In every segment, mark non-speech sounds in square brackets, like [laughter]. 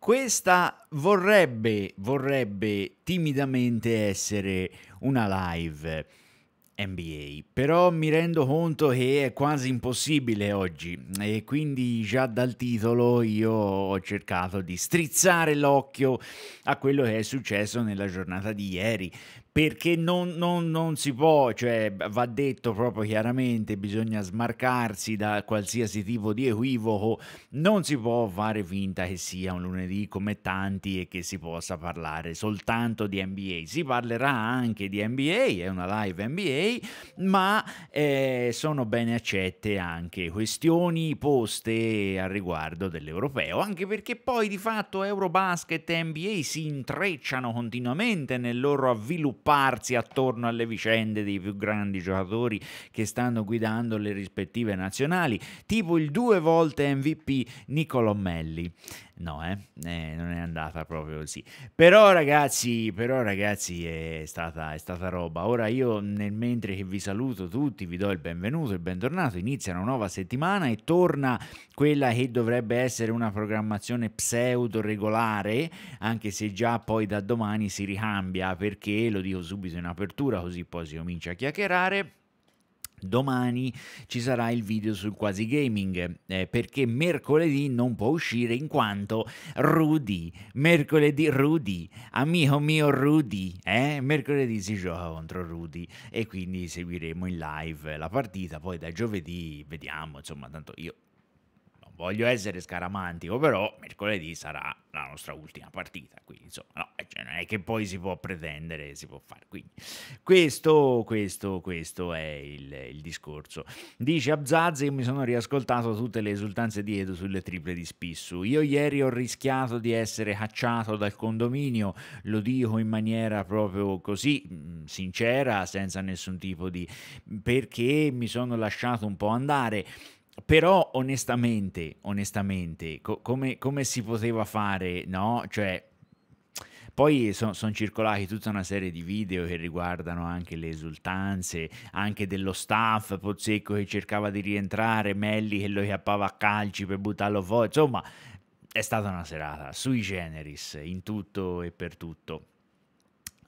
Questa vorrebbe, vorrebbe timidamente essere una live NBA, però mi rendo conto che è quasi impossibile oggi e quindi già dal titolo io ho cercato di strizzare l'occhio a quello che è successo nella giornata di ieri perché non, non, non, si può, cioè va detto proprio chiaramente, bisogna smarcarsi da qualsiasi tipo di equivoco, non si può fare finta che sia un lunedì come tanti e che si possa parlare soltanto di NBA, si parlerà anche di NBA, è una live NBA, ma eh, sono bene accette anche questioni poste al riguardo dell'europeo, anche perché poi di fatto Eurobasket e NBA si intrecciano continuamente nel loro avviluppo zupparsi attorno alle vicende dei più grandi giocatori che stanno guidando le rispettive nazionali, tipo il due volte MVP Niccolò Melli. No, eh? eh? non è andata proprio così. Però ragazzi, però ragazzi è stata, è stata roba. Ora io nel mentre che vi saluto tutti, vi do il benvenuto, il bentornato, inizia una nuova settimana e torna quella che dovrebbe essere una programmazione pseudo regolare, anche se già poi da domani si ricambia, perché lo dico subito in apertura così poi si comincia a chiacchierare Domani ci sarà il video sul quasi gaming eh, perché mercoledì non può uscire in quanto Rudy, mercoledì Rudy, amico mio Rudy, eh? mercoledì si gioca contro Rudy e quindi seguiremo in live la partita, poi da giovedì vediamo, insomma tanto io voglio essere scaramantico, però mercoledì sarà la nostra ultima partita, quindi insomma, no, cioè non è che poi si può pretendere, si può fare. Quindi questo, questo, questo è il, il discorso. Dice Abzazzi che mi sono riascoltato tutte le esultanze di Edo sulle triple di Spissu. Io ieri ho rischiato di essere cacciato dal condominio, lo dico in maniera proprio così, mm, sincera, senza nessun tipo di... perché mi sono lasciato un po' andare. Però onestamente, onestamente, co come, come, si poteva fare, no? Cioè, poi sono son circolati tutta una serie di video che riguardano anche le esultanze, anche dello staff, Pozzecco che cercava di rientrare, Melli che lo chiappava a calci per buttarlo fuori, insomma è stata una serata sui generis, in tutto e per tutto.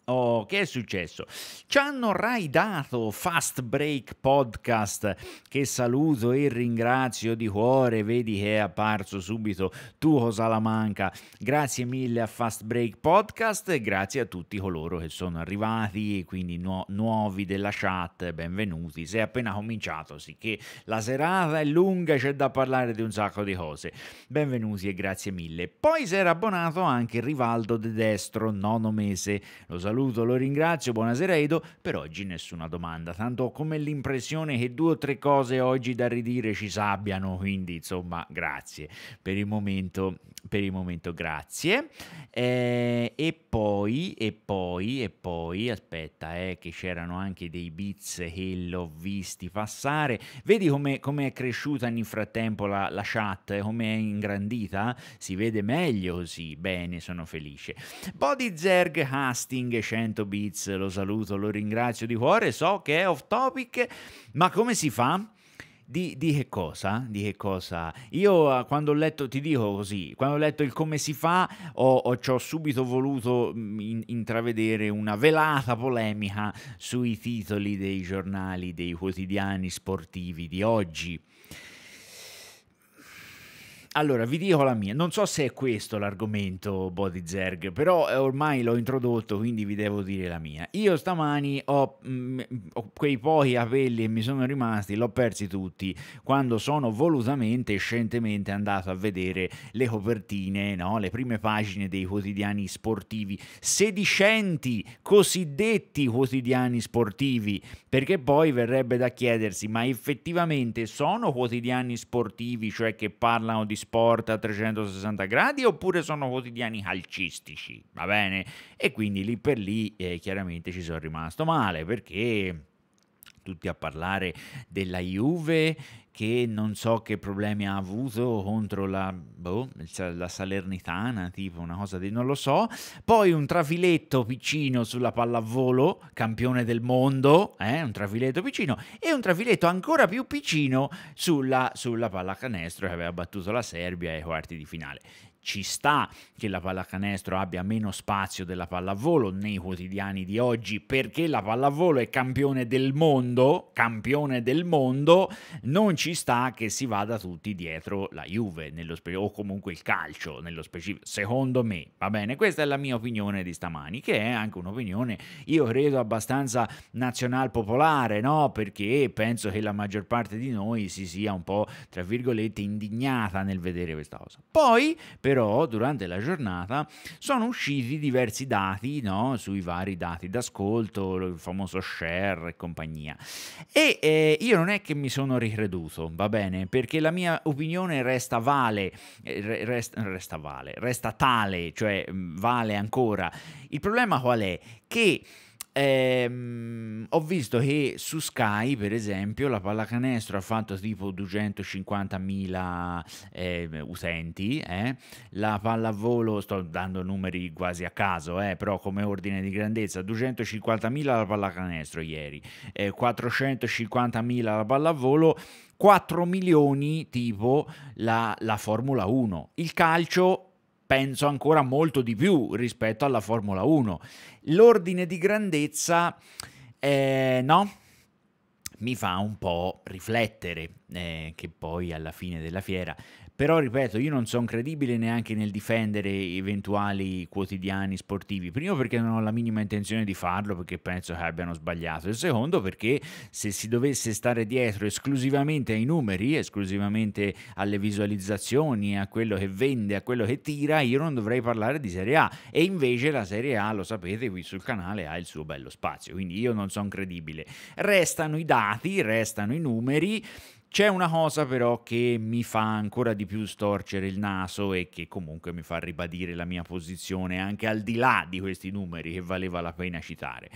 Oh, che è successo? Ci hanno raidato Fast Break Podcast, che saluto e ringrazio di cuore, vedi che è apparso subito Tuho Salamanca. Grazie mille a Fast Break Podcast e grazie a tutti coloro che sono arrivati, quindi nu nuovi della chat, benvenuti. Se è appena cominciato, sì che la serata è lunga, c'è da parlare di un sacco di cose. Benvenuti e grazie mille. Poi si era abbonato anche Rivaldo De Destro, nono mese. Lo saluto saluto, lo ringrazio, buonasera Edo, per oggi nessuna domanda, tanto ho come l'impressione che due o tre cose oggi da ridire ci sappiano, quindi insomma grazie, per il momento, per il momento grazie. Eh, e poi, e poi, e poi, aspetta, eh, che c'erano anche dei bits che l'ho visti passare, vedi come, è cresciuta nel frattempo la, la chat, come è ingrandita, si vede meglio così, bene, sono felice. Body Zerg Hasting 100 bits, lo saluto, lo ringrazio di cuore, so che è off topic, ma come si fa? Di, di, che cosa? Di che cosa? Io eh, quando ho letto, ti dico così, quando ho letto il come si fa, ho, ho, ho subito voluto mm, in, intravedere una velata polemica sui titoli dei giornali, dei quotidiani sportivi di oggi. Allora, vi dico la mia, non so se è questo l'argomento body zerg, però eh, ormai l'ho introdotto, quindi vi devo dire la mia. Io stamani ho, mh, mm, mm, ho quei pochi capelli che mi sono rimasti, l'ho persi tutti, quando sono volutamente e scientemente andato a vedere le copertine, no? le prime pagine dei quotidiani sportivi, sedicenti, cosiddetti quotidiani sportivi, perché poi verrebbe da chiedersi, ma effettivamente sono quotidiani sportivi, cioè che parlano di sport a 360 gradi oppure sono quotidiani calcistici, va bene? E quindi lì per lì eh, chiaramente ci sono rimasto male perché tutti a parlare della Juve che non so che problemi ha avuto contro la, boh, la Salernitana, tipo una cosa di non lo so. Poi un trafiletto piccino sulla pallavolo, campione del mondo, eh, un trafiletto piccino, e un trafiletto ancora più piccino sulla, sulla pallacanestro che aveva battuto la Serbia ai quarti di finale ci sta che la pallacanestro abbia meno spazio della pallavolo nei quotidiani di oggi perché la pallavolo è campione del mondo, campione del mondo, non ci sta che si vada tutti dietro la Juve o comunque il calcio nello specifico, secondo me, va bene? Questa è la mia opinione di stamani, che è anche un'opinione, io credo, abbastanza nazional popolare, no? Perché penso che la maggior parte di noi si sia un po', tra virgolette, indignata nel vedere questa cosa. Poi, per però durante la giornata sono usciti diversi dati no? sui vari dati d'ascolto, il famoso share e compagnia. E eh, io non è che mi sono ricreduto, va bene, perché la mia opinione resta vale, eh, resta, resta vale, resta tale, cioè vale ancora. Il problema qual è? Che Ehm, ho visto che su Sky, per esempio, la pallacanestro ha fatto tipo 250.000 eh, utenti, eh. la pallavolo, sto dando numeri quasi a caso, eh, però come ordine di grandezza, 250.000 la pallacanestro ieri, 450.000 eh, la pallavolo, 4 milioni tipo la, la Formula 1. Il calcio penso ancora molto di più rispetto alla Formula 1 l'ordine di grandezza, eh, no? Mi fa un po' riflettere, eh, che poi alla fine della fiera però, ripeto, io non sono credibile neanche nel difendere eventuali quotidiani sportivi. Primo perché non ho la minima intenzione di farlo, perché penso che abbiano sbagliato. E secondo perché se si dovesse stare dietro esclusivamente ai numeri, esclusivamente alle visualizzazioni, a quello che vende, a quello che tira, io non dovrei parlare di Serie A. E invece la Serie A, lo sapete, qui sul canale ha il suo bello spazio. Quindi io non sono credibile. Restano i dati, restano i numeri c'è una cosa però che mi fa ancora di più storcere il naso e che comunque mi fa ribadire la mia posizione anche al di là di questi numeri che valeva la pena citare,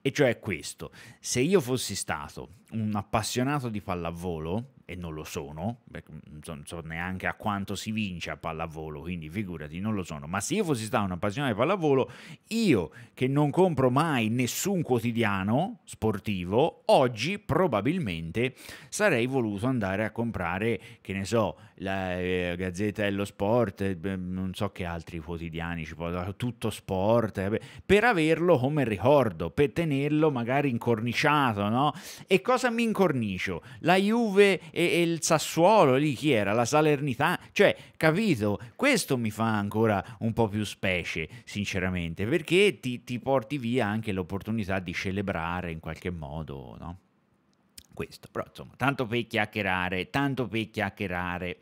e cioè questo, se io fossi stato un appassionato di pallavolo, e non lo sono, mm, non so neanche a quanto si vince a pallavolo, quindi figurati, non lo sono. Ma se io fossi stato un appassionato di pallavolo, io che non compro mai nessun quotidiano sportivo, oggi probabilmente sarei voluto andare a comprare, che ne so, la eh, Gazzetta dello Sport, eh, non so che altri quotidiani ci può possono, tutto sport, eh, per averlo come ricordo, per tenerlo magari incorniciato, no? E cosa mi incornicio? La Juve e, e il Sassuolo, lì chi era? La Salernità? Cioè, capito? Questo mi fa ancora un po' più specie, sinceramente, perché ti, ti porti via anche l'opportunità di celebrare in qualche modo, no? questo, però insomma, tanto per chiacchierare, tanto per chiacchierare.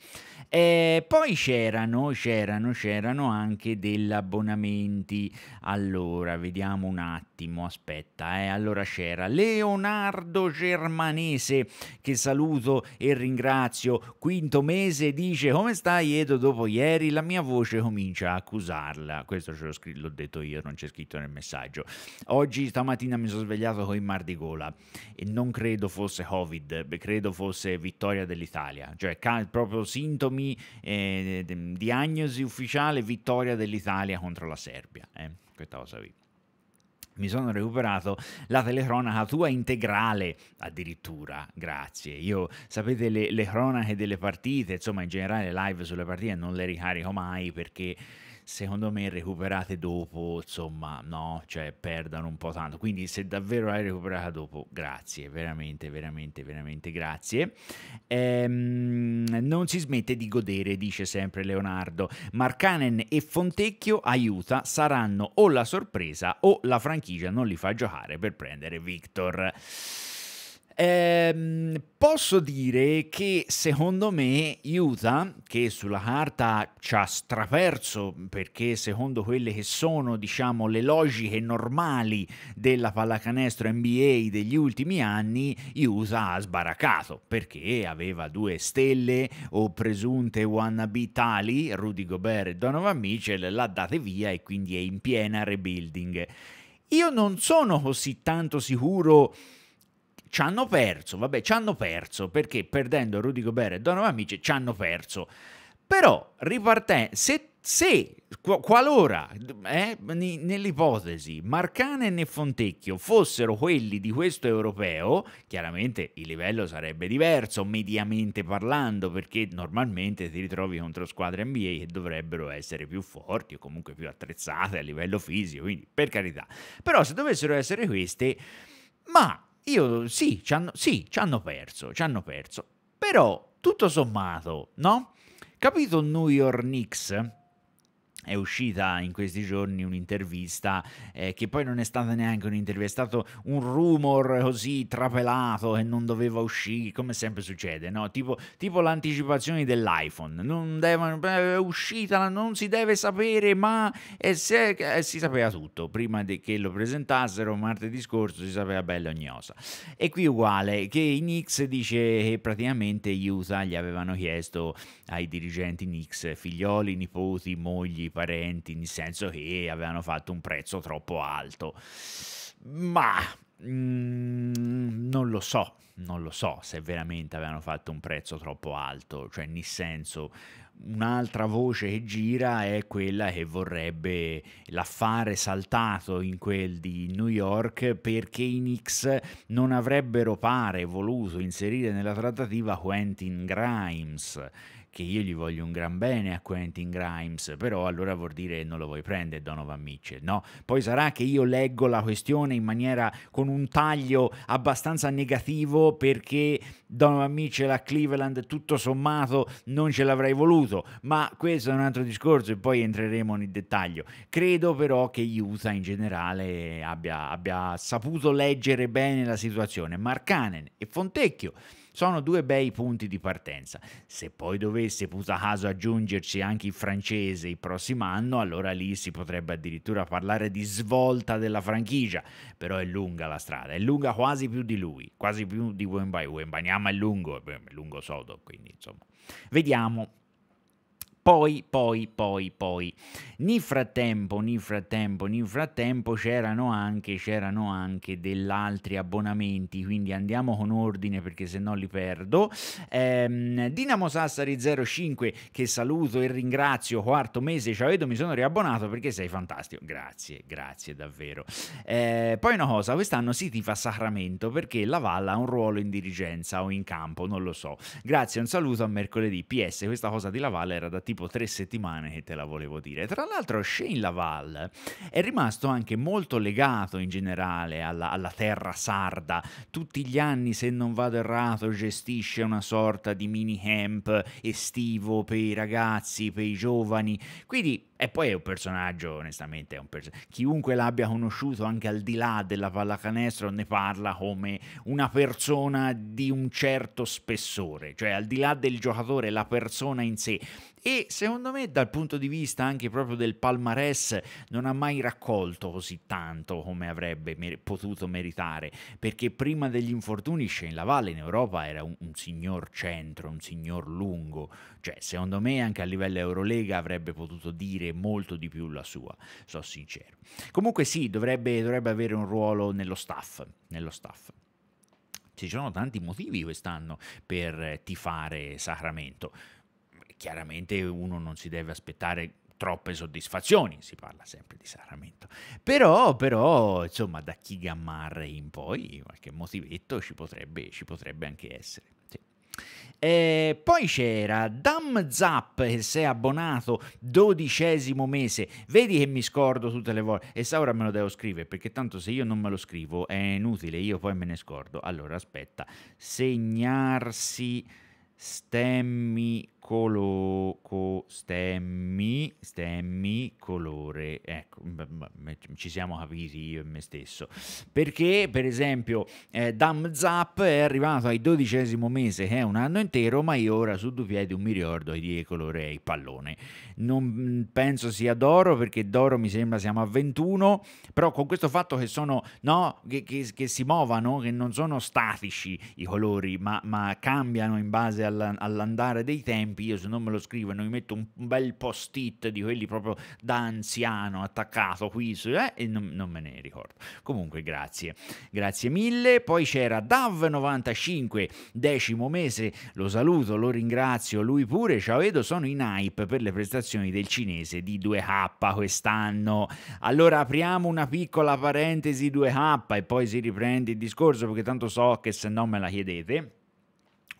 E eh, poi c'erano, c'erano, c'erano anche degli abbonamenti. Allora, vediamo un attimo attimo, aspetta, eh. allora c'era Leonardo Germanese che saluto e ringrazio, quinto mese dice come stai Edo dopo ieri la mia voce comincia a accusarla, questo ce l'ho, scr- l'ho detto io, non c'è scritto nel messaggio, oggi stamattina mi sono svegliato con il mar di gola e non credo fosse Covid, credo fosse vittoria dell'Italia, cioè ca- proprio sintomi, eh, diagnosi ufficiale vittoria dell'Italia contro la Serbia. Eh? Questa cosa qui mi sono recuperato la telecronaca tua integrale addirittura, grazie. Io sapete le, le cronache delle partite, insomma in generale live sulle partite non le ricarico mai perché secondo me recuperate dopo, insomma, no, cioè perdano un po' tanto. Quindi se davvero hai recuperato dopo, grazie, veramente, veramente, veramente grazie. Ehm, non si smette di godere, dice sempre Leonardo. Marcanen e Fontecchio aiuta, saranno o la sorpresa o la franchigia non li fa giocare per prendere Victor. Ehm, posso dire che secondo me Utah, che sulla carta ci ha straperso perché secondo quelle che sono diciamo, le logiche normali della pallacanestro NBA degli ultimi anni, Utah ha sbaraccato, perché aveva due stelle o presunte wannabe tali, Rudy Gobert e Donovan Mitchell, l'ha date via e quindi è in piena rebuilding. Io non sono così tanto sicuro ci hanno perso, vabbè, ci hanno perso perché perdendo Rudy Gobert e Donovan Mitchell ci hanno perso. Però ripartendo, se, se qualora, eh, nell'ipotesi, Marcane e Fontecchio fossero quelli di questo europeo, chiaramente il livello sarebbe diverso, mediamente parlando, perché normalmente ti ritrovi contro squadre NBA che dovrebbero essere più forti o comunque più attrezzate a livello fisico, quindi per carità. Però se dovessero essere queste, ma io sì, ci hanno, sì, ci hanno perso, ci hanno perso. Però, tutto sommato, no? Capito New York Knicks? è uscita in questi giorni un'intervista eh, che poi non è stata neanche un'intervista, è stato un rumor così trapelato e non doveva uscire, come sempre succede, no? tipo, tipo l'anticipazione dell'iPhone, non deve, eh, è uscita, non si deve sapere, ma eh, se, eh, si sapeva tutto, prima che lo presentassero martedì scorso si sapeva bella ogni cosa. E qui uguale, che in X dice che praticamente gli USA gli avevano chiesto ai dirigenti Nix, figlioli, nipoti, mogli, parenti, nel senso che avevano fatto un prezzo troppo alto. Ma Mm, non lo so, non lo so se veramente avevano fatto un prezzo troppo alto, cioè nel senso un'altra voce che gira è quella che vorrebbe l'affare saltato in quel di New York perché i Knicks non avrebbero pare voluto inserire nella trattativa Quentin Grimes che io gli voglio un gran bene a Quentin Grimes, però allora vuol dire non lo vuoi prendere Donovan Mitchell, no? Poi sarà che io leggo la questione in maniera con un taglio abbastanza negativo perché Donovan Mitchell a Cleveland tutto sommato non ce l'avrei voluto, ma questo è un altro discorso e poi entreremo nel dettaglio. Credo però che Utah in generale abbia, abbia saputo leggere bene la situazione. Marcanen e Fontecchio sono due bei punti di partenza. Se poi dovesse puta caso aggiungerci anche il francese il prossimo anno, allora lì si potrebbe addirittura parlare di svolta della franchigia, però è lunga la strada, è lunga quasi più di lui, quasi più di Wembai. Wembanyama è lungo, è lungo sodo, quindi insomma. Vediamo poi, poi, poi, poi. Nel frattempo, nel frattempo, nel frattempo c'erano anche, c'erano anche dell'altri abbonamenti, quindi andiamo con ordine perché se no li perdo. Ehm, Dinamo Sassari 05 che saluto e ringrazio, quarto mese, ciao Edo, mi sono riabbonato perché sei fantastico. Grazie, grazie davvero. Ehm, poi una cosa, quest'anno si ti fa Sacramento perché la Valla ha un ruolo in dirigenza o in campo, non lo so. Grazie, un saluto a mercoledì. PS, questa cosa di la Valla era da tifare tipo tre settimane che te la volevo dire. Tra l'altro Shane Laval è rimasto anche molto legato in generale alla, alla terra sarda. Tutti gli anni, se non vado errato, gestisce una sorta di mini camp estivo per i ragazzi, per i giovani. Quindi e poi è un personaggio, onestamente, un pers- chiunque l'abbia conosciuto anche al di là della pallacanestro ne parla come una persona di un certo spessore, cioè al di là del giocatore, la persona in sé e secondo me dal punto di vista anche proprio del palmarès non ha mai raccolto così tanto come avrebbe mer- potuto meritare perché prima degli infortuni Shane Lavalle in Europa era un, un, signor centro, un signor lungo, cioè secondo me anche a livello Eurolega avrebbe potuto dire molto di più la sua, sono sincero. Comunque sì, dovrebbe, dovrebbe avere un ruolo nello staff, nello staff ci sono tanti motivi quest'anno per tifare Sacramento chiaramente uno non si deve aspettare troppe soddisfazioni, si parla sempre di Saramento. Però, però, insomma, da Kigamar in poi qualche motivetto ci potrebbe, ci potrebbe anche essere. Eh, poi c'era Dam Zap che si è abbonato dodicesimo mese. Vedi che mi scordo tutte le volte. E sa ora me lo devo scrivere perché tanto se io non me lo scrivo è inutile, io poi me ne scordo. Allora aspetta, segnarsi stemmi colo, co, stemmi, stemmi, colore. Ecco, ci siamo capiti io e me stesso. Perché, per esempio, eh, Dam Zap è arrivato al dodicesimo mese, che eh, è un anno intero, ma io ora su due piedi non mi ricordo di colore e pallone. Non mm, penso sia d'oro, perché d'oro mi sembra siamo a 21, però con questo fatto che sono, no, che, che, che si muovano, che non sono statici i colori, ma, ma cambiano in base all'andare dei tempi, io se non me lo scrivo, non mi metto un bel post-it di quelli proprio da anziano attaccato qui eh, e non, non, me ne ricordo. Comunque grazie, grazie mille. Poi c'era Dav95, decimo mese, lo saluto, lo ringrazio, lui pure, ciao vedo, sono in hype per le prestazioni del cinese di 2K quest'anno. Allora apriamo una piccola parentesi 2K e poi si riprende il discorso perché tanto so che se no me la chiedete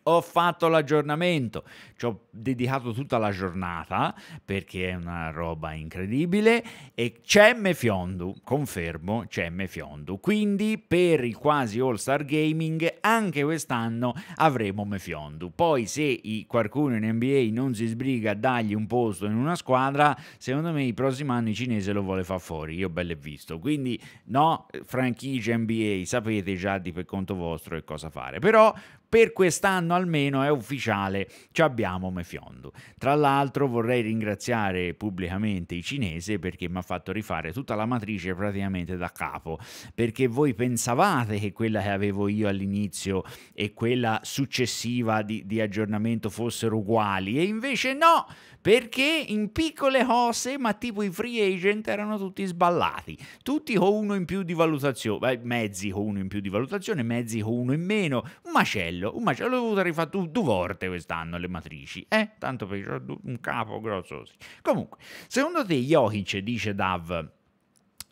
ho fatto l'aggiornamento, ci ho dedicato tutta la giornata perché è una roba incredibile e c'è Mefiondu, confermo, c'è Mefiondu. Quindi per il quasi All Star Gaming anche quest'anno avremo Mefiondu. Poi se qualcuno in NBA non si sbriga a dargli un posto in una squadra, secondo me il prossimo anno il cinese lo vuole far fuori, io bello e visto. Quindi no, franchigia NBA, sapete già di per conto vostro che cosa fare. Però per quest'anno quest'anno almeno è ufficiale, ci abbiamo Mefiondu. Tra l'altro vorrei ringraziare pubblicamente i cinesi perché mi ha fatto rifare tutta la matrice praticamente da capo, perché voi pensavate che quella che avevo io all'inizio e quella successiva di, di aggiornamento fossero uguali e invece no, perché in piccole cose, ma tipo i free agent erano tutti sballati, tutti con uno in più di valutazione, mezzi con uno in più di valutazione, mezzi con uno in meno, un macello, un macello, dovuto cosa rifà tu due volte quest'anno le matrici, eh? Tanto per un capo grosso così. Comunque, secondo te Jokic, dice Dav,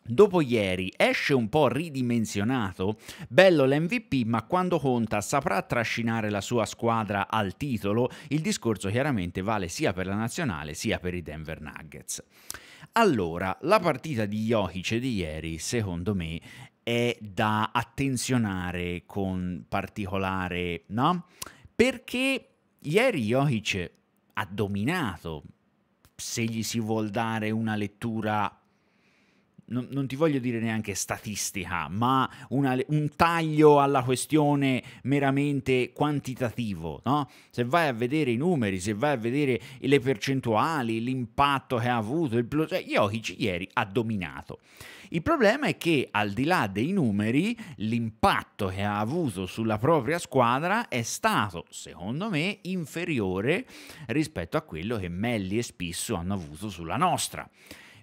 Dopo ieri esce un po' ridimensionato, bello l'MVP ma quando conta saprà trascinare la sua squadra al titolo, il discorso chiaramente vale sia per la nazionale sia per i Denver Nuggets. Allora, la partita di Jokic di ieri secondo me è da attenzionare con particolare... no? Perché ieri Jokic ha dominato, se gli si vuol dare una lettura non, non, ti voglio dire neanche statistica, ma una, un taglio alla questione meramente quantitativo. No? Se vai a vedere i numeri, se vai a vedere le percentuali, l'impatto che ha avuto, il plus, cioè, Jokic ieri ha dominato. Il problema è che al di là dei numeri, l'impatto che ha avuto sulla propria squadra è stato, secondo me, inferiore rispetto a quello che Melli e Spisso hanno avuto sulla nostra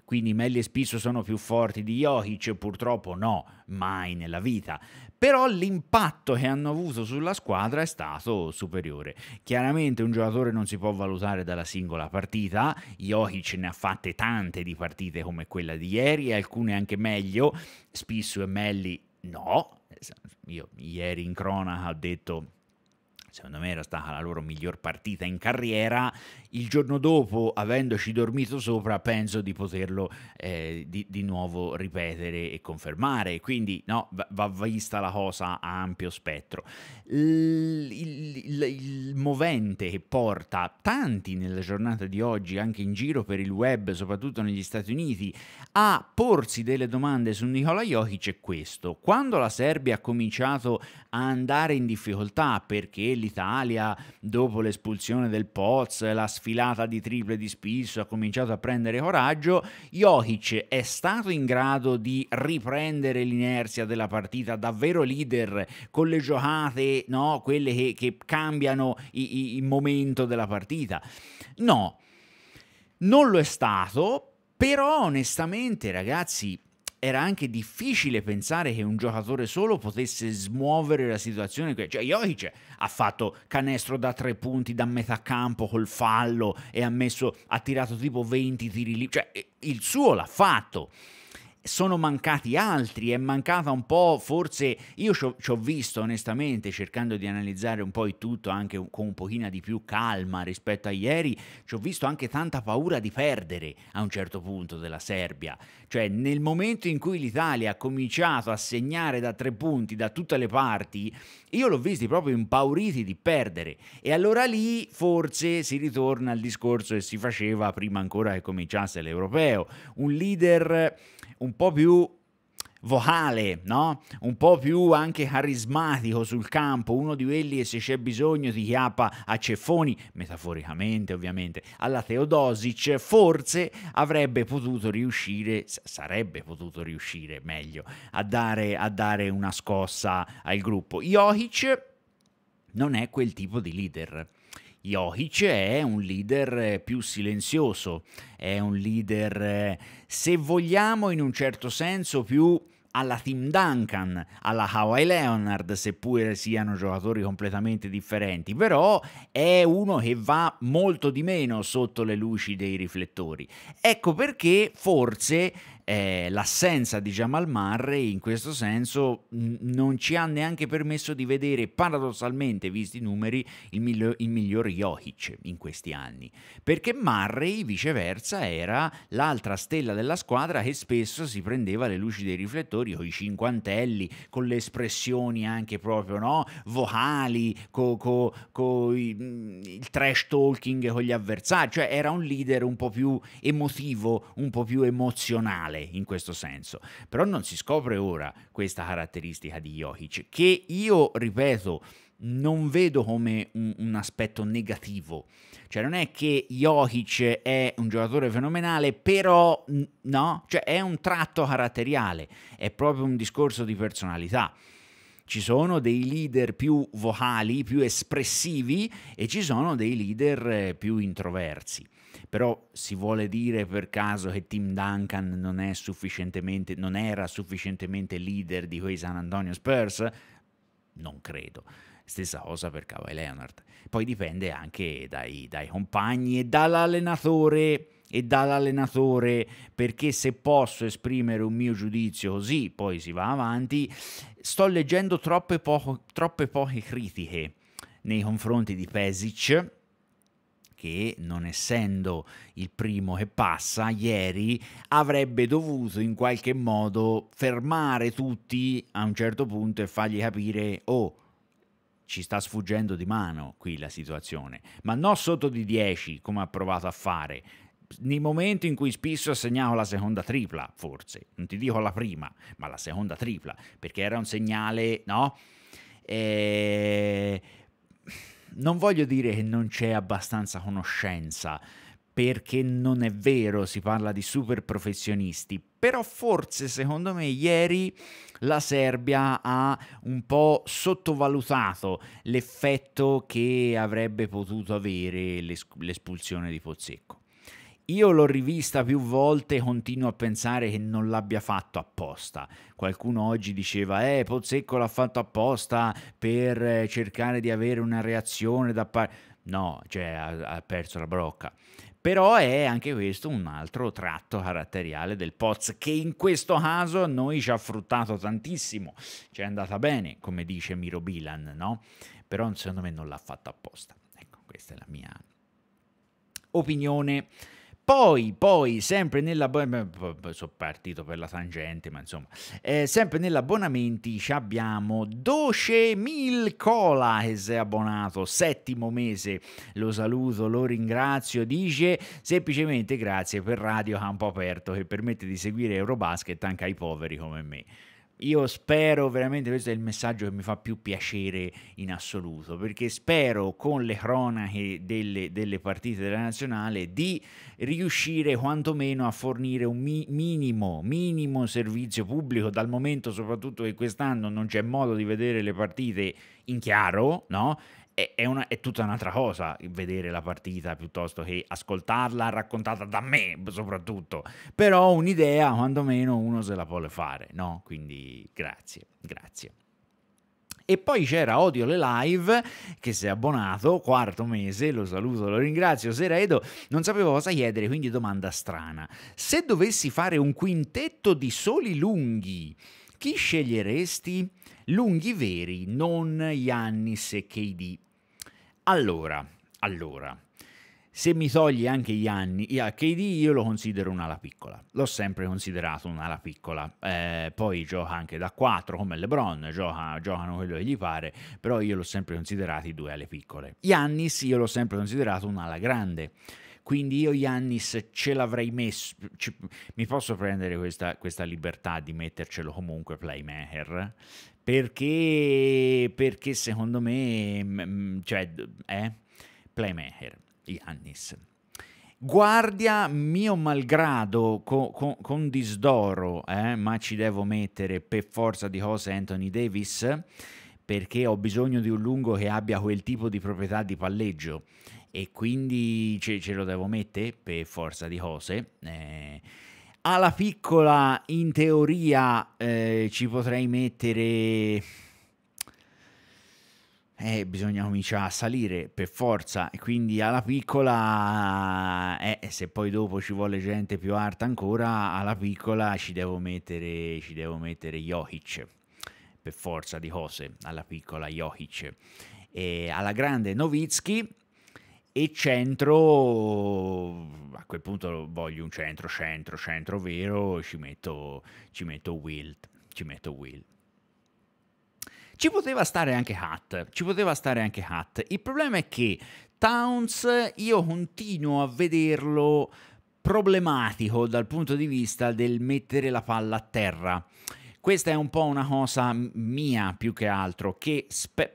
quindi Melli e Spisso sono più forti di Jokic? Purtroppo no, mai nella vita. Però l'impatto che hanno avuto sulla squadra è stato superiore. Chiaramente un giocatore non si può valutare dalla singola partita, Jokic ne ha fatte tante di partite come quella di ieri e alcune anche meglio, Spisso e Melli no. Io ieri in cronaca ho detto secondo me era stata la loro miglior partita in carriera, il giorno dopo, avendoci dormito sopra, penso di poterlo eh, di, di, nuovo ripetere e confermare. Quindi no, va, va vista la cosa a ampio spettro. Il, il, il, movente che porta tanti nella giornata di oggi, anche in giro per il web, soprattutto negli Stati Uniti, a porsi delle domande su Nicola Jokic è questo. Quando la Serbia ha cominciato a andare in difficoltà perché gli d'Italia, dopo l'espulsione del Poz, la sfilata di triple di Spisso, ha cominciato a prendere coraggio, Jokic è stato in grado di riprendere l'inerzia della partita, davvero leader, con le giocate, no? quelle che, che cambiano i, i, il momento della partita. No, non lo è stato, però onestamente ragazzi era anche difficile pensare che un giocatore solo potesse smuovere la situazione. Cioè, Jovic ha fatto canestro da tre punti da metà campo col fallo e ha, messo, ha tirato tipo 20 tiri lì. Cioè, il suo l'ha fatto sono mancati altri, è mancata un po' forse, io ci ho visto onestamente cercando di analizzare un po' il tutto anche con un pochino di più calma rispetto a ieri, ci ho visto anche tanta paura di perdere a un certo punto della Serbia, cioè nel momento in cui l'Italia ha cominciato a segnare da tre punti da tutte le parti, io l'ho visti proprio impauriti di perdere e allora lì forse si ritorna al discorso che si faceva prima ancora che cominciasse l'europeo, un leader un po' più vocale, no? un po' più anche carismatico sul campo, uno di quelli che se c'è bisogno ti chiappa a ceffoni, metaforicamente ovviamente, alla Teodosic, forse avrebbe potuto riuscire, sarebbe potuto riuscire meglio, a dare, a dare una scossa al gruppo. Jokic non è quel tipo di leader Johic è un leader eh, più silenzioso, è un leader, eh, se vogliamo, in un certo senso più alla Tim Duncan, alla Hawaii Leonard, seppure siano giocatori completamente differenti, però è uno che va molto di meno sotto le luci dei riflettori. Ecco perché forse eh, l'assenza di Jamal Murray in questo senso n- non ci ha neanche permesso di vedere paradossalmente, visti i numeri, il, miglio- il miglior Jokic in questi anni, perché Murray viceversa era l'altra stella della squadra che spesso si prendeva le luci dei riflettori con i cinquantelli, con le espressioni anche proprio no? vocali, con co- co- mm, il trash talking con gli avversari, cioè era un leader un po' più emotivo, un po' più emozionale male in questo senso, però non si scopre ora questa caratteristica di Jokic, che io ripeto non vedo come un, un, aspetto negativo. Cioè non è che Jokic è un giocatore fenomenale, però no, cioè è un tratto caratteriale, è proprio un discorso di personalità. Ci sono dei leader più vocali, più espressivi e ci sono dei leader eh, più introversi però si vuole dire per caso che Tim Duncan non, non era sufficientemente leader di quei San Antonio Spurs? Non credo. Stessa cosa per Kawhi Leonard. Poi dipende anche dai, dai compagni e dall'allenatore e dall'allenatore perché se posso esprimere un mio giudizio così poi si va avanti sto leggendo troppe, poco, troppe poche critiche nei confronti di Pesic che non essendo il primo che passa ieri avrebbe dovuto in qualche modo fermare tutti a un certo punto e fargli capire oh ci sta sfuggendo di mano qui la situazione, ma non sotto di 10 come ha provato a fare, nel momento in cui Spisso ha segnato la seconda tripla, forse, non ti dico la prima, ma la seconda tripla, perché era un segnale, no? E eh, non voglio dire che non c'è abbastanza conoscenza, perché non è vero, si parla di super professionisti, però forse secondo me ieri la Serbia ha un po' sottovalutato l'effetto che avrebbe potuto avere l'espulsione di Pozzecco. Io l'ho rivista più volte e continuo a pensare che non l'abbia fatto apposta. Qualcuno oggi diceva, eh, Pozzecco l'ha fatto apposta per eh, cercare di avere una reazione da parte... No, cioè ha, ha perso la brocca però è anche questo un altro tratto caratteriale del Poz che in questo caso a noi ci ha fruttato tantissimo, ci è andata bene come dice Miro Bilan, no? però secondo me non l'ha fatto apposta, ecco questa è la mia opinione. Poi, poi, sempre nell'abbonamento, sono partito per la tangente, ma insomma, eh, sempre nell'abbonamenti abbiamo Doce cola che si è abbonato, settimo mese, lo saluto, lo ringrazio, dice semplicemente grazie per Radio Campo Aperto che permette di seguire Eurobasket anche ai poveri come me. Io spero veramente, questo è il messaggio che mi fa più piacere in assoluto, perché spero con le cronache delle, delle partite della nazionale di riuscire quantomeno a fornire un mi- minimo, minimo servizio pubblico, dal momento soprattutto che quest'anno non c'è modo di vedere le partite in chiaro, no? è, una, è, tutta un'altra cosa vedere la partita piuttosto che ascoltarla raccontata da me soprattutto, però un'idea quantomeno uno se la vuole fare, no? Quindi grazie, grazie. E poi c'era Odio le Live che si è abbonato, quarto mese, lo saluto, lo ringrazio, Seredo, non sapevo cosa chiedere, quindi domanda strana. Se dovessi fare un quintetto di soli lunghi, chi sceglieresti? Lunghi veri, non Yannis e KD. Allora, allora, se mi togli anche gli anni, io, KD io lo considero un'ala piccola, l'ho sempre considerato un'ala piccola, eh, poi gioca anche da 4 come LeBron, gioca, giocano quello che gli pare, però io l'ho sempre considerato due ale piccole. Giannis io l'ho sempre considerato un'ala grande, quindi io Yannis ce l'avrei messo, ci, mi posso prendere questa, questa, libertà di mettercelo comunque playmaker, perché, perché secondo me mm, mm, cioè, è eh, playmaker, Yannis. Guardia mio malgrado con, con, con disdoro, eh, ma ci devo mettere per forza di cose Anthony Davis perché ho bisogno di un lungo che abbia quel tipo di proprietà di palleggio e quindi ce, ce lo devo mettere per forza di cose. Eh, alla piccola in teoria eh, ci potrei mettere... Eh, bisogna cominciare a salire per forza e quindi alla piccola eh, se poi dopo ci vuole gente più alta ancora alla piccola ci devo mettere ci devo mettere Jokic per forza di cose alla piccola Jokic e alla grande Novitsky e centro a quel punto voglio un centro centro centro vero ci metto ci metto Wilt ci metto Will ci poteva stare anche Hat ci poteva stare anche Hat il problema è che Towns io continuo a vederlo problematico dal punto di vista del mettere la palla a terra questa è un po' una cosa mia più che altro, che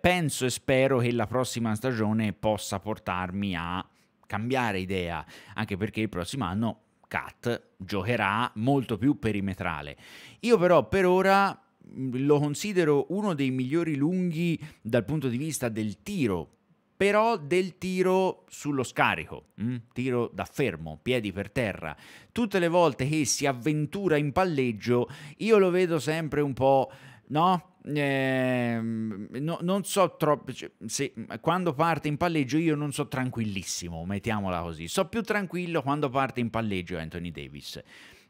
penso e spero che la prossima stagione possa portarmi a cambiare idea, anche perché il prossimo anno Cat giocherà molto più perimetrale. Io però per ora lo considero uno dei migliori lunghi dal punto di vista del tiro però del tiro sullo scarico, mh? Mm? tiro da fermo, piedi per terra. Tutte le volte che si avventura in palleggio, io lo vedo sempre un po', no? Eh, no, non so troppo. Cioè, se, quando parte in palleggio, io non so tranquillissimo, mettiamola così. So più tranquillo quando parte in palleggio Anthony Davis.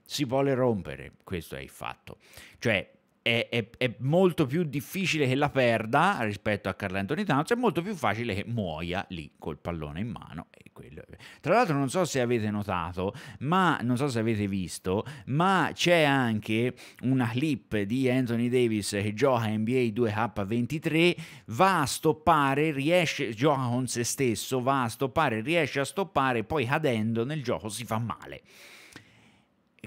Si vuole rompere, questo è il fatto. Cioè, è, è, è, molto più difficile che la perda rispetto a Carl Anthony Towns, è molto più facile che muoia lì col pallone in mano. Tra l'altro non so se avete notato, ma non so se avete visto, ma c'è anche una clip di Anthony Davis che gioca NBA 2K23, va a stoppare, riesce, gioca con se stesso, va a stoppare, riesce a stoppare, poi cadendo nel gioco si fa male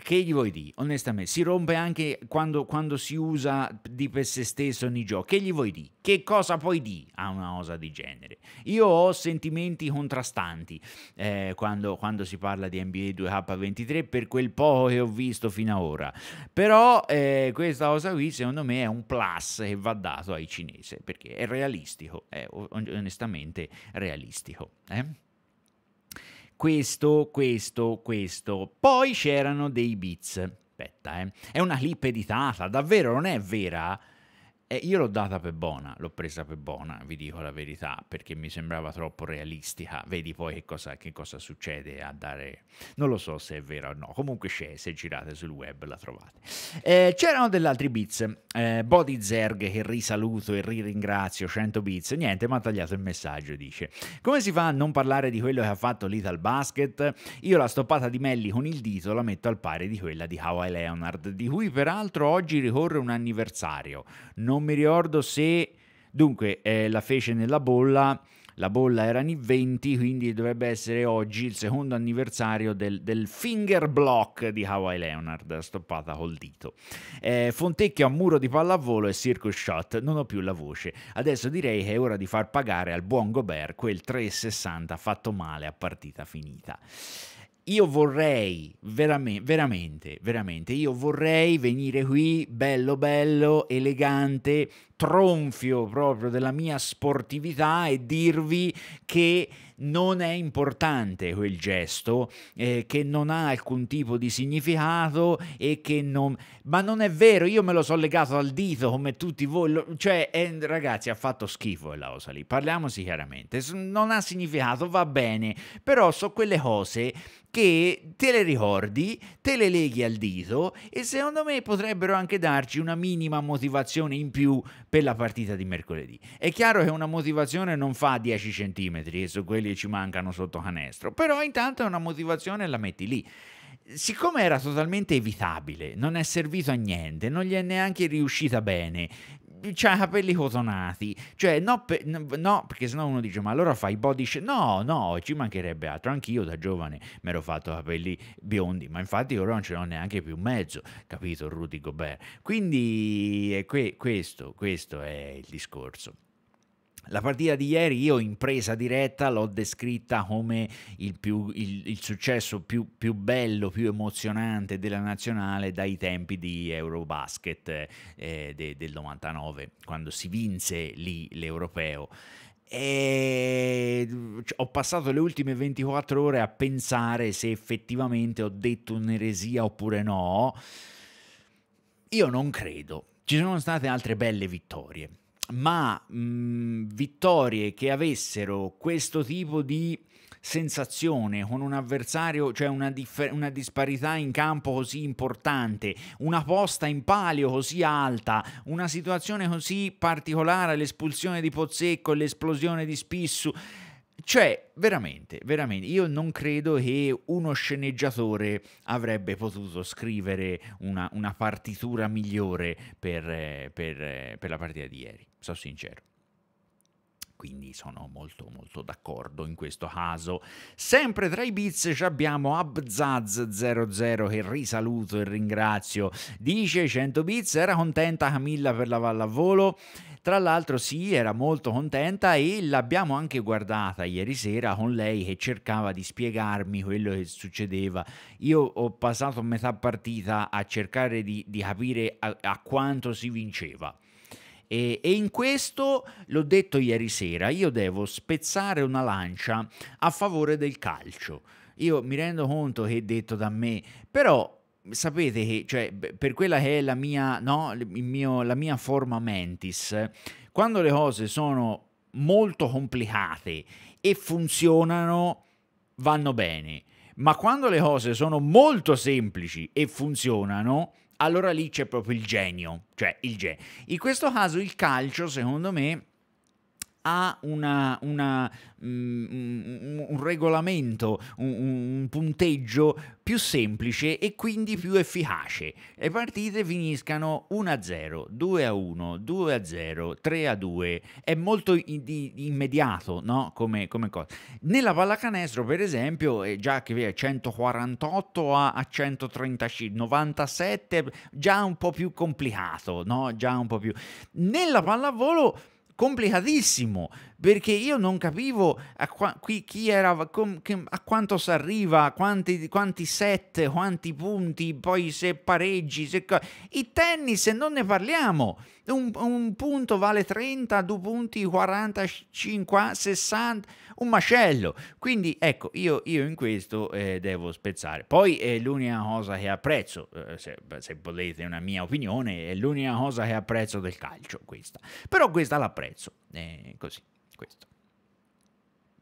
che gli vuoi dire? Onestamente, si rompe anche quando, quando, si usa di per se stesso ogni gioco. Che gli vuoi dire? Che cosa puoi dire a una cosa di genere? Io ho sentimenti contrastanti eh, quando, quando, si parla di NBA 2K23 per quel poco che ho visto fino ad ora. Però eh, questa cosa qui, secondo me, è un plus che va dato ai cinesi perché è realistico, è onestamente realistico. Eh? questo, questo, questo. Poi c'erano dei bits. Aspetta, eh. È una clip editata, davvero non è vera? E io l'ho data per buona, l'ho presa per buona, vi dico la verità, perché mi sembrava troppo realistica. Vedi poi che cosa, che cosa succede a dare... Non lo so se è vero o no, comunque c'è, se girate sul web la trovate. Eh, c'erano degli altri beats, eh, Body Zerg che risaluto e riringrazio, 100 beats, niente, mi ha tagliato il messaggio, dice. Come si fa a non parlare di quello che ha fatto Little Basket? Io la stoppata di Melli con il dito la metto al pari di quella di Hawaii Leonard, di cui peraltro oggi ricorre un anniversario. Non non mi ricordo se... Dunque, eh, la fece nella bolla, la bolla era i 20, quindi dovrebbe essere oggi il secondo anniversario del, del finger block di Hawaii Leonard, stoppata col dito. Eh, Fontecchio a muro di pallavolo e circus shot, non ho più la voce. Adesso direi che è ora di far pagare al buon Gobert quel 3,60 fatto male a partita finita io vorrei veramente, veramente, veramente, io vorrei venire qui bello bello, elegante, tronfio proprio della mia sportività e dirvi che non è importante quel gesto, eh, che non ha alcun tipo di significato e che non... Ma non è vero, io me lo sono legato al dito come tutti voi, lo... cioè eh, ragazzi ha fatto schifo quella cosa lì, parliamoci chiaramente, non ha significato, va bene, però sono quelle cose che te le ricordi, te le leghi al dito e secondo me potrebbero anche darci una minima motivazione in più per la partita di mercoledì. È chiaro che una motivazione non fa 10 centimetri e su quelli ci mancano sotto canestro, però intanto è una motivazione e la metti lì siccome era totalmente evitabile, non è servito a niente, non gli è neanche riuscita bene, c'ha capelli cotonati, cioè no, pe, no, perché sennò uno dice ma allora fai body shape, no no ci mancherebbe altro, anch'io da giovane mi ero fatto capelli biondi, ma infatti ora non ce l'ho neanche più mezzo, capito Rudy Gobert, quindi eh, que, questo, questo è il discorso. La partita di ieri io in presa diretta l'ho descritta come il, più, il, il successo più, più, bello, più emozionante della nazionale dai tempi di Eurobasket eh, de, del 99, quando si vinse lì l'europeo. E cioè, ho passato le ultime 24 ore a pensare se effettivamente ho detto un'eresia oppure no. Io non credo. Ci sono state altre belle vittorie ma mh, mm, vittorie che avessero questo tipo di sensazione con un avversario, cioè una, una, disparità in campo così importante, una posta in palio così alta, una situazione così particolare, l'espulsione di Pozzecco, l'esplosione di Spissu. Cioè, veramente, veramente, io non credo che uno sceneggiatore avrebbe potuto scrivere una, una partitura migliore per, per, per la partita di ieri sono sincero quindi sono molto molto d'accordo in questo caso. Sempre tra i beats abbiamo Abzaz00 che risaluto e ringrazio. Dice 100 bits, era contenta Camilla per la valla a volo. Tra l'altro sì, era molto contenta e l'abbiamo anche guardata ieri sera con lei che cercava di spiegarmi quello che succedeva. Io ho passato metà partita a cercare di, di capire a, a quanto si vinceva e, e in questo, l'ho detto ieri sera, io devo spezzare una lancia a favore del calcio. Io mi rendo conto che è detto da me, però sapete che cioè, per quella che è la mia, no, mio, la mia forma mentis, quando le cose sono molto complicate e funzionano, vanno bene. Ma quando le cose sono molto semplici e funzionano, allora lì c'è proprio il genio, cioè il genio. In questo caso il calcio, secondo me, ha una, una, um, un regolamento, un, un punteggio più semplice e quindi più efficace. Le partite finiscano 1-0, 2-1, 2-0, 3-2, è molto in, in, immediato no? come, come, cosa. Nella pallacanestro per esempio è eh, già che è 148 a, a 135, 97, già un po' più complicato, no? già un po' più... Nella pallavolo complicatissimo perché io non capivo a, qua, qui, chi era, com, che, a quanto si arriva, quanti, quanti set, quanti punti, poi se pareggi. Se... I tennis non ne parliamo. Un, un punto vale 30, due punti 40, 50, 60 un macello. Quindi ecco, io, io in questo eh, devo spezzare. Poi è l'unica cosa che apprezzo, eh, se, se volete una mia opinione, è l'unica cosa che apprezzo del calcio questa. Però questa l'apprezzo, eh, così, questo.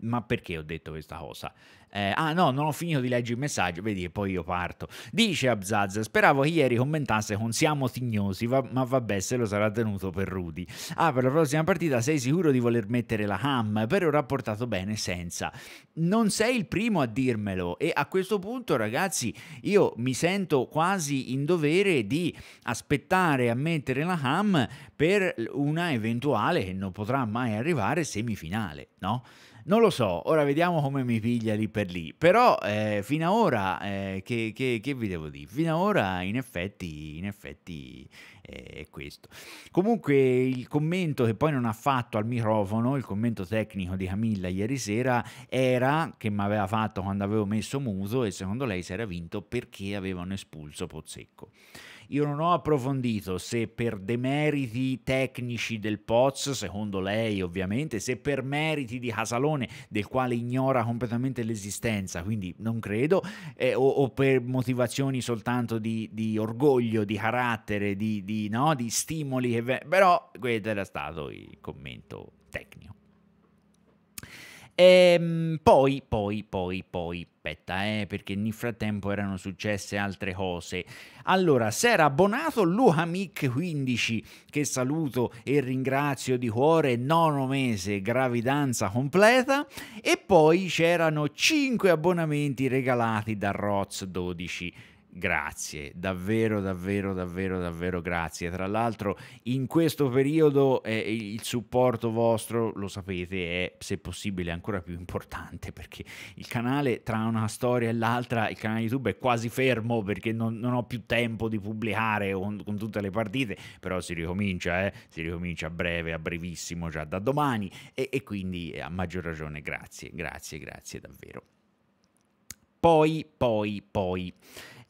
Ma perché ho detto questa cosa? Eh, ah no, non ho finito di leggere il messaggio, vedi che poi io parto. Dice Abzaz, speravo che ieri commentasse con siamo tignosi, va ma vabbè se lo sarà tenuto per Rudy. Ah, per la prossima partita sei sicuro di voler mettere la ham? Per ora ha portato bene senza. Non sei il primo a dirmelo e a questo punto ragazzi io mi sento quasi in dovere di aspettare a mettere la ham per una eventuale che non potrà mai arrivare semifinale, no? Non lo so, ora vediamo come mi piglia lì per lì, però eh, fino ad ora, eh, che, che, che, vi devo dire? Fino ad ora in effetti, in effetti eh, è questo. Comunque il commento che poi non ha fatto al microfono, il commento tecnico di Camilla ieri sera, era che mi aveva fatto quando avevo messo Muso e secondo lei si era vinto perché avevano espulso Pozzecco. Io non ho approfondito se per demeriti tecnici del Poz, secondo lei ovviamente, se per meriti di Casalone, del quale ignora completamente l'esistenza, quindi non credo, eh, o, o, per motivazioni soltanto di, di orgoglio, di carattere, di, di, no? di stimoli, che... però questo era stato il commento tecnico. E ehm, poi, poi, poi, poi, aspetta, eh, perché nel frattempo erano successe altre cose. Allora, si era abbonato Luhamic15, che saluto e ringrazio di cuore, nono mese, gravidanza completa, e poi c'erano 5 abbonamenti regalati da Roz12 grazie, davvero, davvero, davvero, davvero grazie. Tra l'altro in questo periodo eh, il supporto vostro, lo sapete, è se possibile ancora più importante perché il canale tra una storia e l'altra, il canale YouTube è quasi fermo perché non, non ho più tempo di pubblicare con, con, tutte le partite, però si ricomincia, eh? si ricomincia a breve, a brevissimo già da domani e, e quindi eh, a maggior ragione grazie, grazie, grazie davvero. Poi, poi, poi.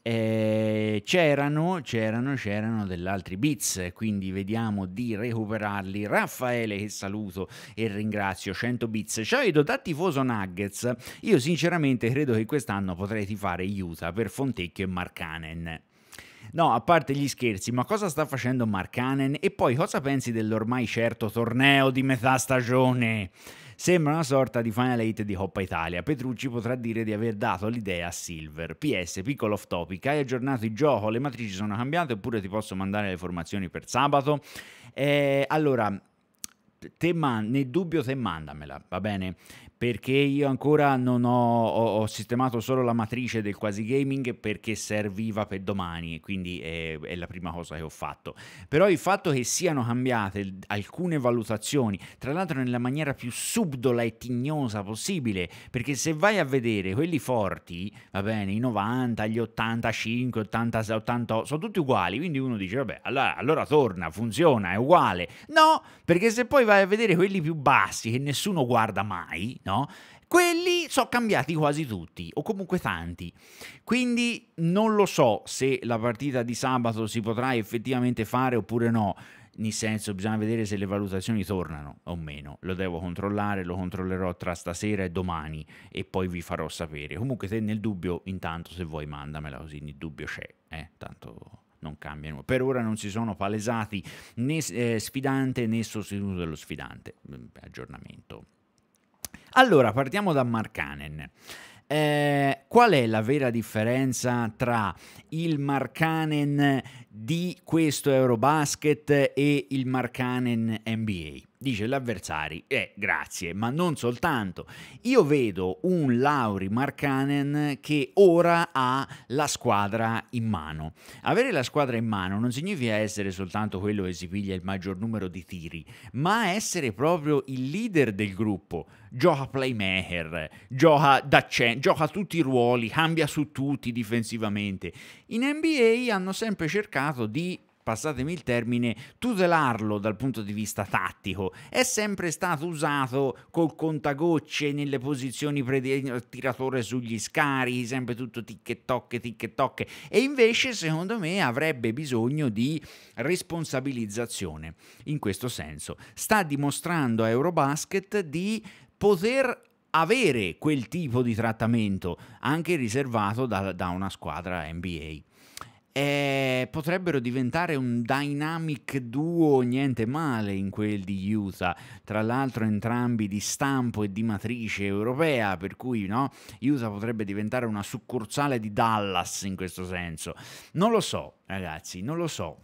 Eh, c'erano, c'erano, c'erano altri bits, quindi vediamo di recuperarli. Raffaele che saluto e ringrazio, 100 bits. Ciao da tifoso Nuggets, io sinceramente credo che quest'anno potrei tifare Utah per Fontecchio e Marcanen. No, a parte gli scherzi, ma cosa sta facendo Marcanen e poi cosa pensi dell'ormai certo torneo di metà stagione? Sembra una sorta di Final 8 di Coppa Italia. Petrucci potrà dire di aver dato l'idea a Silver. PS, piccolo off topic, hai aggiornato il gioco, le matrici sono cambiate oppure ti posso mandare le formazioni per sabato? Eh, allora, man- nel dubbio te mandamela, va bene? perché io ancora non ho, ho, sistemato solo la matrice del quasi gaming perché serviva per domani e quindi è, è, la prima cosa che ho fatto però il fatto che siano cambiate alcune valutazioni tra l'altro nella maniera più subdola e tignosa possibile perché se vai a vedere quelli forti va bene i 90 gli 85 86 88 sono tutti uguali quindi uno dice vabbè allora, allora torna funziona è uguale no perché se poi vai a vedere quelli più bassi che nessuno guarda mai no? Quelli sono cambiati quasi tutti, o comunque tanti. Quindi non lo so se la partita di sabato si potrà effettivamente fare oppure no. Nel senso, bisogna vedere se le valutazioni tornano o meno. Lo devo controllare, lo controllerò tra stasera e domani e poi vi farò sapere. Comunque, se nel dubbio, intanto se vuoi mandamela così, nel dubbio c'è, eh? Tanto non cambiano. Per ora non si sono palesati né eh, sfidante né sostituto dello sfidante. Mm, aggiornamento. Allora, partiamo da Markkanen. Eh, qual è la vera differenza tra il Markkanen di questo Eurobasket e il Markkanen NBA? dice l'avversario, eh grazie, ma non soltanto. Io vedo un Lauri Markkanen che ora ha la squadra in mano. Avere la squadra in mano non significa essere soltanto quello che si piglia il maggior numero di tiri, ma essere proprio il leader del gruppo. Gioca playmaker, gioca, da cen- gioca tutti i ruoli, cambia su tutti difensivamente. In NBA hanno sempre cercato di passatemi il termine, tutelarlo dal punto di vista tattico. È sempre stato usato col contagocce nelle posizioni predilige, tiratore sugli scari, sempre tutto tic e toc, tic e e invece secondo me avrebbe bisogno di responsabilizzazione in questo senso. Sta dimostrando a Eurobasket di poter avere quel tipo di trattamento anche riservato da, da una squadra NBA. Eh, potrebbero diventare un dynamic duo niente male in quel di Utah, tra l'altro entrambi di stampo e di matrice europea, per cui no, Utah potrebbe diventare una succursale di Dallas in questo senso. Non lo so, ragazzi, non lo so.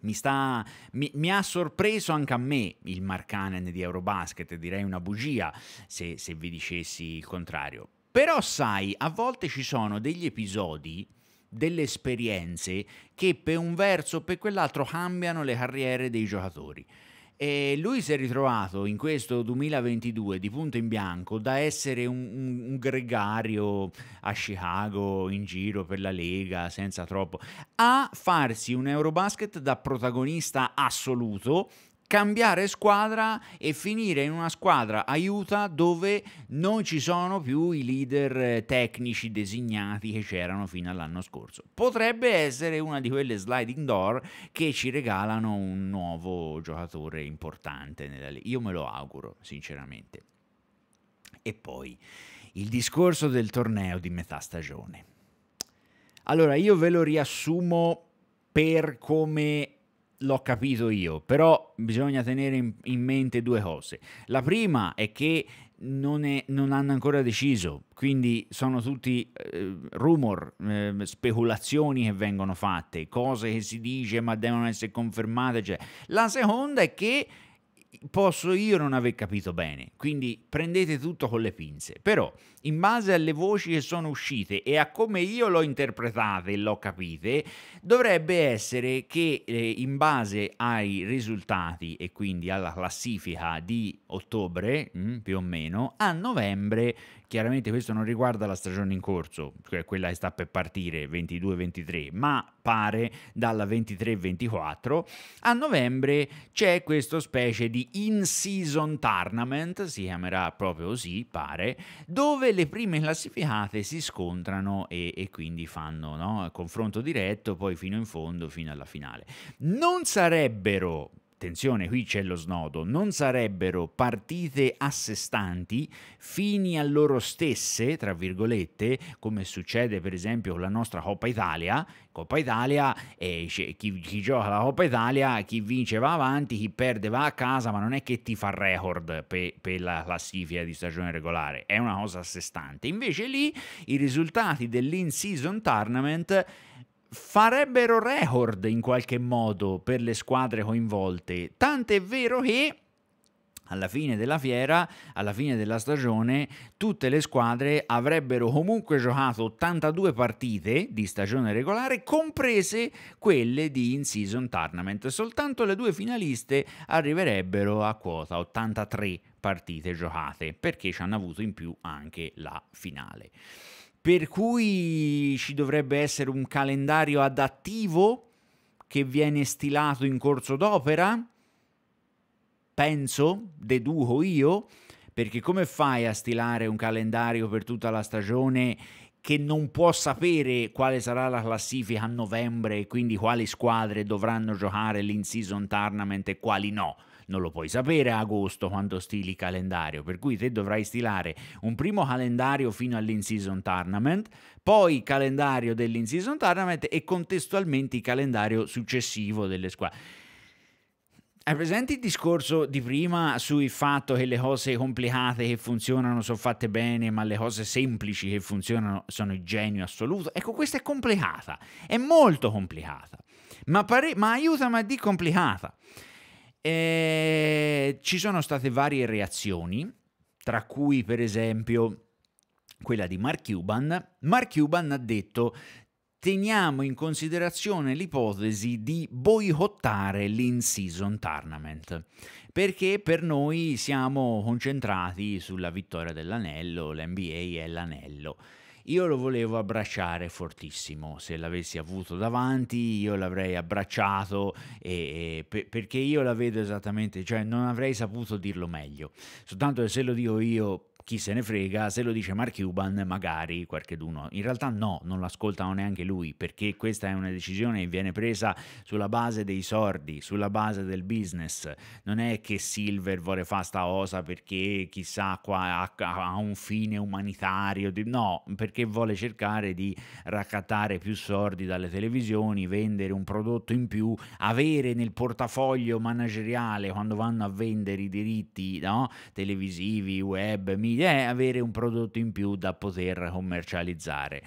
Mi, sta, mi, mi, ha sorpreso anche a me il Mark Markkanen di Eurobasket, direi una bugia se, se vi dicessi il contrario. Però sai, a volte ci sono degli episodi delle esperienze che per un verso o per quell'altro cambiano le carriere dei giocatori. E lui si è ritrovato in questo 2022 di punto in bianco da essere un, un, un, gregario a Chicago in giro per la Lega senza troppo a farsi un Eurobasket da protagonista assoluto cambiare squadra e finire in una squadra aiuta dove non ci sono più i leader eh, tecnici designati che c'erano fino all'anno scorso. Potrebbe essere una di quelle sliding door che ci regalano un nuovo giocatore importante nella Io me lo auguro, sinceramente. E poi il discorso del torneo di metà stagione. Allora, io ve lo riassumo per come l'ho capito io, però bisogna tenere in, in, mente due cose. La prima è che non, è, non hanno ancora deciso, quindi sono tutti eh, rumor, eh, speculazioni che vengono fatte, cose che si dice ma devono essere confermate. Cioè. La seconda è che posso io non aver capito bene, quindi prendete tutto con le pinze. Però, in base alle voci che sono uscite e a come io l'ho interpretate e l'ho capite, dovrebbe essere che eh, in base ai risultati e quindi alla classifica di ottobre, mh, mm, più o meno, a novembre chiaramente questo non riguarda la stagione in corso, cioè quella che sta per partire 22-23, ma pare dalla 23-24, a novembre c'è questo specie di in-season tournament, si chiamerà proprio così, pare, dove le prime classificate si scontrano e, e quindi fanno no? confronto diretto, poi fino in fondo, fino alla finale. Non sarebbero attenzione, qui c'è lo snodo, non sarebbero partite a sé stanti, fini a loro stesse, tra virgolette, come succede per esempio con la nostra Coppa Italia. Coppa Italia, eh, chi, chi, gioca la Coppa Italia, chi vince va avanti, chi perde va a casa, ma non è che ti fa record per pe la classifica di stagione regolare, è una cosa a sé stante. Invece lì i risultati dell'in-season tournament farebbero record in qualche modo per le squadre coinvolte. Tant'è vero che alla fine della fiera, alla fine della stagione, tutte le squadre avrebbero comunque giocato 82 partite di stagione regolare, comprese quelle di in-season tournament. Soltanto le due finaliste arriverebbero a quota 83 partite giocate, perché ci hanno avuto in più anche la finale per cui ci dovrebbe essere un calendario adattivo che viene stilato in corso d'opera? Penso, deduco io, perché come fai a stilare un calendario per tutta la stagione che non può sapere quale sarà la classifica a novembre e quindi quali squadre dovranno giocare l'in-season tournament e quali no? non lo puoi sapere a agosto quando stili calendario, per cui te dovrai stilare un primo calendario fino all'in-season tournament, poi calendario dell'in-season tournament e contestualmente il calendario successivo delle squadre. Hai presente il discorso di prima sul fatto che le cose complicate che funzionano sono fatte bene, ma le cose semplici che funzionano sono il genio assoluto? Ecco, questa è complicata, è molto complicata, ma, ma aiuta ma di complicata. E eh, ci sono state varie reazioni, tra cui per esempio quella di Mark Cuban. Mark Cuban ha detto teniamo in considerazione l'ipotesi di boicottare l'in-season tournament, perché per noi siamo concentrati sulla vittoria dell'anello, l'NBA è l'anello. Io lo volevo abbracciare fortissimo, se l'avessi avuto davanti io l'avrei abbracciato e, e, per, perché io la vedo esattamente, cioè non avrei saputo dirlo meglio, soltanto se lo dico io chi se ne frega, se lo dice Mark Cuban magari qualcheduno. In realtà no, non l'ascoltano neanche lui perché questa è una decisione che viene presa sulla base dei sordi, sulla base del business. Non è che Silver vuole fare sta cosa perché chissà qua ha, un fine umanitario, no, perché vuole cercare di raccattare più sordi dalle televisioni, vendere un prodotto in più, avere nel portafoglio manageriale quando vanno a vendere i diritti no? televisivi, web, media media è avere un prodotto in più da poter commercializzare.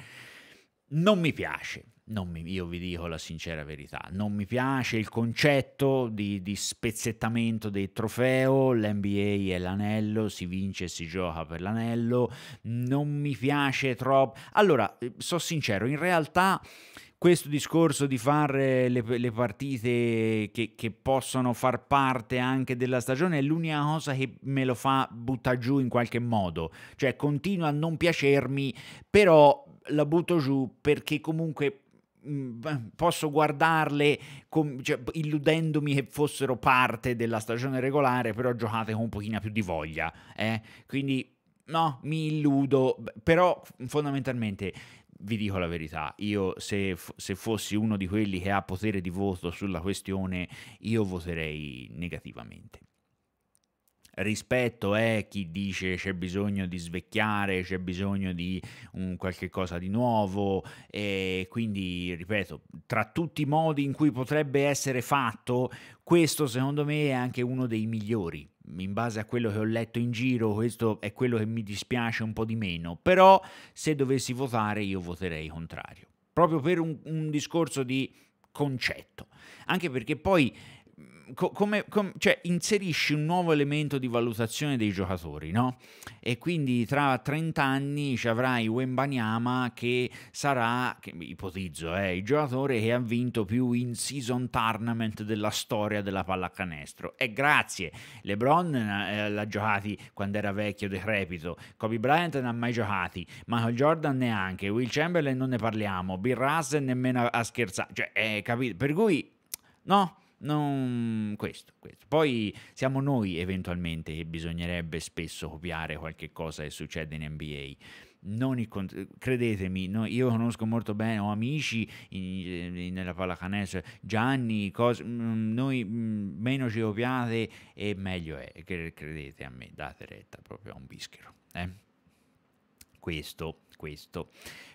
Non mi piace. Non mi, io vi dico la sincera verità, non mi piace il concetto di, di spezzettamento del trofeo, l'NBA è l'anello, si vince e si gioca per l'anello, non mi piace troppo. Allora, eh, sono sincero, in realtà questo discorso di fare le, le partite che, che, possono far parte anche della stagione è l'unica cosa che me lo fa buttare giù in qualche modo. Cioè, continua a non piacermi, però la butto giù perché comunque posso guardarle com- cioè, illudendomi che fossero parte della stagione regolare, però giocate con un pochino più di voglia. Eh? Quindi no, mi illudo, però fondamentalmente vi dico la verità, io se, se, fossi uno di quelli che ha potere di voto sulla questione, io voterei negativamente. Rispetto è eh, chi dice c'è bisogno di svecchiare, c'è bisogno di un qualche cosa di nuovo, e quindi ripeto, tra tutti i modi in cui potrebbe essere fatto, questo secondo me è anche uno dei migliori in base a quello che ho letto in giro, questo è quello che mi dispiace un po' di meno, però se dovessi votare io voterei contrario, proprio per un, un discorso di concetto, anche perché poi co- come, com- cioè, inserisci un nuovo elemento di valutazione dei giocatori, no? E quindi tra 30 anni ci avrai Wembanyama che sarà, che, ipotizzo, eh, il giocatore che ha vinto più in-season tournament della storia della pallacanestro. E grazie, LeBron eh, l'ha giocati quando era vecchio, decrepito, Kobe Bryant non ha mai giocati, Michael Jordan neanche, Will Chamberlain non ne parliamo, Bill Russell nemmeno ha scherzato, cioè, eh, capito? Per cui, no? non... questo, questo. Poi siamo noi eventualmente che bisognerebbe spesso copiare qualche cosa che succede in NBA. Non Cont- credetemi, no, io conosco molto bene, ho amici in, in, eh, nella pallacanestro, Gianni, cos- mm, noi mm, meno ci copiate e meglio è, credete a me, date retta proprio a un bischero. Eh? Questo, questo.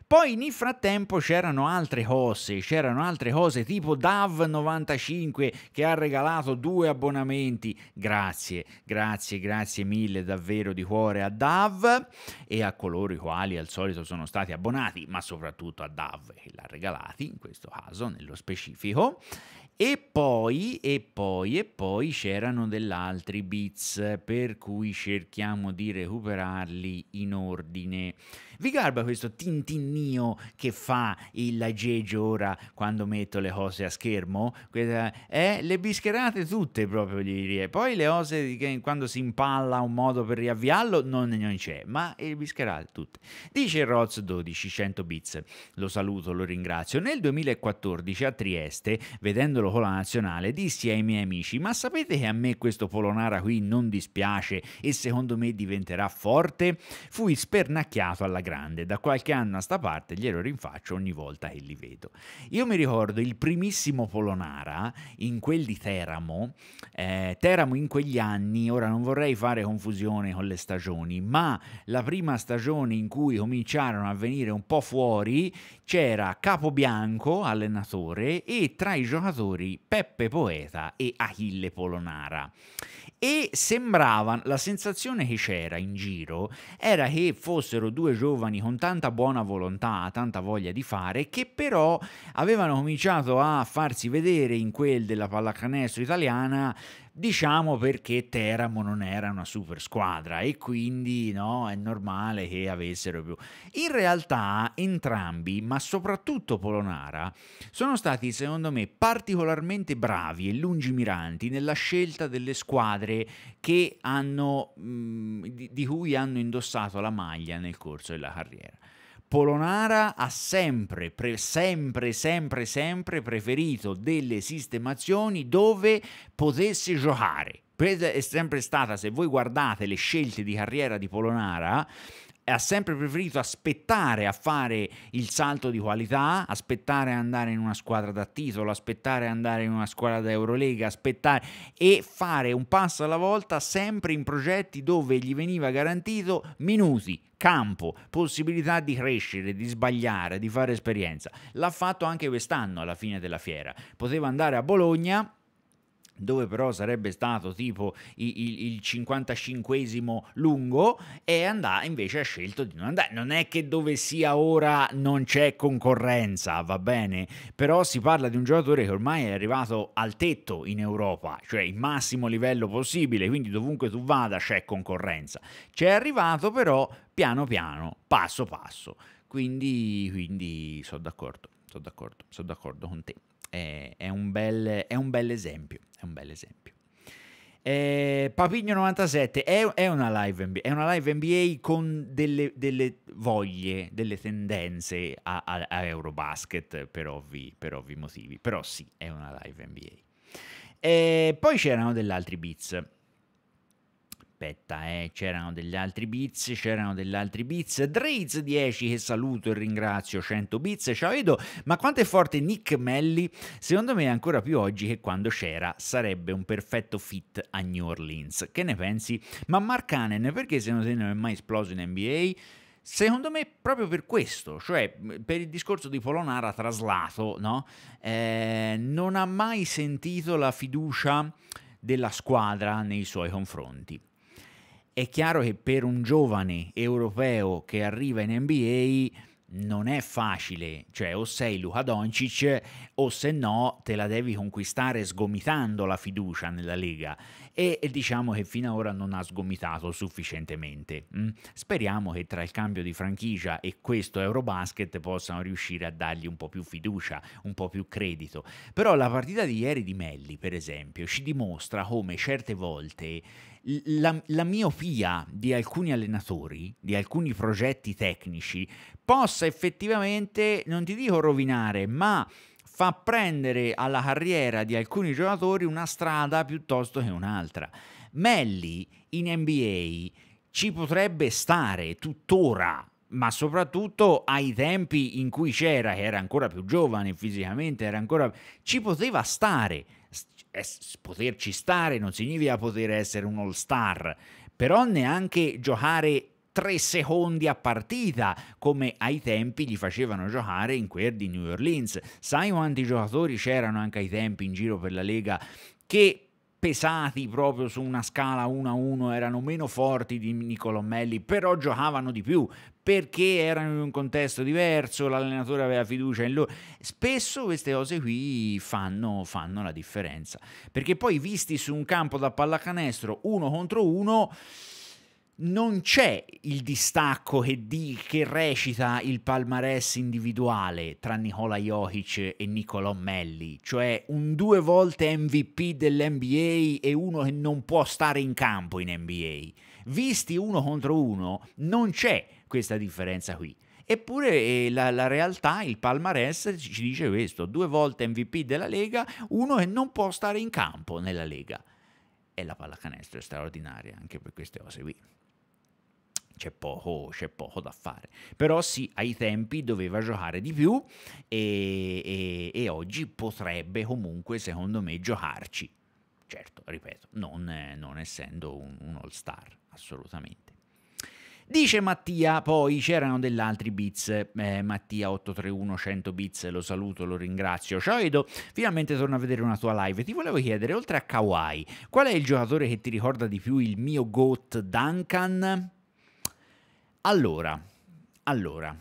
Poi nel frattempo c'erano altre cose, c'erano altre cose tipo DAV95 che ha regalato due abbonamenti. Grazie, grazie, grazie mille davvero di cuore a DAV e a coloro i quali al solito sono stati abbonati, ma soprattutto a DAV che l'ha regalati in questo caso nello specifico. E poi, e poi, e poi c'erano degli altri bits, per cui cerchiamo di recuperarli in ordine. Vi garba questo tintinnio che fa il laggeggio ora quando metto le cose a schermo? Eh, le bischerate tutte proprio gli e poi le cose che quando si impalla un modo per riavviarlo non, non c'è, ma le bischerate tutte. Dice Roz 12, 100 bits, lo saluto, lo ringrazio. Nel 2014 a Trieste, vedendolo con la nazionale, dissi ai miei amici, ma sapete che a me questo Polonara qui non dispiace e secondo me diventerà forte? Fui spernacchiato alla grande, da qualche anno a sta parte glielo rinfaccio ogni volta che li vedo. Io mi ricordo il primissimo Polonara in quel di Teramo, eh, Teramo in quegli anni, ora non vorrei fare confusione con le stagioni, ma la prima stagione in cui cominciarono a venire un po' fuori c'era Capo Bianco, allenatore, e tra i giocatori Peppe Poeta e Achille Polonara e sembrava la sensazione che c'era in giro era che fossero due giovani con tanta buona volontà, tanta voglia di fare, che però avevano cominciato a farsi vedere in quel della pallacanestro italiana Diciamo perché Teramo non era una super squadra e quindi no, è normale che avessero più. In realtà entrambi, ma soprattutto Polonara, sono stati secondo me particolarmente bravi e lungimiranti nella scelta delle squadre hanno, mh, mm, di, di cui hanno indossato la maglia nel corso della carriera. Polonara ha sempre, pre, sempre, sempre, sempre preferito delle sistemazioni dove potesse giocare. È sempre stata, se voi guardate le scelte di carriera di Polonara, ha sempre preferito aspettare a fare il salto di qualità, aspettare ad andare in una squadra da titolo, aspettare ad andare in una squadra da Eurolega, aspettare e fare un passo alla volta sempre in progetti dove gli veniva garantito minuti, campo, possibilità di crescere, di sbagliare, di fare esperienza. L'ha fatto anche quest'anno alla fine della fiera. Poteva andare a Bologna dove però sarebbe stato tipo il, il 55 lungo e andà, invece ha scelto di non andare. Non è che dove sia ora non c'è concorrenza, va bene, però si parla di un giocatore che ormai è arrivato al tetto in Europa, cioè il massimo livello possibile, quindi dovunque tu vada c'è concorrenza. C'è arrivato però piano piano, passo passo, quindi, quindi sono d'accordo, sono d'accordo, sono d'accordo con te è, è, un, bel, è un bel esempio. È un bel esempio. Eh, Papigno 97 è, è, una live NBA, è una live NBA con delle, delle voglie, delle tendenze a, a, a Eurobasket per ovvi, per ovvi, motivi, però sì, è una live NBA. Eh, poi c'erano degli altri beats aspetta, eh, c'erano degli altri bits, c'erano degli altri bits, Draze 10 che saluto e ringrazio, 100 bits, ciao Edo, ma quanto è forte Nick Melli, secondo me ancora più oggi che quando c'era, sarebbe un perfetto fit a New Orleans, che ne pensi? Ma Mark Cannon perché secondo te non è mai esploso in NBA? Secondo me proprio per questo, cioè per il discorso di Polonara traslato, no? eh, non ha mai sentito la fiducia della squadra nei suoi confronti è chiaro che per un giovane europeo che arriva in NBA non è facile, cioè o sei Luca Doncic o se no te la devi conquistare sgomitando la fiducia nella Lega e diciamo che fino ad ora non ha sgomitato sufficientemente. Mm? Speriamo che tra il cambio di franchigia e questo Eurobasket possano riuscire a dargli un po' più fiducia, un po' più credito. Però la partita di ieri di Melli, per esempio, ci dimostra come certe volte la, la, miopia di alcuni allenatori, di alcuni progetti tecnici, possa effettivamente, non ti dico rovinare, ma fa prendere alla carriera di alcuni giocatori una strada piuttosto che un'altra. Melli in NBA ci potrebbe stare tuttora, ma soprattutto ai tempi in cui c'era, che era ancora più giovane fisicamente, era ancora... ci poteva stare. Eh, poterci stare non significa poter essere un all-star, però neanche giocare tre secondi a partita, come ai tempi gli facevano giocare in quel di New Orleans. Sai quanti giocatori c'erano anche ai tempi in giro per la Lega che pesati proprio su una scala 1-1, erano meno forti di Nicolò Melli, però giocavano di più perché erano in un contesto diverso, l'allenatore aveva fiducia in loro. Spesso queste cose qui fanno, fanno la differenza, perché poi visti su un campo da pallacanestro uno contro uno non c'è il distacco che, di, che, recita il palmarès individuale tra Nicola Jokic e Nicolò Melli, cioè un due volte MVP dell'NBA e uno che non può stare in campo in NBA. Visti uno contro uno, non c'è questa differenza qui. Eppure eh, la, la, realtà, il palmarès ci dice questo, due volte MVP della Lega, uno che non può stare in campo nella Lega. E la pallacanestro è straordinaria anche per queste cose qui c'è poco, c'è poco da fare. Però sì, ai tempi doveva giocare di più e, e, e oggi potrebbe comunque, secondo me, giocarci. Certo, ripeto, non, non essendo un, un all-star, assolutamente. Dice Mattia, poi c'erano degli altri bits, eh, Mattia 831 100 bits, lo saluto, lo ringrazio. Ciao Edo, finalmente torno a vedere una tua live. Ti volevo chiedere, oltre a Kawhi, qual è il giocatore che ti ricorda di più il mio GOAT Duncan? Allora, allora,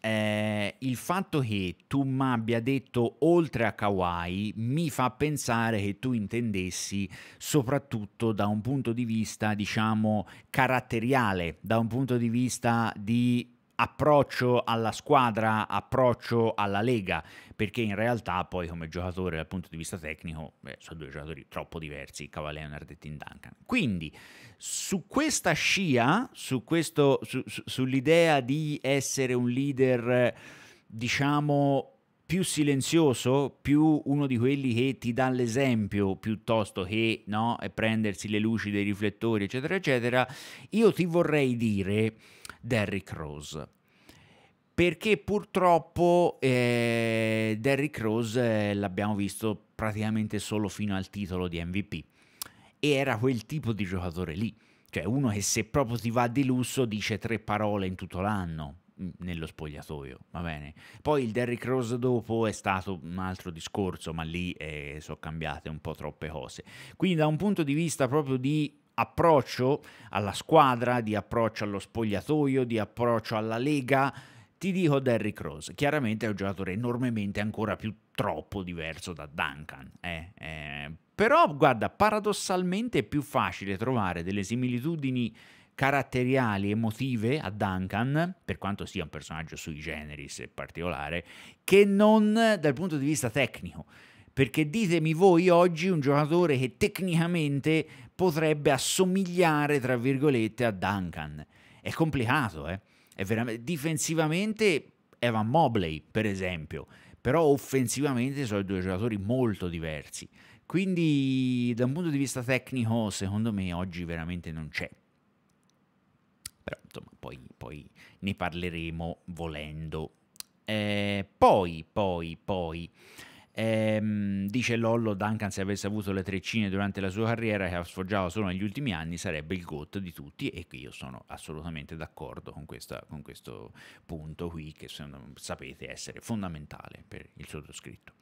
eh, il fatto che tu mi abbia detto oltre a Kawaii mi fa pensare che tu intendessi soprattutto da un punto di vista, diciamo, caratteriale, da un punto di vista di approccio alla squadra, approccio alla lega, perché in realtà poi come giocatore dal punto di vista tecnico beh, sono due giocatori troppo diversi, Cavalier Leonard e Tim Duncan. Quindi su questa scia, su questo, su, su, sull'idea di essere un leader, diciamo, più silenzioso, più uno di quelli che ti dà l'esempio piuttosto che no, prendersi le luci dei riflettori, eccetera, eccetera, io ti vorrei dire Derrick Rose. Perché purtroppo eh, Derrick Rose eh, l'abbiamo visto praticamente solo fino al titolo di MVP e era quel tipo di giocatore lì, cioè uno che se proprio ti va di lusso dice tre parole in tutto l'anno mm, nello spogliatoio, va bene. Poi il Derrick Rose dopo è stato un altro discorso, ma lì eh, sono cambiate un po' troppe cose. Quindi da un punto di vista proprio di approccio alla squadra, di approccio allo spogliatoio, di approccio alla lega, ti dico Derrick Rose, chiaramente è un giocatore enormemente ancora più troppo diverso da Duncan, eh? Eh, però, guarda, paradossalmente è più facile trovare delle similitudini caratteriali, emotive a Duncan, per quanto sia un personaggio sui generis e particolare, che non dal punto di vista tecnico. Perché ditemi voi oggi un giocatore che tecnicamente potrebbe assomigliare, tra virgolette, a Duncan. È complicato, eh? È difensivamente Evan Mobley, per esempio, però offensivamente sono due giocatori molto diversi. Quindi da un punto di vista tecnico, secondo me oggi veramente non c'è. Però insomma, poi, poi ne parleremo volendo. Eh, poi, poi, poi... Ehm, dice Lollo, Duncan se avesse avuto le treccine durante la sua carriera che ha sfoggiato solo negli ultimi anni sarebbe il GOAT di tutti e io sono assolutamente d'accordo con, questa, con questo punto qui che sapete essere fondamentale per il sottoscritto.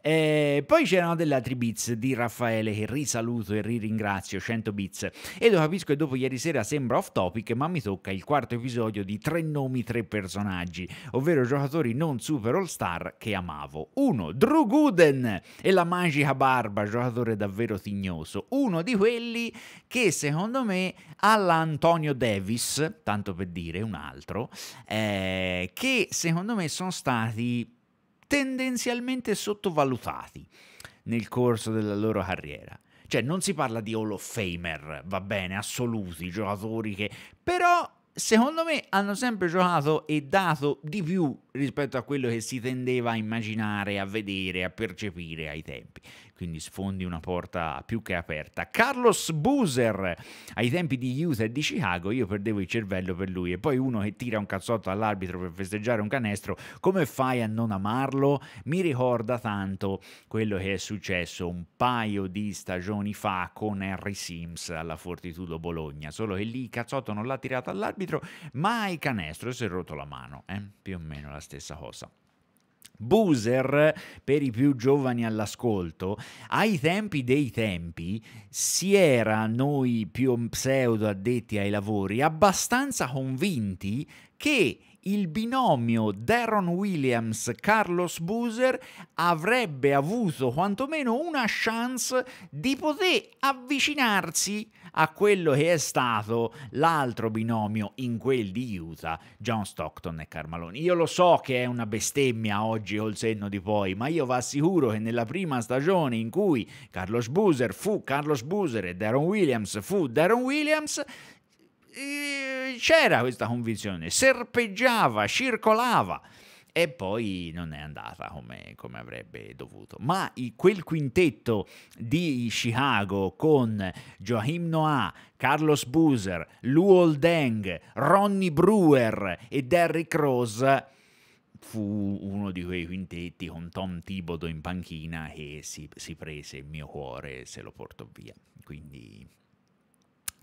E eh, poi c'erano delle altre bits di Raffaele che risaluto e riringrazio, 100 bits. E lo capisco che dopo ieri sera sembra off topic, ma mi tocca il quarto episodio di Tre nomi, tre personaggi, ovvero giocatori non super all star che amavo. 1. Drug Guden e la magica barba, giocatore davvero tignoso, uno di quelli che secondo me alla Antonio Davis, tanto per dire un altro, eh, che secondo me sono stati tendenzialmente sottovalutati nel corso della loro carriera. Cioè non si parla di Hall of Famer, va bene, assoluti, giocatori che... però secondo me hanno sempre giocato e dato di più rispetto a quello che si tendeva a immaginare, a vedere, a percepire ai tempi quindi sfondi una porta più che aperta. Carlos Boozer, ai tempi di Utah e di Chicago, io perdevo il cervello per lui e poi uno che tira un cazzotto all'arbitro per festeggiare un canestro, come fai a non amarlo? Mi ricorda tanto quello che è successo un paio di stagioni fa con Henry Sims alla Fortitudo Bologna, solo che lì il cazzotto non l'ha tirato all'arbitro, ma il canestro si è rotto la mano, eh? più o meno la stessa cosa. Boozer, per i più giovani all'ascolto, ai tempi dei tempi si era, noi più pseudo addetti ai lavori, abbastanza convinti che il binomio Darren Williams-Carlos Boozer avrebbe avuto quantomeno una chance di poter avvicinarsi a quello che è stato l'altro binomio in quel di Utah, John Stockton e Carmalone. Io lo so che è una bestemmia oggi o il senno di poi, ma io vi assicuro che nella prima stagione in cui Carlos Boozer fu Carlos Boozer e Darren Williams fu Darren Williams, eh, c'era questa convinzione, serpeggiava, circolava e poi non è andata come, come avrebbe dovuto. Ma i, quel quintetto di Chicago con Joachim Noah, Carlos Boozer, Luol Deng, Ronnie Brewer e Derrick Rose fu uno di quei quintetti con Tom Tibodo in panchina che si, si prese il mio cuore e se lo portò via. Quindi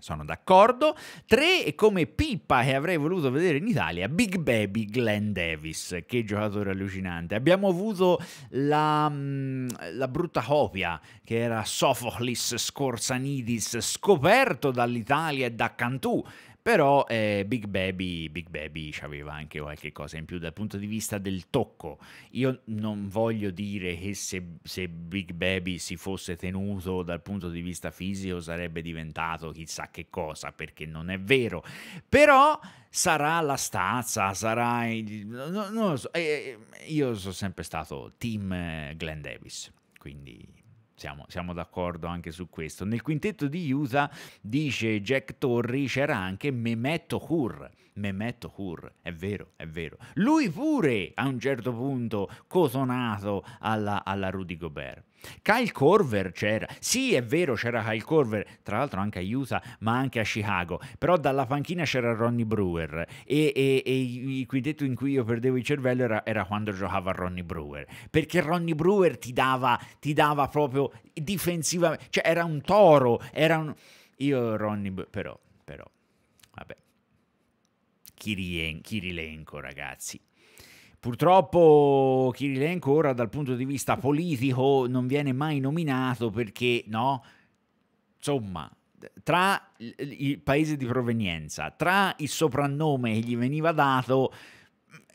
sono d'accordo. 3. Come pipa che avrei voluto vedere in Italia, Big Baby Glenn Davis. Che giocatore allucinante. Abbiamo avuto la, mm, la brutta copia che era Sophocles Scorsanidis, scoperto dall'Italia e da Cantù però eh, Big Baby, Big Baby aveva anche qualche cosa in più dal punto di vista del tocco. Io non voglio dire che se, se Big Baby si fosse tenuto dal punto di vista fisico sarebbe diventato chissà che cosa, perché non è vero, però sarà la stazza, sarà... Il, non, non lo so, eh, io sono sempre stato team eh, Glenn Davis, quindi siamo, siamo, d'accordo anche su questo. Nel quintetto di USA, dice Jack Torri, c'era anche Memetto Hur. Memetto Hur, è vero, è vero. Lui pure a un certo punto cotonato alla, alla Rudy Gobert. Kyle Corver c'era, sì è vero c'era Kyle Corver, tra l'altro anche a Utah ma anche a Chicago, però dalla panchina c'era Ronnie Brewer e, e, e il quintetto in cui io perdevo il cervello era, era, quando giocava Ronnie Brewer, perché Ronnie Brewer ti dava, ti dava proprio difensivamente, cioè era un toro, era un... Io Ronnie Brewer, però, però, vabbè. chi rilenco ragazzi, Purtroppo Kirilenko ora dal punto di vista politico non viene mai nominato perché, no, insomma, tra il paese di provenienza, tra il soprannome che gli veniva dato,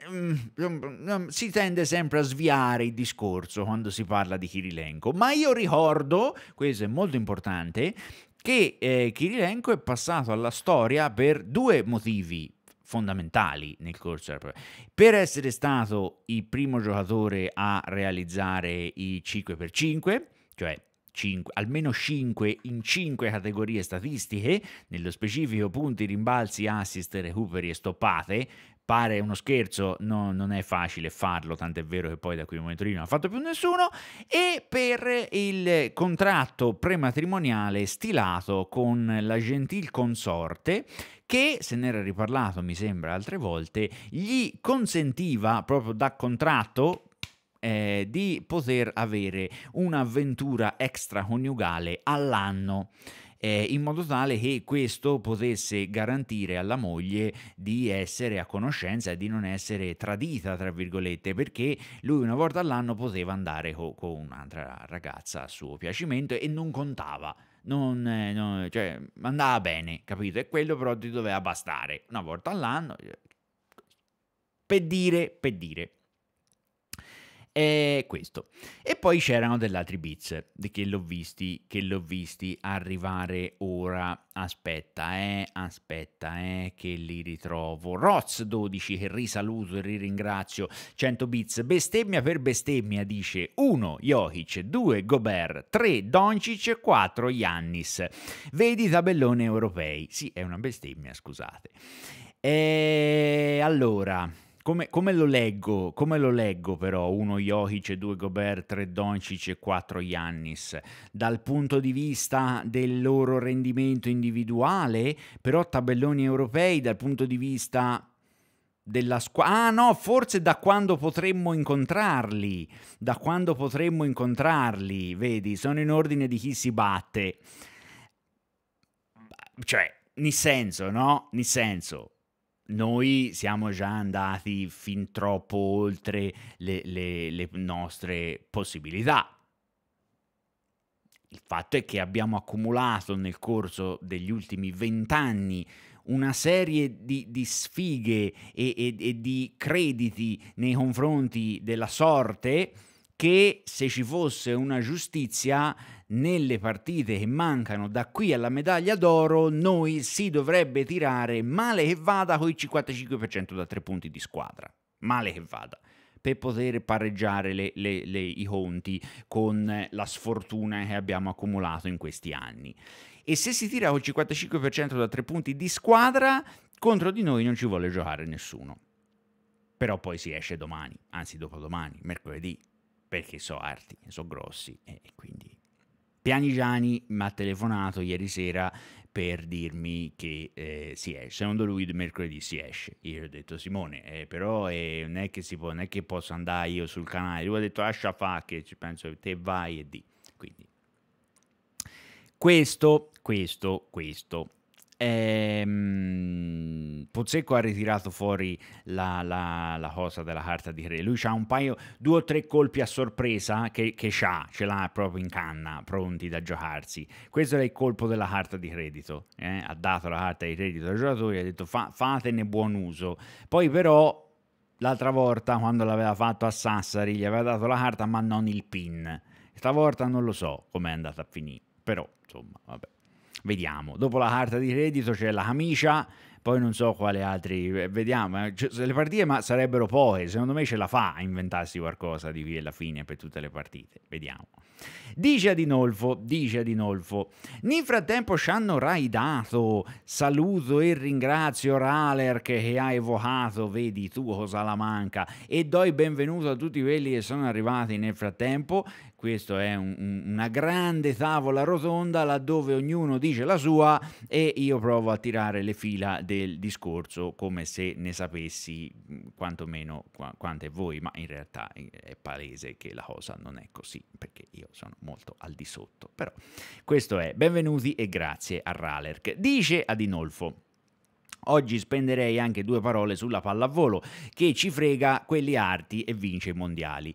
mm, mm, mm, si tende sempre a sviare il discorso quando si parla di Kirilenko. Ma io ricordo, questo è molto importante, che eh, Kirilenko è passato alla storia per due motivi fondamentali nel corso della propria. Per essere stato il primo giocatore a realizzare i 5x5, cioè 5, almeno 5 in 5 categorie statistiche, nello specifico punti, rimbalzi, assist, recuperi e stoppate. Pare uno scherzo, no, non è facile farlo, tant'è vero che poi da qui quel momento lì non ha fatto più nessuno, e per il contratto prematrimoniale stilato con la gentil consorte che se ne era riparlato, mi sembra, altre volte, gli consentiva proprio da contratto eh, di poter avere un'avventura extraconiugale all'anno eh, in modo tale che questo potesse garantire alla moglie di essere a conoscenza e di non essere tradita, tra virgolette, perché lui una volta all'anno poteva andare con un'altra ragazza a suo piacimento e non contava non, eh, non, eh, cioè, andava bene, capito? E quello però ti doveva bastare una volta all'anno. Eh, per dire, per dire. E questo. E poi c'erano degli altri bits che l'ho visti, che l'ho visti arrivare ora. Aspetta, eh, aspetta, eh, che li ritrovo. Roz 12 che risaluto e riringrazio. 100 bits. Bestemmia per bestemmia dice 1 Jokic, 2 Gobert, 3 Doncic, 4 Yannis. Vedi tabellone europei. Sì, è una bestemmia, scusate. E allora come, come, lo leggo, come, lo leggo, però uno Jokic, due Gobert, tre Doncic e quattro Yannis? Dal punto di vista del loro rendimento individuale, però tabelloni europei, dal punto di vista della squadra. Ah no, forse da quando potremmo incontrarli, da quando potremmo incontrarli, vedi, sono in ordine di chi si batte. Cioè, nel senso, no? Nel senso, noi siamo già andati fin troppo oltre le, le, le nostre possibilità. Il fatto è che abbiamo accumulato nel corso degli ultimi vent'anni una serie di, di sfighe e, e, e di crediti nei confronti della sorte che se ci fosse una giustizia nelle partite che mancano da qui alla medaglia d'oro, noi si dovrebbe tirare male che vada con il 55% da tre punti di squadra. Male che vada per poter pareggiare le, le, le, i conti con la sfortuna che abbiamo accumulato in questi anni. E se si tira col 55% da tre punti di squadra, contro di noi non ci vuole giocare nessuno. Però poi si esce domani, anzi dopodomani, mercoledì, perché so arti, so grossi e quindi... Pianigiani mi ha telefonato ieri sera per dirmi che eh, si esce, secondo lui mercoledì si esce. Io gli ho detto Simone, eh, però eh, non, è che si può, non è che posso andare io sul canale, lui ha detto lascia fa che ci penso che te vai e di. Quindi questo, questo, questo Ehm, Pozzecco ha ritirato fuori la, la, la, cosa della carta di Re. Lui ha un paio, due o tre colpi a sorpresa che, che ha, ce l'ha proprio in canna, pronti da giocarsi. Questo era il colpo della carta di credito. Eh? Ha dato la carta di credito ai giocatori, ha detto fa, fatene buon uso. Poi però l'altra volta quando l'aveva fatto a Sassari gli aveva dato la carta ma non il pin. Stavolta non lo so come è andata a finire, però insomma vabbè. Vediamo. Dopo la carta di credito c'è la camicia, poi non so quale altri. Eh, vediamo. Eh. Cioè, le partite ma sarebbero poche. Secondo me ce la fa a inventarsi qualcosa di qui alla fine per tutte le partite. Vediamo. Dice Adinolfo, dice Adinolfo, nel frattempo ci hanno raidato, saluto e ringrazio Raler che ha evocato, vedi tu cosa la manca, e do il benvenuto a tutti quelli che sono arrivati nel frattempo, questo è un, un, una grande tavola rotonda laddove ognuno dice la sua e io provo a tirare le fila del discorso come se ne sapessi mm, quantomeno qu- quante voi, ma in realtà eh, è palese che la cosa non è così perché io sono molto al di sotto. Però questo è, benvenuti e grazie a Ralerk. Dice Adinolfo. Oggi spenderei anche due parole sulla pallavolo che ci frega quelli arti e vince i mondiali.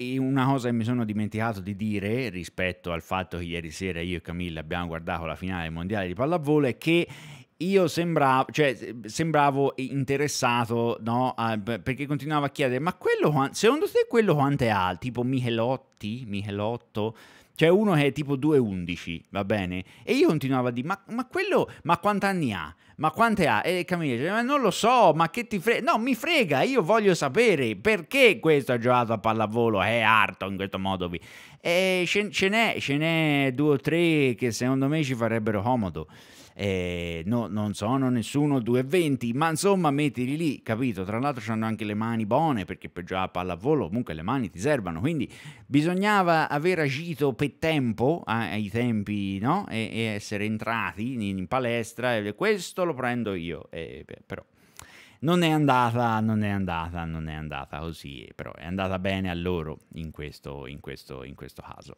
E una cosa che mi sono dimenticato di dire rispetto al fatto che ieri sera io e Camilla abbiamo guardato la finale mondiale di pallavolo è che io sembravo, cioè, sembravo interessato, no? A, perché continuavo a chiedere, ma quello, secondo te quello quanto è alto? Tipo Michelotti, Michelotto? C'è cioè, uno che è tipo 2,11, va bene? E io continuavo a dire, ma, ma quello, ma quanti anni ha? Ma quante ha? E Camilla diceva, ma non lo so, ma che ti frega? No, mi frega, io voglio sapere perché questo ha giocato a pallavolo, è arto in questo modo. E ce, n'è, ce n'è due o tre che secondo me ci farebbero comodo eh, no, non sono nessuno 2,20, ma insomma mettili lì, capito? Tra l'altro hanno anche le mani buone perché per giocare a pallavolo comunque le mani ti servono, quindi bisognava aver agito per tempo ai tempi no? e, e essere entrati in, in, palestra e questo lo prendo io, e, però non è andata, non è andata, non è andata così, però è andata bene a loro in questo, in questo, in questo caso.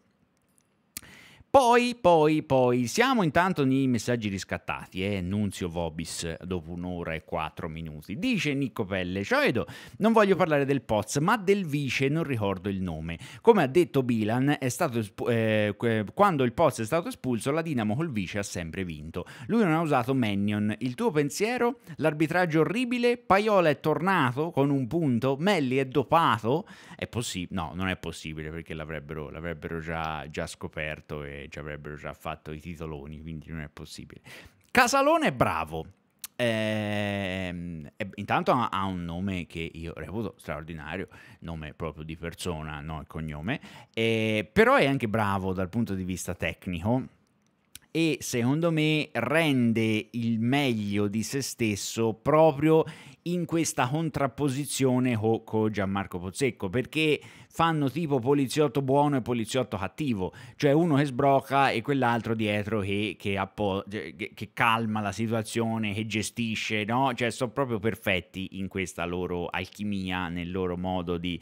Poi, poi, poi, siamo intanto nei messaggi riscattati, eh? Nunzio Vobis, dopo un'ora e quattro minuti. Dice Nicco Pelle, ciao Edo, non voglio parlare del Poz, ma del vice, non ricordo il nome. Come ha detto Bilan, eh, quando il Poz è stato espulso, la Dinamo col vice ha sempre vinto. Lui non ha usato Mannion. Il tuo pensiero? L'arbitraggio orribile? Paiola è tornato con un punto? Melli è dopato? È possibile? No, non è possibile perché l'avrebbero, l'avrebbero già, già scoperto e ci avrebbero già fatto i titoloni, quindi non è possibile. Casalone è bravo. Eh, intanto ha un nome che io reputo straordinario, nome proprio di persona, no il cognome, eh, però è anche bravo dal punto di vista tecnico e secondo me rende il meglio di se stesso proprio in questa contrapposizione con Gianmarco Pozzecco, perché fanno tipo poliziotto buono e poliziotto cattivo, cioè uno che sbroca e quell'altro dietro che, cioè, che, che, calma la situazione, che gestisce, no? Cioè sono proprio perfetti in questa loro alchimia, nel loro modo di...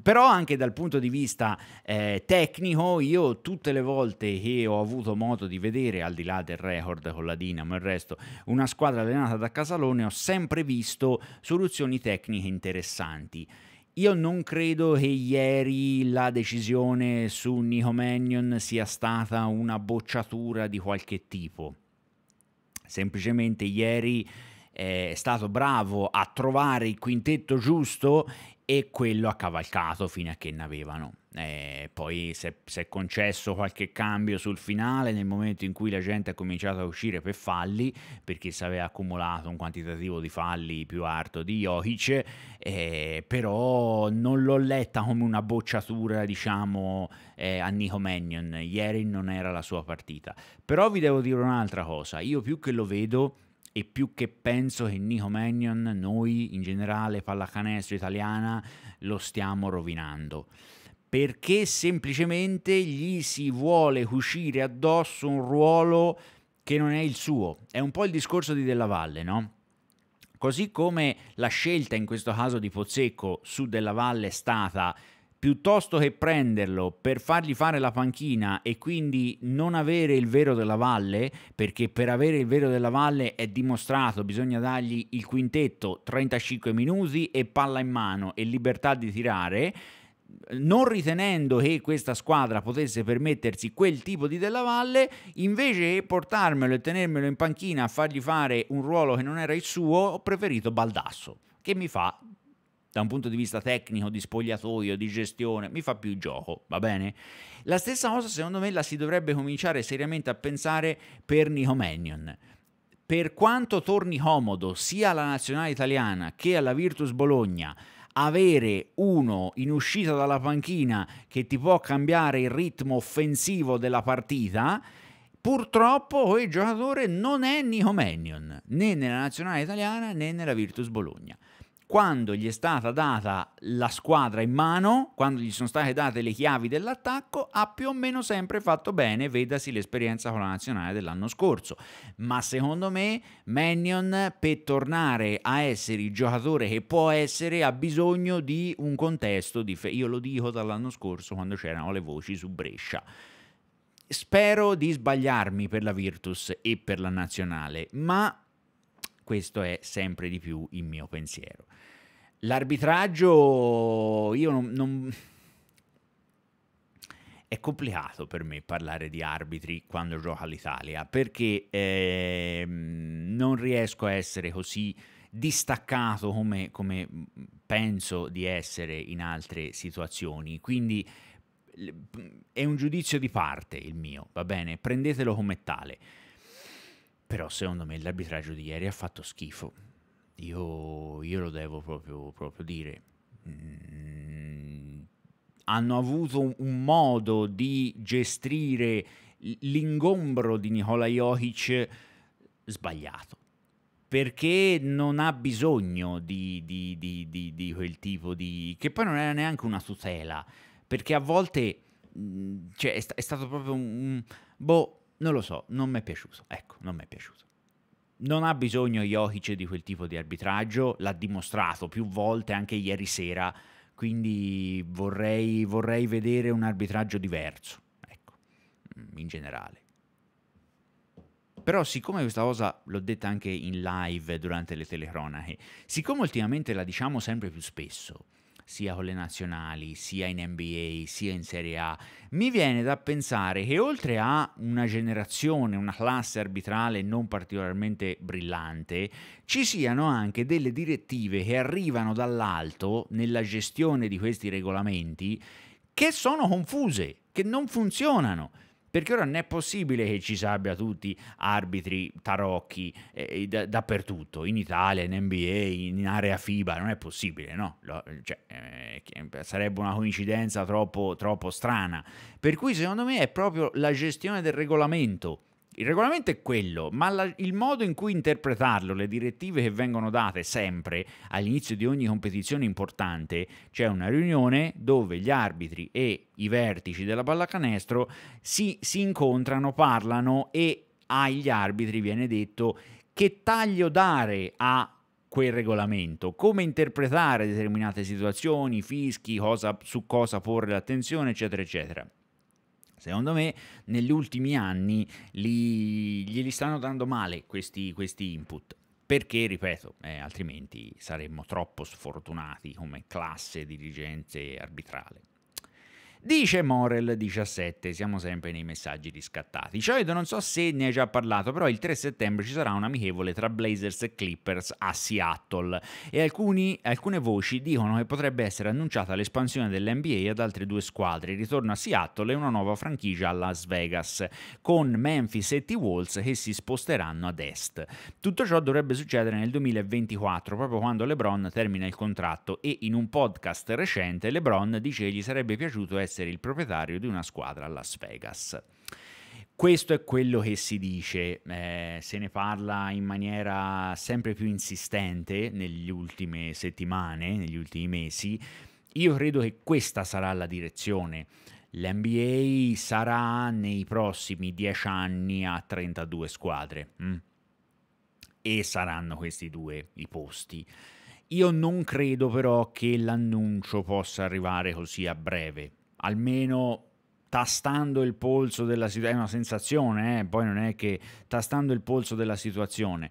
Però anche dal punto di vista eh, tecnico, io tutte le volte che ho avuto modo di vedere, al di là del record con la Dinamo e il resto, una squadra allenata da Casalone, ho sempre visto soluzioni tecniche interessanti. Io non credo che ieri la decisione su Nico Mannion sia stata una bocciatura di qualche tipo. Semplicemente ieri eh, è stato bravo a trovare il quintetto giusto e quello ha cavalcato fino a che ne avevano. Eh, poi si è, concesso qualche cambio sul finale nel momento in cui la gente ha cominciato a uscire per falli perché si aveva accumulato un quantitativo di falli più alto di Jokic eh, però non l'ho letta come una bocciatura diciamo eh, a Nico Mannion ieri non era la sua partita però vi devo dire un'altra cosa io più che lo vedo e più che penso che Nico Mannion noi in generale pallacanestro italiana lo stiamo rovinando perché semplicemente gli si vuole cucire addosso un ruolo che non è il suo. È un po' il discorso di Della Valle, no? Così come la scelta in questo caso di Pozzecco su Della Valle è stata piuttosto che prenderlo per fargli fare la panchina e quindi non avere il vero della valle, perché per avere il vero della valle è dimostrato, bisogna dargli il quintetto 35 minuti e palla in mano e libertà di tirare, non ritenendo che questa squadra potesse permettersi quel tipo di Della Valle, invece che portarmelo e tenermelo in panchina a fargli fare un ruolo che non era il suo, ho preferito Baldasso, che mi fa da un punto di vista tecnico, di spogliatoio, di gestione, mi fa più gioco, va bene? La stessa cosa secondo me la si dovrebbe cominciare seriamente a pensare per Nico Nicomennion. Per quanto torni comodo sia alla nazionale italiana che alla Virtus Bologna, avere uno in uscita dalla panchina che ti può cambiare il ritmo offensivo della partita, purtroppo il giocatore non è Nico Mannion, né nella nazionale italiana né nella Virtus Bologna quando gli è stata data la squadra in mano, quando gli sono state date le chiavi dell'attacco, ha più o meno sempre fatto bene, vedasi l'esperienza con la nazionale dell'anno scorso. Ma secondo me Mannion per tornare a essere il giocatore che può essere ha bisogno di un contesto, di io lo dico dall'anno scorso quando c'erano le voci su Brescia. Spero di sbagliarmi per la Virtus e per la nazionale, ma questo è sempre di più il mio pensiero. L'arbitraggio, io non, non... È complicato per me parlare di arbitri quando gioca l'Italia, perché eh, non riesco a essere così distaccato come, come penso di essere in altre situazioni. Quindi è un giudizio di parte il mio, va bene? Prendetelo come tale. Però secondo me l'arbitraggio di ieri ha fatto schifo io, io lo devo proprio, proprio dire. Mm, hanno avuto un modo di gestire l'ingombro di Nikola Jokic sbagliato perché non ha bisogno di, di, di, di, quel tipo di... che poi non era neanche una tutela, perché a volte mh, mm, cioè, è, sta, è, stato proprio un... boh, non lo so, non mi è piaciuto, ecco, non mi è piaciuto non ha bisogno Jokic di quel tipo di arbitraggio, l'ha dimostrato più volte anche ieri sera, quindi vorrei, vorrei vedere un arbitraggio diverso, ecco, mm, in generale. Però siccome questa cosa l'ho detta anche in live durante le telecronache, siccome ultimamente la diciamo sempre più spesso, sia con le nazionali, sia in NBA, sia in Serie A, mi viene da pensare che oltre a una generazione, una classe arbitrale non particolarmente brillante, ci siano anche delle direttive che arrivano dall'alto nella gestione di questi regolamenti che sono confuse, che non funzionano. Perché ora non è possibile che ci abbia tutti arbitri tarocchi eh, eh, da, dappertutto, in Italia, in NBA, in area FIBA, non è possibile, no? Lo, cioè, eh, eh, sarebbe una coincidenza troppo, troppo strana. Per cui secondo me è proprio la gestione del regolamento il regolamento è quello, ma la, il modo in cui interpretarlo, le direttive che vengono date sempre all'inizio di ogni competizione importante, c'è una riunione dove gli arbitri e i vertici della pallacanestro si, si incontrano, parlano e agli arbitri viene detto che taglio dare a quel regolamento, come interpretare determinate situazioni, fischi, cosa, su cosa porre l'attenzione, eccetera, eccetera. Secondo me negli ultimi anni li, glieli stanno dando male questi, questi input perché, ripeto, eh, altrimenti saremmo troppo sfortunati come classe dirigente arbitrale. Dice Morel 17, siamo sempre nei messaggi riscattati. Cioè, non so se ne hai già parlato, però il 3 settembre ci sarà un amichevole tra Blazers e Clippers a Seattle e alcuni, alcune voci dicono che potrebbe essere annunciata l'espansione dell'NBA ad altre due squadre, il ritorno a Seattle e una nuova franchigia a Las Vegas, con Memphis e T-Walls che si sposteranno ad est. Tutto ciò dovrebbe succedere nel 2024, proprio quando LeBron termina il contratto e in un podcast recente LeBron dice che gli sarebbe piaciuto essere essere il proprietario di una squadra a Las Vegas. Questo è quello che si dice, eh, se ne parla in maniera sempre più insistente negli ultime settimane, negli ultimi mesi. Io credo che questa sarà la direzione. L'NBA sarà nei prossimi dieci anni a 32 squadre mh? Mm? e saranno questi due i posti. Io non credo però che l'annuncio possa arrivare così a breve, almeno tastando il polso della situazione, è una sensazione, eh? poi non è che tastando il polso della situazione.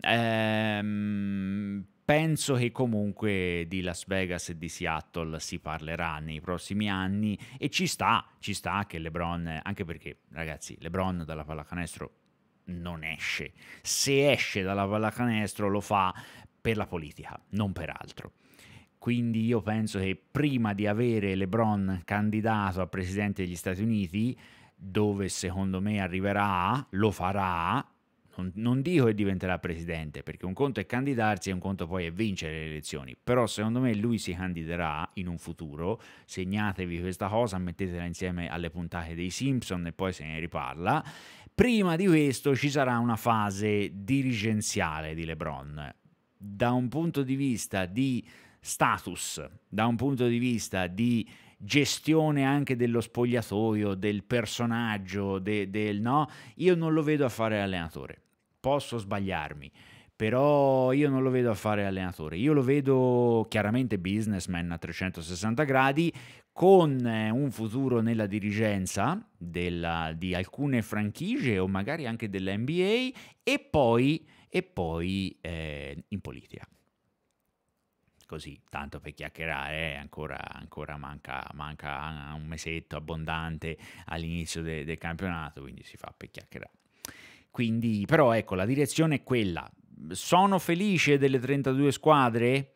Ehm, penso che comunque di Las Vegas e di Seattle si parlerà nei prossimi anni e ci sta, ci sta che LeBron, anche perché ragazzi, LeBron dalla pallacanestro non esce. Se esce dalla pallacanestro lo fa per la politica, non per altro. Quindi io penso che prima di avere LeBron candidato a presidente degli Stati Uniti, dove secondo me arriverà, lo farà, non, non, dico che diventerà presidente, perché un conto è candidarsi e un conto poi è vincere le elezioni, però secondo me lui si candiderà in un futuro, segnatevi questa cosa, mettetela insieme alle puntate dei Simpson e poi se ne riparla. Prima di questo ci sarà una fase dirigenziale di Lebron, da un punto di vista di status da un punto di vista di gestione anche dello spogliatoio, del personaggio, de, del no, io non lo vedo a fare allenatore. Posso sbagliarmi, però io non lo vedo a fare allenatore. Io lo vedo chiaramente businessman a 360 gradi con eh, un futuro nella dirigenza della, di alcune franchigie o magari anche della NBA e poi, e poi eh, in politica così, tanto per chiacchierare, ancora, ancora manca, manca, un mesetto abbondante all'inizio de, del campionato, quindi si fa per chiacchierare. Quindi, però ecco, la direzione è quella. Sono felice delle 32 squadre?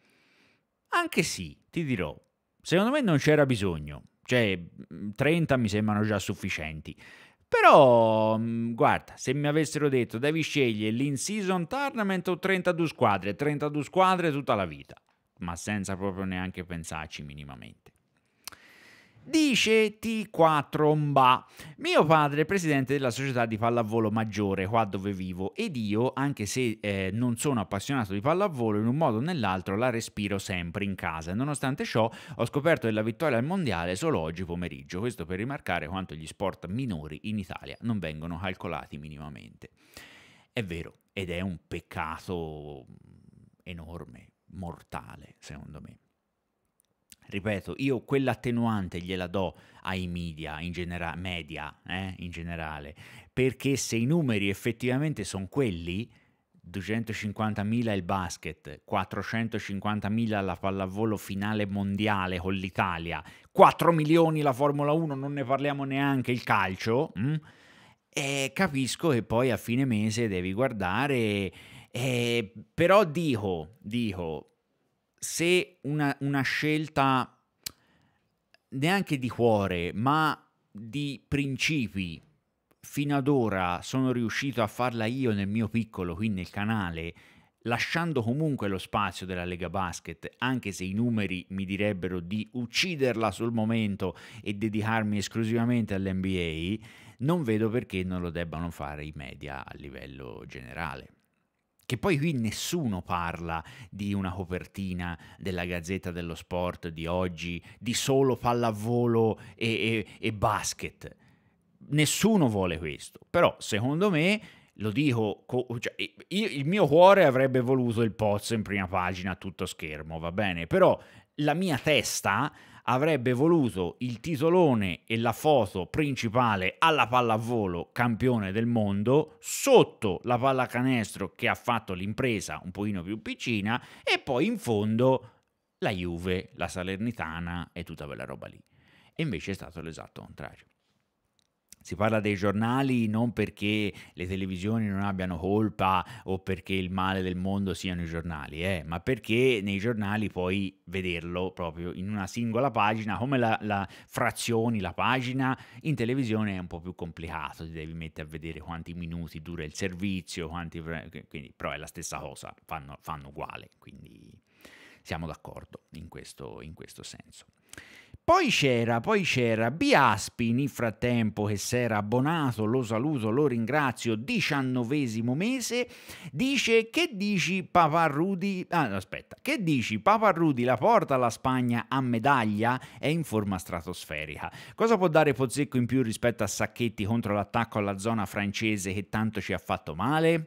Anche sì, ti dirò. Secondo me non c'era bisogno, cioè 30 mi sembrano già sufficienti. Però, mm, guarda, se mi avessero detto devi scegliere l'in-season tournament o 32 squadre, 32 squadre tutta la vita ma senza proprio neanche pensarci minimamente. Dice T4 Mba, mio padre è presidente della società di pallavolo maggiore qua dove vivo ed io, anche se eh, non sono appassionato di pallavolo, in un modo o nell'altro la respiro sempre in casa. Nonostante ciò ho scoperto della vittoria al mondiale solo oggi pomeriggio, questo per rimarcare quanto gli sport minori in Italia non vengono calcolati minimamente. È vero, ed è un peccato mm, enorme, mortale, secondo me. Ripeto, io quell'attenuante gliela do ai media in, genera- media, eh, in generale, perché se i numeri effettivamente sono quelli, 250.000 il basket, 450.000 la pallavolo finale mondiale con l'Italia, 4 milioni la Formula 1, non ne parliamo neanche il calcio. Mh? Mm, eh, e capisco che poi a fine mese devi guardare eh, però dico, dico, se una, una scelta neanche di cuore, ma di principi, fino ad ora sono riuscito a farla io nel mio piccolo, qui nel canale, lasciando comunque lo spazio della Lega Basket, anche se i numeri mi direbbero di ucciderla sul momento e dedicarmi esclusivamente all'NBA, non vedo perché non lo debbano fare i media a livello generale che poi qui nessuno parla di una copertina della Gazzetta dello Sport di oggi, di solo pallavolo e, e, e basket. Nessuno vuole questo, però secondo me lo dico, cioè, io, il mio cuore avrebbe voluto il Pozzo in prima pagina a tutto schermo, va bene, però la mia testa avrebbe voluto il titolone e la foto principale alla pallavolo campione del mondo sotto la pallacanestro che ha fatto l'impresa un pochino più piccina e poi in fondo la Juve, la Salernitana e tutta quella roba lì. E invece è stato l'esatto contrario. Si parla dei giornali non perché le televisioni non abbiano colpa o perché il male del mondo siano i giornali, eh, ma perché nei giornali puoi vederlo proprio in una singola pagina, come la, la frazioni la pagina, in televisione è un po' più complicato, ti devi mettere a vedere quanti minuti dura il servizio, quanti, quindi, però è la stessa cosa, fanno, fanno uguale, quindi siamo d'accordo in questo, in questo senso. Poi c'era, poi c'era Biaspi nel frattempo che si era abbonato, lo saluto, lo ringrazio, diciannovesimo mese, dice che dici Papa Rudy, ah, aspetta, che dici Papa Rudy la porta alla Spagna a medaglia è in forma stratosferica. Cosa può dare Pozzecco in più rispetto a Sacchetti contro l'attacco alla zona francese che tanto ci ha fatto male?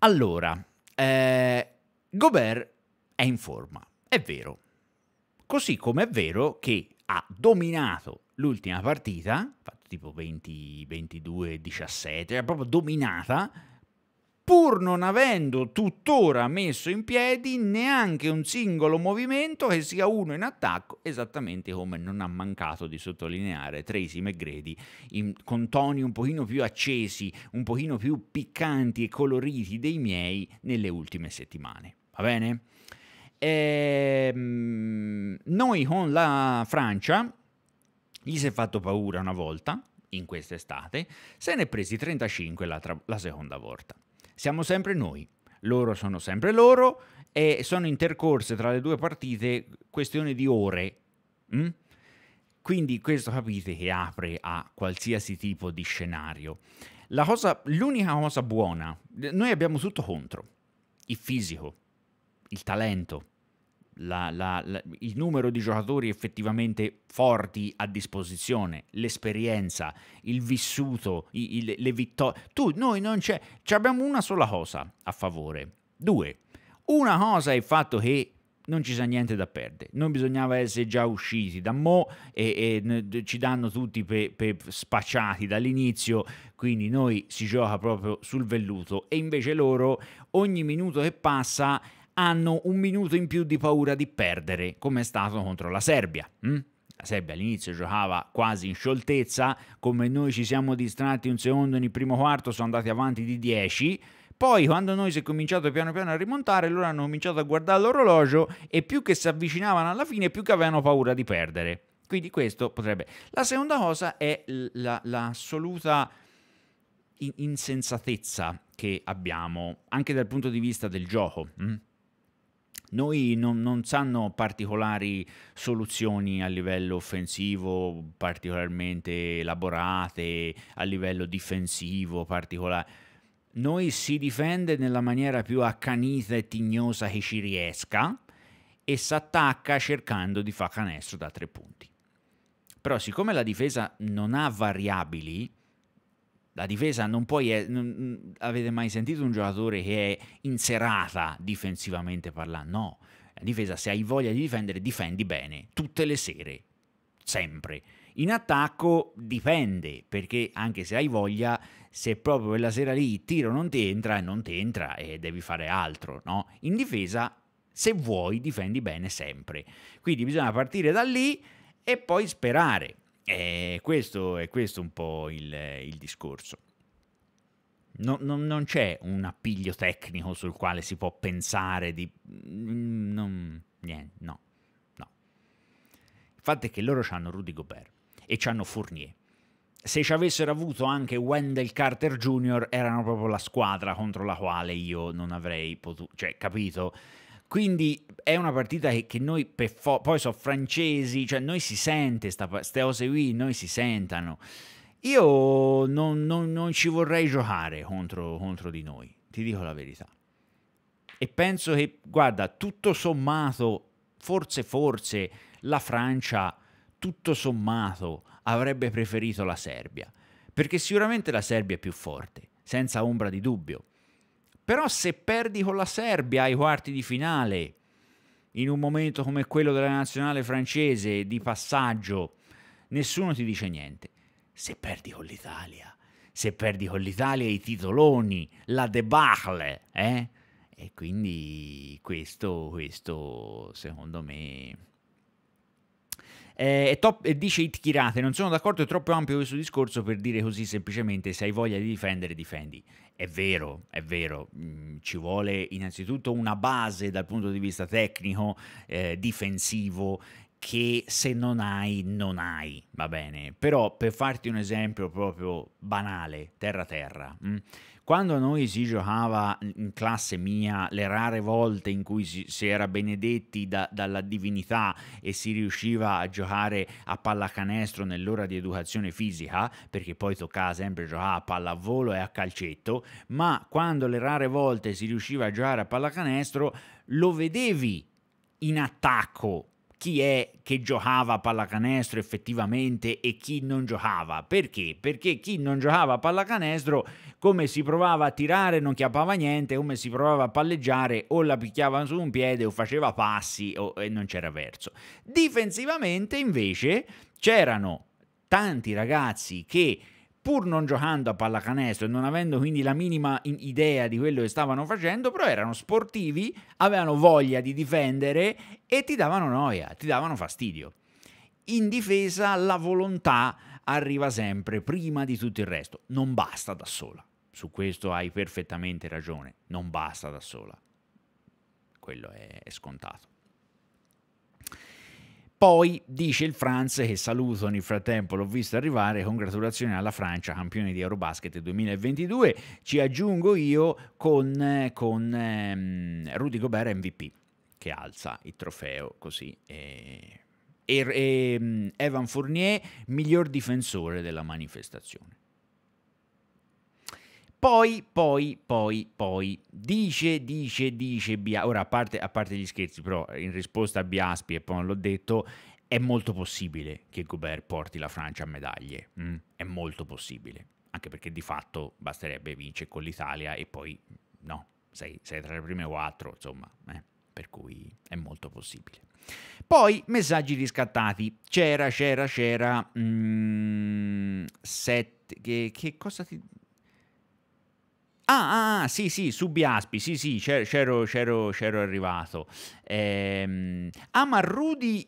Allora, eh, Gobert è in forma, è vero Così come è vero che ha dominato l'ultima partita, fatto tipo 20, 22, 17, è proprio dominata, pur non avendo tuttora messo in piedi neanche un singolo movimento che sia uno in attacco, esattamente come non ha mancato di sottolineare Tracy McGrady in, con toni un pochino più accesi, un pochino più piccanti e coloriti dei miei nelle ultime settimane. Va bene? Ehm, noi con la Francia gli si è fatto paura una volta, in quest'estate, se ne è presi 35 la, tra- la seconda volta. Siamo sempre noi, loro sono sempre loro e sono intercorse tra le due partite questione di ore. Mm? Quindi questo capite che apre a qualsiasi tipo di scenario. Cosa, l'unica cosa buona, noi abbiamo tutto contro, il fisico, il talento, la, la, la, il numero di giocatori effettivamente forti a disposizione, l'esperienza, il vissuto, i, i, le, le vittorie. Tu, noi non c'è, abbiamo una sola cosa a favore. Due, una cosa è il fatto che non ci sa niente da perdere, non bisognava essere già usciti da mo e, e ci danno tutti per pe spacciati dall'inizio, quindi noi si gioca proprio sul velluto e invece loro ogni minuto che passa hanno un minuto in più di paura di perdere, come è stato contro la Serbia. Hm? La Serbia all'inizio giocava quasi in scioltezza, come noi ci siamo distratti un secondo nel primo quarto, sono andati avanti di 10. Poi quando noi si è cominciato piano piano a rimontare, loro hanno cominciato a guardare l'orologio e più che si avvicinavano alla fine, più che avevano paura di perdere. Quindi questo potrebbe... La seconda cosa è l'assoluta insensatezza che abbiamo, anche dal punto di vista del gioco. Mm? Noi non, non sanno particolari soluzioni a livello offensivo particolarmente elaborate, a livello difensivo particolare. Noi si difende nella maniera più accanita e tignosa che ci riesca e si attacca cercando di far canestro da tre punti. Però siccome la difesa non ha variabili, la difesa non puoi. Non, avete mai sentito un giocatore che è in serata difensivamente parlando? No. La difesa, se hai voglia di difendere, difendi bene tutte le sere, sempre. In attacco dipende, perché anche se hai voglia, se proprio quella sera lì il tiro non ti entra, non ti entra e devi fare altro, no? In difesa, se vuoi, difendi bene sempre. Quindi bisogna partire da lì e poi sperare. E eh, questo è questo un po' il, eh, il discorso. No, no, non c'è un appiglio tecnico sul quale si può pensare di... Mm, non, niente, no, no. Il fatto è che loro hanno Rudy Gobert e hanno Fournier. Se ci avessero avuto anche Wendell Carter Jr. erano proprio la squadra contro la quale io non avrei potuto... Cioè, capito? Quindi è una partita che, che noi, poi sono francesi, cioè noi si sente, queste cose qui, noi si sentano. Io non, non, non ci vorrei giocare contro, contro di noi, ti dico la verità. E penso che, guarda, tutto sommato, forse, forse, la Francia, tutto sommato, avrebbe preferito la Serbia. Perché sicuramente la Serbia è più forte, senza ombra di dubbio però se perdi con la Serbia ai quarti di finale, in un momento come quello della nazionale francese di passaggio, nessuno ti dice niente. Se perdi con l'Italia, se perdi con l'Italia i titoloni, la debacle, eh? E quindi questo, questo secondo me... Eh, eh, dice Itchirate, non sono d'accordo, è troppo ampio questo discorso per dire così semplicemente se hai voglia di difendere, difendi. È vero, è vero, mm, ci vuole innanzitutto una base dal punto di vista tecnico, eh, difensivo, che se non hai, non hai, va bene. Però per farti un esempio proprio banale, terra-terra. Mh? Mm, quando noi si giocava in classe mia le rare volte in cui si, si era benedetti da, dalla divinità e si riusciva a giocare a pallacanestro nell'ora di educazione fisica, perché poi toccava sempre giocare a pallavolo e a calcetto, ma quando le rare volte si riusciva a giocare a pallacanestro lo vedevi in attacco chi è che giocava a pallacanestro effettivamente e chi non giocava. Perché? Perché chi non giocava a pallacanestro, come si provava a tirare, non chiappava niente, come si provava a palleggiare, o la picchiava su un piede o faceva passi o, e non c'era verso. Difensivamente, invece, c'erano tanti ragazzi che pur non giocando a pallacanestro e non avendo quindi la minima idea di quello che stavano facendo, però erano sportivi, avevano voglia di difendere e ti davano noia, ti davano fastidio. In difesa la volontà arriva sempre prima di tutto il resto, non basta da sola. Su questo hai perfettamente ragione, non basta da sola. Quello è scontato. Poi dice il Franz che saluto nel frattempo, l'ho visto arrivare, congratulazioni alla Francia, campione di Eurobasket 2022, ci aggiungo io con, con ehm, Rudy Gobert MVP che alza il trofeo così. E, e, e ehm, Evan Fournier, miglior difensore della manifestazione. Poi, poi, poi, poi, dice, dice, dice Biaspi, ora a parte, a parte, gli scherzi, però in risposta a Biaspi, e poi non l'ho detto, è molto possibile che Gobert porti la Francia a medaglie, mm? è molto possibile, anche perché di fatto basterebbe vincere con l'Italia e poi, no, sei, sei, tra le prime quattro, insomma, eh? per cui è molto possibile. Poi messaggi riscattati, c'era, c'era, c'era, mm, set, che, che cosa ti Ah, ah, sì, sì, su Biaspi, sì, sì, c'ero, c'ero, c'ero arrivato. Ehm, ah, ma Rudy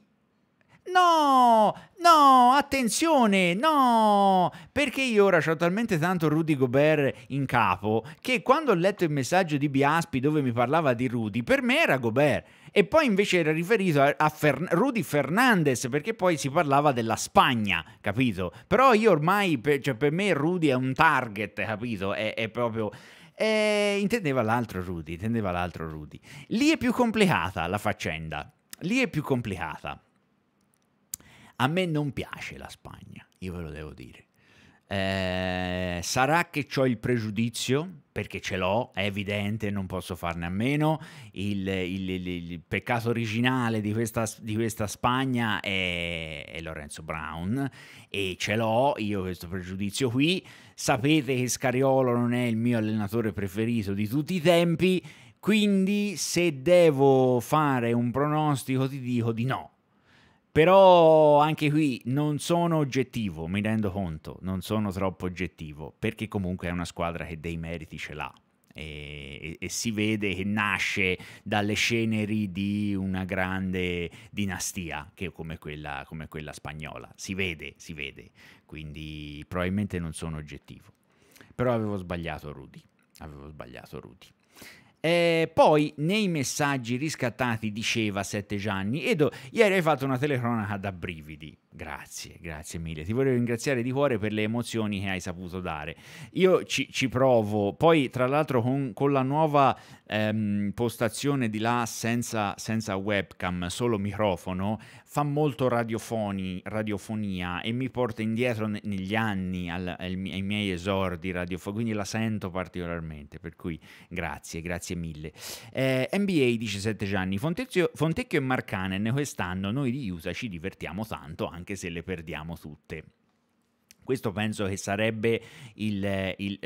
No, no, attenzione, no, perché io ora ho talmente tanto Rudy Gobert in capo che quando ho letto il messaggio di Biaspi dove mi parlava di Rudy, per me era Gobert e poi invece era riferito a, Fer Rudy Fernandez perché poi si parlava della Spagna, capito? Però io ormai, per, cioè per me Rudy è un target, capito? è, è proprio... Eh, intendeva l'altro Rudy, intendeva l'altro Rudy. Lì è più complicata la faccenda, lì è più complicata. A me non piace la Spagna, io ve lo devo dire. Eh, sarà che ho il pregiudizio, perché ce l'ho, è evidente, non posso farne a meno. Il, il, il, il peccato originale di questa, di questa Spagna è, è, Lorenzo Brown e ce l'ho io questo pregiudizio qui. Sapete che Scariolo non è il mio allenatore preferito di tutti i tempi, quindi se devo fare un pronostico ti dico di no. Però anche qui non sono oggettivo, mi rendo conto, non sono troppo oggettivo, perché comunque è una squadra che dei meriti ce l'ha. E, e, si vede che nasce dalle ceneri di una grande dinastia che, come, quella, come quella spagnola. Si vede, si vede. Quindi probabilmente non sono oggettivo. Però avevo sbagliato Rudy. Avevo sbagliato Rudy. Eh, poi nei messaggi riscattati diceva Sette Gianni, Edo, ieri hai fatto una telecronaca da brividi. Grazie, grazie mille. Ti voglio ringraziare di cuore per le emozioni che hai saputo dare. Io ci, ci provo, poi tra l'altro con, con, la nuova ehm, postazione di là senza, senza, webcam, solo microfono, fa molto radiofoni, radiofonia e mi porta indietro ne, negli anni al, al, ai miei esordi radiofonici, quindi la sento particolarmente, per cui grazie, grazie mille. Eh, NBA 17 Gianni, Fontecchio, Fontecchio e Marcanene quest'anno noi di USA ci divertiamo tanto anche anche se le perdiamo tutte. Questo penso che sarebbe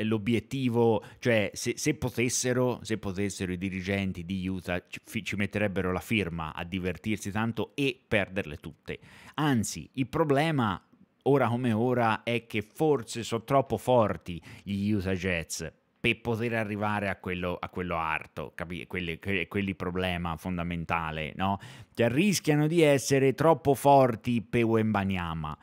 l'obiettivo, cioè se, se, potessero, se, potessero, i dirigenti di Utah ci, ci, metterebbero la firma a divertirsi tanto e perderle tutte. Anzi, il problema ora come ora è che forse sono troppo forti gli Utah Jets per poter arrivare a quello, a quello arto, capite? Quelli, quelli, quelli, problema fondamentale, no? Che cioè, rischiano di essere troppo forti per Wembanyama,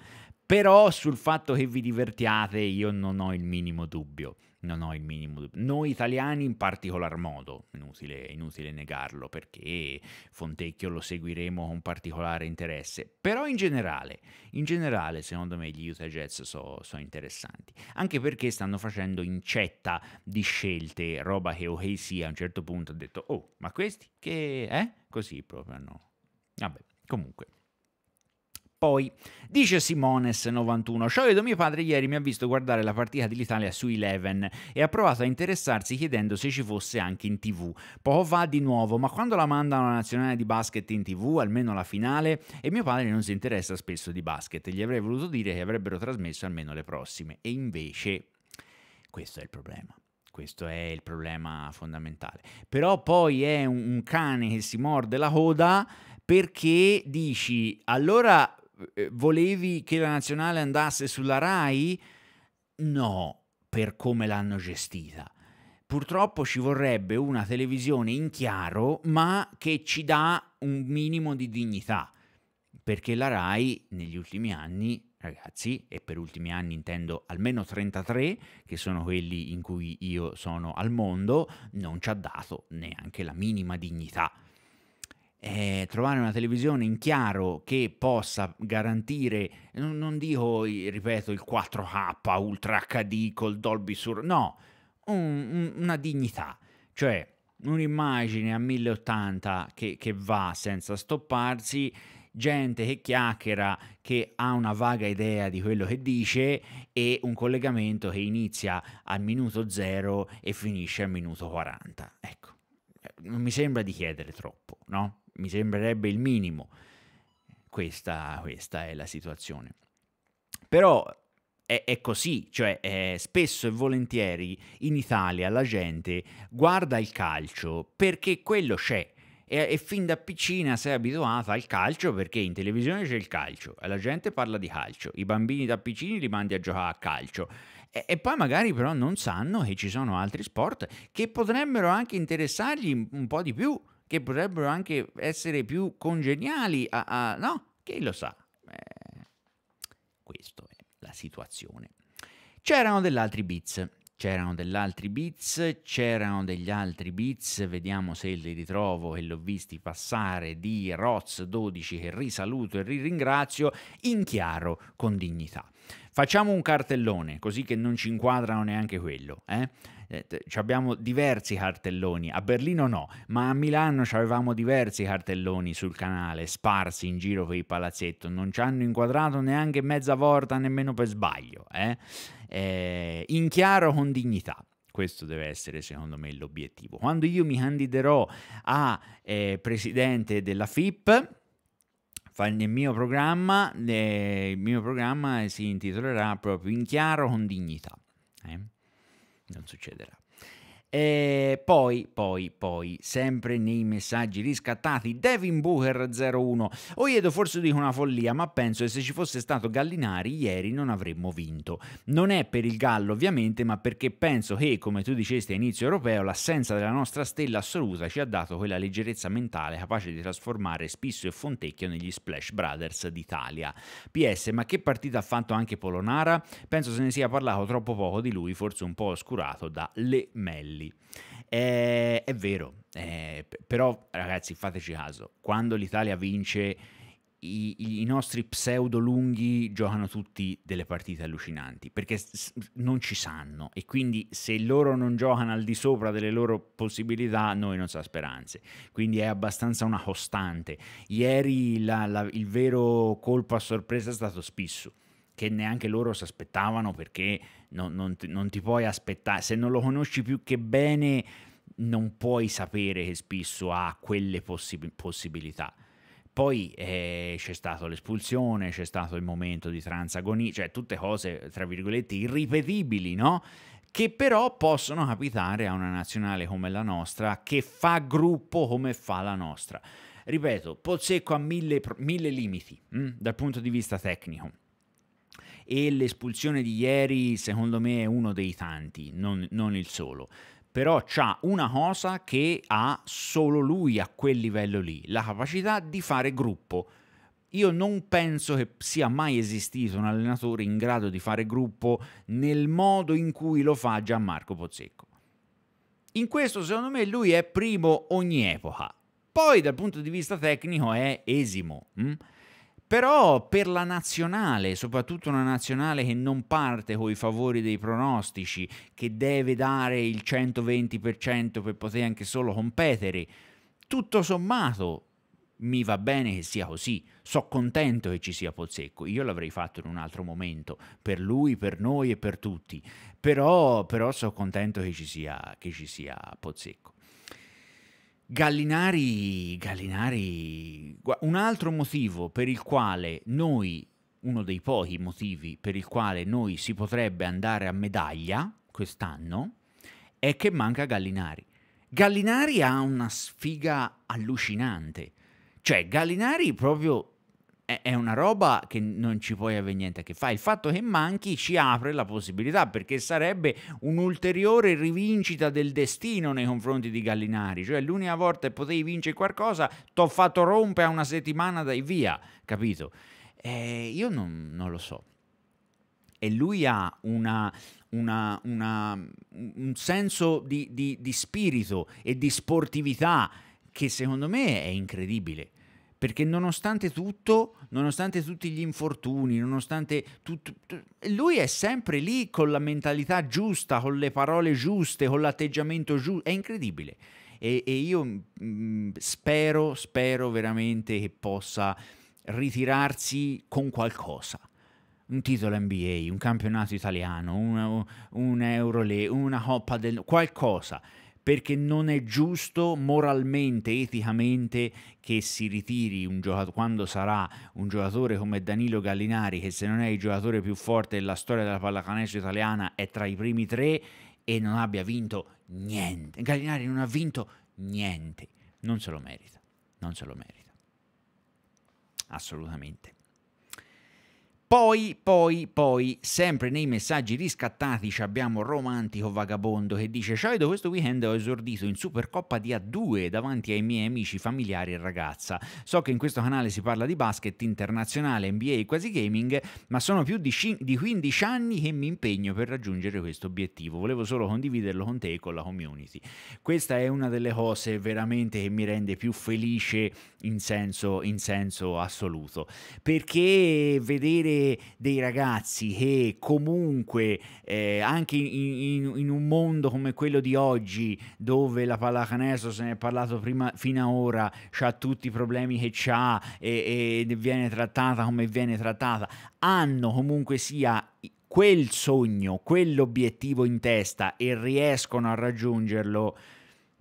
però sul fatto che vi divertiate io non ho il minimo dubbio non ho il minimo Noi italiani in particolar modo, inutile, inutile negarlo, perché Fontecchio lo seguiremo con particolare interesse, però in generale, in generale secondo me gli Utah Jets sono so interessanti, anche perché stanno facendo incetta di scelte, roba che OKC okay, a un certo punto ha detto, oh, ma questi che è? Eh? Così proprio no. Vabbè, comunque. Poi dice Simones91: Scioglieto mio padre ieri mi ha visto guardare la partita dell'Italia su Eleven e ha provato a interessarsi chiedendo se ci fosse anche in tv. Poco va di nuovo, ma quando la mandano la nazionale di basket in tv, almeno la finale, e mio padre non si interessa spesso di basket, gli avrei voluto dire che avrebbero trasmesso almeno le prossime. E invece, questo è il problema questo è il problema fondamentale. Però poi è un, cane che si morde la coda perché dici allora eh, volevi che la nazionale andasse sulla RAI? No, per come l'hanno gestita. Purtroppo ci vorrebbe una televisione in chiaro, ma che ci dà un minimo di dignità, perché la RAI negli ultimi anni, ragazzi, e per ultimi anni intendo almeno 33, che sono quelli in cui io sono al mondo, non ci ha dato neanche la minima dignità eh, trovare una televisione in chiaro che possa garantire, non, non, dico, ripeto, il 4K Ultra HD col Dolby Sur, no, un, un, una dignità, cioè un'immagine a 1080 che, che va senza stopparsi, gente che chiacchiera, che ha una vaga idea di quello che dice e un collegamento che inizia al minuto 0 e finisce al minuto 40. Ecco, eh, non mi sembra di chiedere troppo, no? mi sembrerebbe il minimo. Questa, questa è la situazione. Però è, è così, cioè eh, spesso e volentieri in Italia la gente guarda il calcio perché quello c'è. E, e, fin da piccina sei abituata al calcio perché in televisione c'è il calcio e la gente parla di calcio, i bambini da piccini li mandi a giocare a calcio e, e poi magari però non sanno che ci sono altri sport che potrebbero anche interessargli un po' di più che potrebbero anche essere più congeniali a... a no, chi lo sa? Eh, questa è la situazione. C'erano degli altri bits, c'erano degli altri bits, c'erano degli altri bits, vediamo se li ritrovo e l'ho visti passare di Roz 12 che risaluto e ringrazio in chiaro con dignità. Facciamo un cartellone così che non ci inquadrano neanche quello, eh? eh, abbiamo diversi cartelloni, a Berlino no, ma a Milano avevamo diversi cartelloni sul canale, sparsi in giro per il palazzetto, non ci hanno inquadrato neanche mezza volta nemmeno per sbaglio, eh? Eh, in chiaro con dignità questo deve essere secondo me l'obiettivo. Quando io mi candiderò a eh, presidente della FIP, nel mio programma, eh, il mio programma si intitolerà proprio In chiaro con dignità. Eh? non succederà. E poi, poi, poi, sempre nei messaggi riscattati, Devin Booker 01. Oiedo forse dico una follia, ma penso che se ci fosse stato Gallinari ieri non avremmo vinto. Non è per il Gallo ovviamente, ma perché penso che, come tu dicesti a inizio europeo, l'assenza della nostra stella assoluta ci ha dato quella leggerezza mentale capace di trasformare Spisso e Fontecchio negli Splash Brothers d'Italia. PS, ma che partita ha fatto anche Polonara? Penso se ne sia parlato troppo poco di lui, forse un po' oscurato da Le Melli lì. Eh, è vero, eh, però ragazzi fateci caso, quando l'Italia vince i, i, nostri pseudo lunghi giocano tutti delle partite allucinanti perché non ci sanno e quindi se loro non giocano al di sopra delle loro possibilità noi non sa speranze quindi è abbastanza una costante ieri la, la, il vero colpo a sorpresa è stato Spissu che neanche loro si aspettavano perché non, non, non ti puoi aspettare, se non lo conosci più che bene, non puoi sapere che Spisso ha quelle possib possibilità. Poi eh, c'è stata l'espulsione, c'è stato il momento di transagonia, cioè tutte cose, tra virgolette, irripetibili, no? Che però possono capitare a una nazionale come la nostra, che fa gruppo come fa la nostra. Ripeto, Pozzecco ha mille, mille limiti mh, mm, dal punto di vista tecnico e l'espulsione di ieri secondo me è uno dei tanti, non, non il solo però c'ha una cosa che ha solo lui a quel livello lì, la capacità di fare gruppo. Io non penso che sia mai esistito un allenatore in grado di fare gruppo nel modo in cui lo fa Gianmarco Pozzecco. In questo secondo me lui è primo ogni epoca. Poi dal punto di vista tecnico è esimo. Mh? Mm? Però per la nazionale, soprattutto una nazionale che non parte con i favori dei pronostici, che deve dare il 120% per poter anche solo competere, tutto sommato mi va bene che sia così, so contento che ci sia Pozzecco, io l'avrei fatto in un altro momento, per lui, per noi e per tutti, però, però so contento che ci sia, che ci sia Pozzecco. Gallinari, Gallinari, un altro motivo per il quale noi, uno dei pochi motivi per il quale noi si potrebbe andare a medaglia quest'anno, è che manca Gallinari. Gallinari ha una sfiga allucinante, cioè Gallinari proprio è una roba che non ci puoi avere niente a che fare. Il fatto che manchi ci apre la possibilità perché sarebbe un'ulteriore rivincita del destino nei confronti di Gallinari. Cioè, l'unica volta che potevi vincere qualcosa, ti ho fatto rompere a una settimana dai via, capito? E io non, non lo so. E lui ha una, una, una, un senso di, di, di spirito e di sportività che secondo me è incredibile perché nonostante tutto, nonostante tutti gli infortuni, nonostante tutto, lui è sempre lì con la mentalità giusta, con le parole giuste, con l'atteggiamento giusto, è incredibile. E, e io mh, mm, spero, spero veramente che possa ritirarsi con qualcosa. Un titolo NBA, un campionato italiano, un, un Eurole, una Coppa del... qualcosa perché non è giusto moralmente, eticamente che si ritiri un giocatore, quando sarà un giocatore come Danilo Gallinari, che se non è il giocatore più forte della storia della pallacanestro italiana è tra i primi tre e non abbia vinto niente. Gallinari non ha vinto niente, non se lo merita, non se lo merita, assolutamente. Poi, poi, poi, sempre nei messaggi riscattati abbiamo Romantico Vagabondo che dice Ciao questo weekend ho esordito in Supercoppa di A2 davanti ai miei amici, familiari e ragazza. So che in questo canale si parla di basket internazionale, NBA e quasi gaming, ma sono più di, di 15 anni che mi impegno per raggiungere questo obiettivo. Volevo solo condividerlo con te e con la community. Questa è una delle cose veramente che mi rende più felice in senso, in senso assoluto, perché vedere dei ragazzi che comunque eh, anche in, in, in, un mondo come quello di oggi dove la pallacanestro se ne è parlato prima fino ad ora ha tutti i problemi che ha e, e viene trattata come viene trattata hanno comunque sia quel sogno, quell'obiettivo in testa e riescono a raggiungerlo,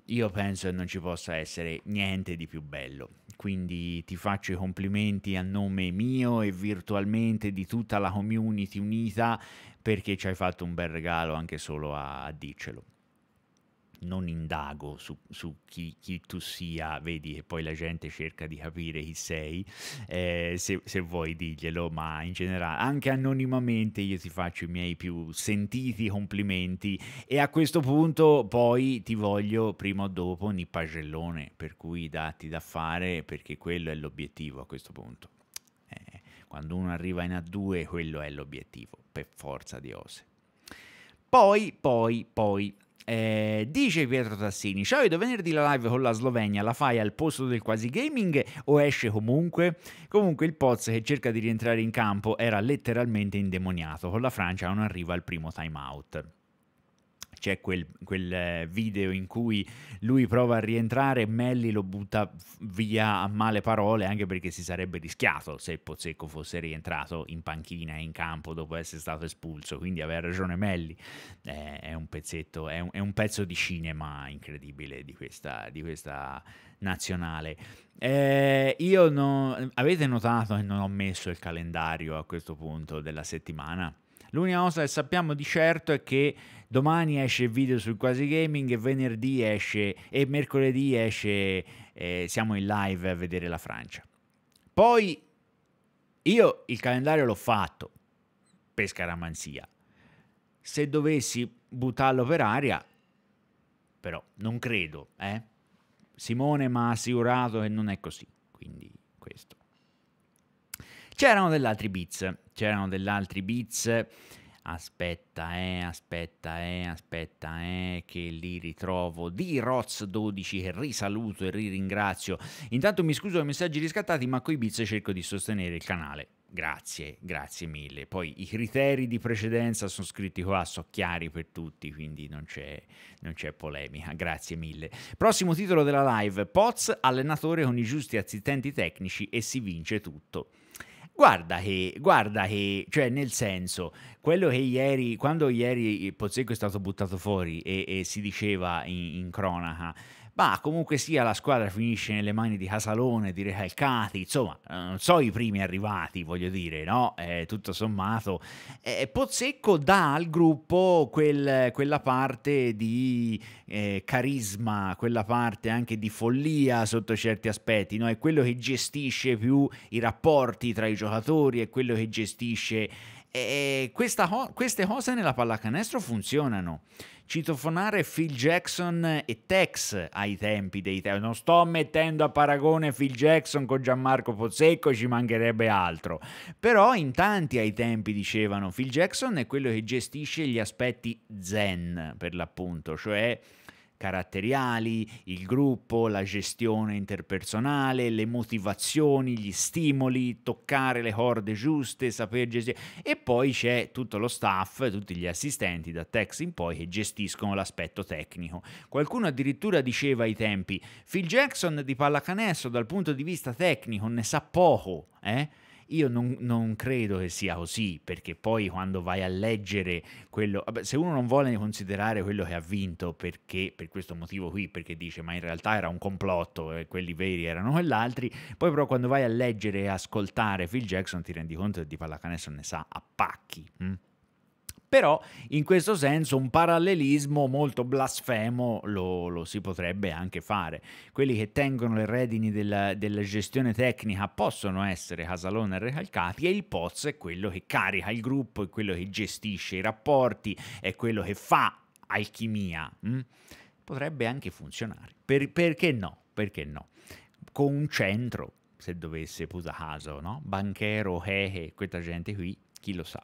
io penso che non ci possa essere niente di più bello quindi ti faccio i complimenti a nome mio e virtualmente di tutta la community unita perché ci hai fatto un bel regalo anche solo a, a dircelo non indago su, su chi, chi, tu sia, vedi che poi la gente cerca di capire chi sei, eh, se, se, vuoi diglielo, ma in generale anche anonimamente io ti faccio i miei più sentiti complimenti e a questo punto poi ti voglio prima o dopo un pagellone, per cui dati da fare perché quello è l'obiettivo a questo punto. Eh, quando uno arriva in A2 quello è l'obiettivo, per forza di ose. Poi, poi, poi eh, dice Pietro Tassini, ciao, vedo venerdì la live con la Slovenia, la fai al posto del quasi gaming o esce comunque? Comunque il Poz che cerca di rientrare in campo era letteralmente indemoniato, con la Francia non arriva al primo time out c'è quel, quel, eh, video in cui lui prova a rientrare e Melli lo butta via a male parole anche perché si sarebbe rischiato se Pozzecco fosse rientrato in panchina e in campo dopo essere stato espulso quindi aveva ragione Melli eh, è, un pezzetto, è, un, è un pezzo di cinema incredibile di questa, di questa nazionale eh, io non, avete notato che non ho messo il calendario a questo punto della settimana l'unica cosa che sappiamo di certo è che domani esce il video sul Quasi Gaming e venerdì esce e mercoledì esce eh, siamo in live a vedere la Francia. Poi io il calendario l'ho fatto per scaramanzia. Se dovessi buttarlo per aria, però non credo, eh? Simone mi ha assicurato che non è così, quindi questo. C'erano degli altri bits c'erano degli altri bits aspetta eh, aspetta eh, aspetta eh, che li ritrovo di Roz12 che risaluto e riringrazio. Intanto mi scuso dei messaggi riscattati ma coi bits cerco di sostenere il canale. Grazie, grazie mille. Poi i criteri di precedenza sono scritti qua, sono chiari per tutti, quindi non c'è, non c'è polemica. Grazie mille. Prossimo titolo della live, Poz, allenatore con i giusti assistenti tecnici e si vince tutto. Guarda che, guarda che, cioè nel senso, quello che ieri, quando ieri Pozzecco è stato buttato fuori e, e si diceva in, in cronaca ma comunque sia la squadra finisce nelle mani di Casalone, di Recalcati, insomma, eh, non so i primi arrivati, voglio dire, no? Eh, tutto sommato. Eh, Pozzecco dà al gruppo quel, quella parte di eh, carisma, quella parte anche di follia sotto certi aspetti, no? È quello che gestisce più i rapporti tra i giocatori, è quello che gestisce... Eh, questa, queste cose nella pallacanestro funzionano citofonare Phil Jackson e Tex ai tempi dei Tex. Non sto mettendo a paragone Phil Jackson con Gianmarco Pozzecco, ci mancherebbe altro. Però in tanti ai tempi dicevano Phil Jackson è quello che gestisce gli aspetti zen, per l'appunto, cioè caratteriali, il gruppo, la gestione interpersonale, le motivazioni, gli stimoli, toccare le corde giuste, saper gestire. E poi c'è tutto lo staff, tutti gli assistenti da Tex in poi che gestiscono l'aspetto tecnico. Qualcuno addirittura diceva ai tempi, Phil Jackson di pallacanestro dal punto di vista tecnico ne sa poco, eh? Io non, non, credo che sia così, perché poi quando vai a leggere quello, vabbè, se uno non vuole considerare quello che ha vinto perché, per questo motivo qui, perché dice ma in realtà era un complotto e quelli veri erano quell'altri, poi però quando vai a leggere e ascoltare Phil Jackson ti rendi conto che di pallacanestro ne sa a pacchi. Hm? Però in questo senso un parallelismo molto blasfemo lo, lo si potrebbe anche fare. Quelli che tengono le redini della, della gestione tecnica possono essere Casalone e Recalcati e il Poz è quello che carica il gruppo, è quello che gestisce i rapporti, è quello che fa alchimia. Mm? Potrebbe anche funzionare. Per, perché no? Perché no? Con un centro, se dovesse, puta caso, no? Banchero, hehe, questa gente qui, chi lo sa.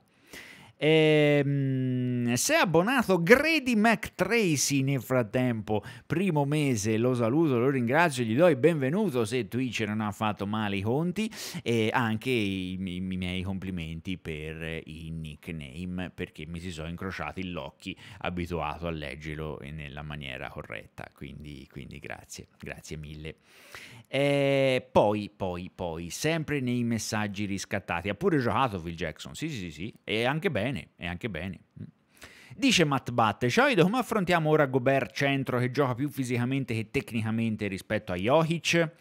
Ehm, si abbonato Grady McTracy nel frattempo, primo mese, lo saluto, lo ringrazio, gli do il benvenuto se Twitch non ha fatto male i conti e anche i, i, i miei complimenti per i nickname perché mi si sono incrociati l'occhi abituato a leggerlo nella maniera corretta, quindi, quindi grazie, grazie mille. E eh, poi, poi, poi, sempre nei messaggi riscattati, ha pure giocato Phil Jackson, sì sì sì, sì. e anche bene bene, e anche bene. Mm. Dice Matt Batteshoid, come affrontiamo ora Gobert centro che gioca più fisicamente che tecnicamente rispetto a Jokic?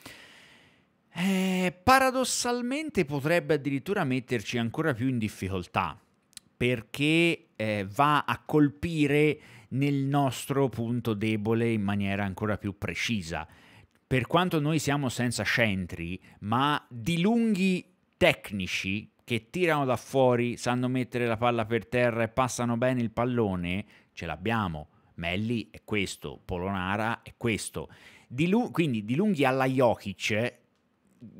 Eh, paradossalmente potrebbe addirittura metterci ancora più in difficoltà perché eh, va a colpire nel nostro punto debole in maniera ancora più precisa. Per quanto noi siamo senza centri, ma di lunghi tecnici che tirano da fuori, sanno mettere la palla per terra e passano bene il pallone, ce l'abbiamo. Melli è questo, Polonara è questo. Di quindi di lunghi alla Jokic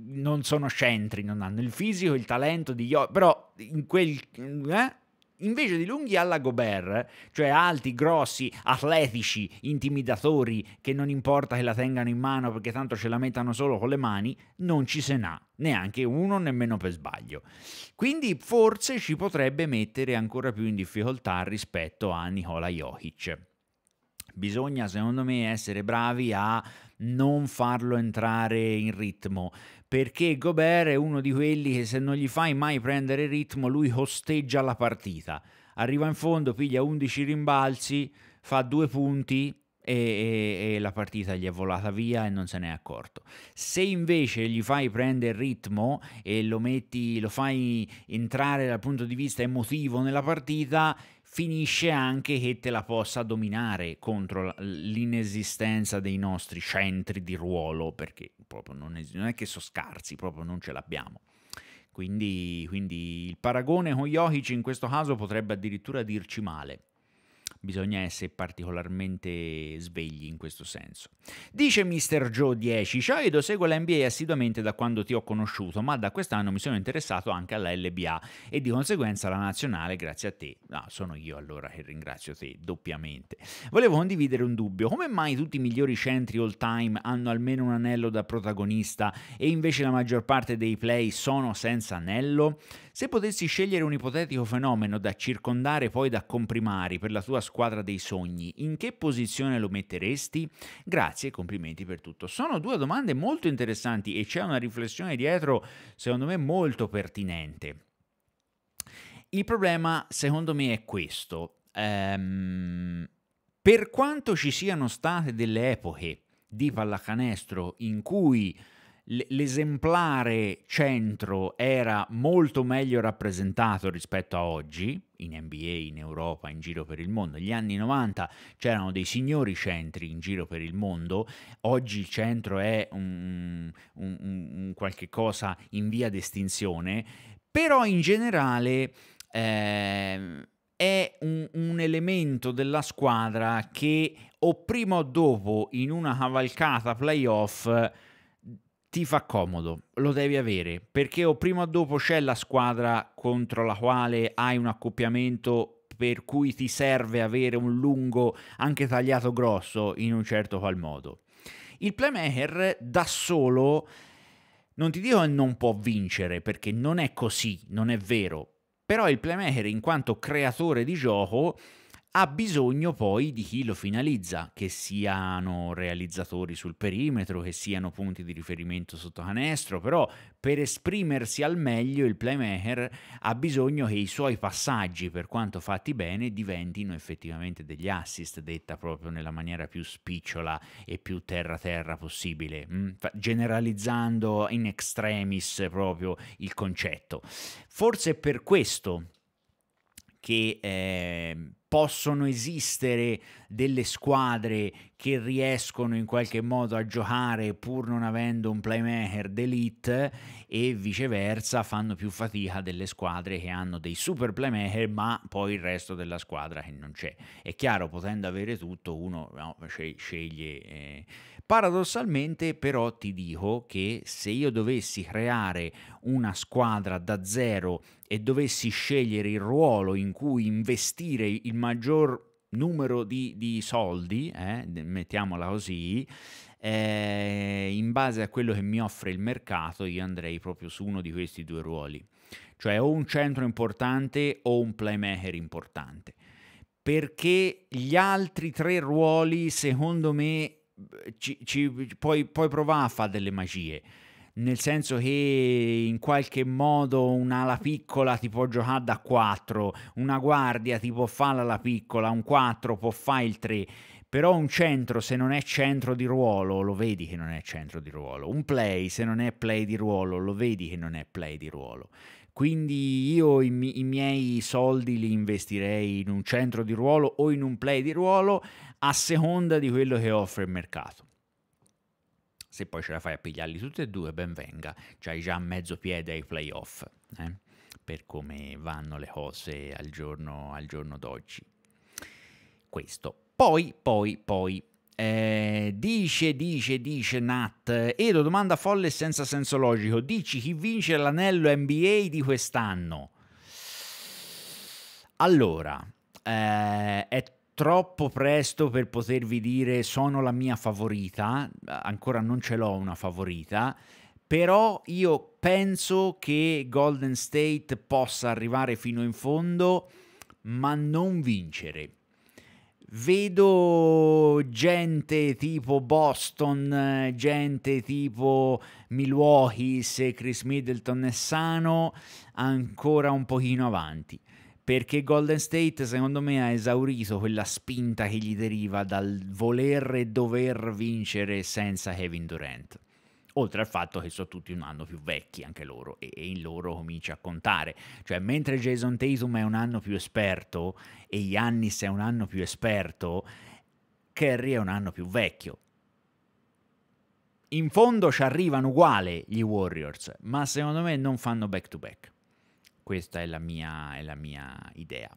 non sono centri, non hanno il fisico, il talento di Jokic, però in quel... Eh? invece di lunghi alla Gobert, cioè alti, grossi, atletici, intimidatori, che non importa che la tengano in mano perché tanto ce la mettano solo con le mani, non ci se n'ha neanche uno nemmeno per sbaglio. Quindi forse ci potrebbe mettere ancora più in difficoltà rispetto a Nikola Jokic. Bisogna secondo me essere bravi a non farlo entrare in ritmo, perché Gobert è uno di quelli che se non gli fai mai prendere ritmo lui osteggia la partita. Arriva in fondo, piglia 11 rimbalzi, fa due punti e, e, e la partita gli è volata via e non se n'è accorto. Se invece gli fai prendere ritmo e lo, metti, lo fai entrare dal punto di vista emotivo nella partita, finisce anche che te la possa dominare contro l'inesistenza dei nostri centri di ruolo, perché proprio non, es- non è che sono scarsi, proprio non ce l'abbiamo. Quindi, quindi il paragone con Jokic in questo caso potrebbe addirittura dirci male bisogna essere particolarmente svegli in questo senso. Dice Mr. Joe 10, Edo, seguo la NBA assiduamente da quando ti ho conosciuto, ma da quest'anno mi sono interessato anche alla LBA e di conseguenza alla nazionale grazie a te. No, sono io allora che ringrazio te doppiamente. Volevo condividere un dubbio, come mai tutti i migliori centri all time hanno almeno un anello da protagonista e invece la maggior parte dei play sono senza anello? Se potessi scegliere un ipotetico fenomeno da circondare poi da comprimari per la tua squadra dei sogni, in che posizione lo metteresti? Grazie e complimenti per tutto. Sono due domande molto interessanti e c'è una riflessione dietro, secondo me, molto pertinente. Il problema, secondo me, è questo. Ehm, per quanto ci siano state delle epoche di pallacanestro in cui l'esemplare centro era molto meglio rappresentato rispetto a oggi, in NBA, in Europa, in giro per il mondo. Negli anni 90 c'erano dei signori centri in giro per il mondo, oggi il centro è un, un, un qualche cosa in via d'estinzione, però in generale... Eh, è un, un, elemento della squadra che o prima o dopo in una cavalcata playoff ti fa comodo, lo devi avere, perché o prima o dopo c'è la squadra contro la quale hai un accoppiamento per cui ti serve avere un lungo anche tagliato grosso in un certo qual modo. Il playmaker da solo non ti dico che non può vincere, perché non è così, non è vero, però il playmaker in quanto creatore di gioco ha bisogno poi di chi lo finalizza, che siano realizzatori sul perimetro, che siano punti di riferimento sotto canestro, però per esprimersi al meglio il playmaker ha bisogno che i suoi passaggi, per quanto fatti bene, diventino effettivamente degli assist, detta proprio nella maniera più spicciola e più terra-terra possibile, mm, generalizzando in extremis proprio il concetto. Forse per questo che eh, possono esistere delle squadre che riescono in qualche modo a giocare pur non avendo un playmaker d'elite e viceversa fanno più fatica delle squadre che hanno dei super playmaker ma poi il resto della squadra che non c'è. È chiaro, potendo avere tutto uno no, sceglie... Eh. Paradossalmente però ti dico che se io dovessi creare una squadra da zero e dovessi scegliere il ruolo in cui investire il maggior numero di, di soldi, eh, mettiamola così, eh, in base a quello che mi offre il mercato, io andrei proprio su uno di questi due ruoli, cioè o un centro importante o un playmaker importante, perché gli altri tre ruoli, secondo me, ci, ci, puoi, puoi provare a fare delle magie nel senso che in qualche modo un'ala piccola ti può giocare da 4, una guardia ti può fare l'ala piccola, un 4 può fare il 3, però un centro se non è centro di ruolo lo vedi che non è centro di ruolo, un play se non è play di ruolo lo vedi che non è play di ruolo. Quindi io i, mi- i miei soldi li investirei in un centro di ruolo o in un play di ruolo a seconda di quello che offre il mercato. Se poi ce la fai a pigliarli tutti e due, ben venga, c'hai già mezzo piede ai playoff, eh? per come vanno le cose al giorno, al giorno d'oggi. Questo. Poi, poi, poi, eh, dice, dice, dice Nat, Edo domanda folle senza senso logico, dici chi vince l'anello NBA di quest'anno? Allora, eh, è troppo presto per potervi dire sono la mia favorita, ancora non ce l'ho una favorita, però io penso che Golden State possa arrivare fino in fondo, ma non vincere. Vedo gente tipo Boston, gente tipo Milwaukee, se Chris Middleton è sano, ancora un pochino avanti perché Golden State secondo me ha esaurito quella spinta che gli deriva dal voler e dover vincere senza Kevin Durant. Oltre al fatto che sono tutti un anno più vecchi anche loro e, e in loro comincia a contare. Cioè mentre Jason Tatum è un anno più esperto e Yannis è un anno più esperto, Kerry è un anno più vecchio. In fondo ci arrivano uguale gli Warriors, ma secondo me non fanno back to back. Questa è la mia, è la mia idea.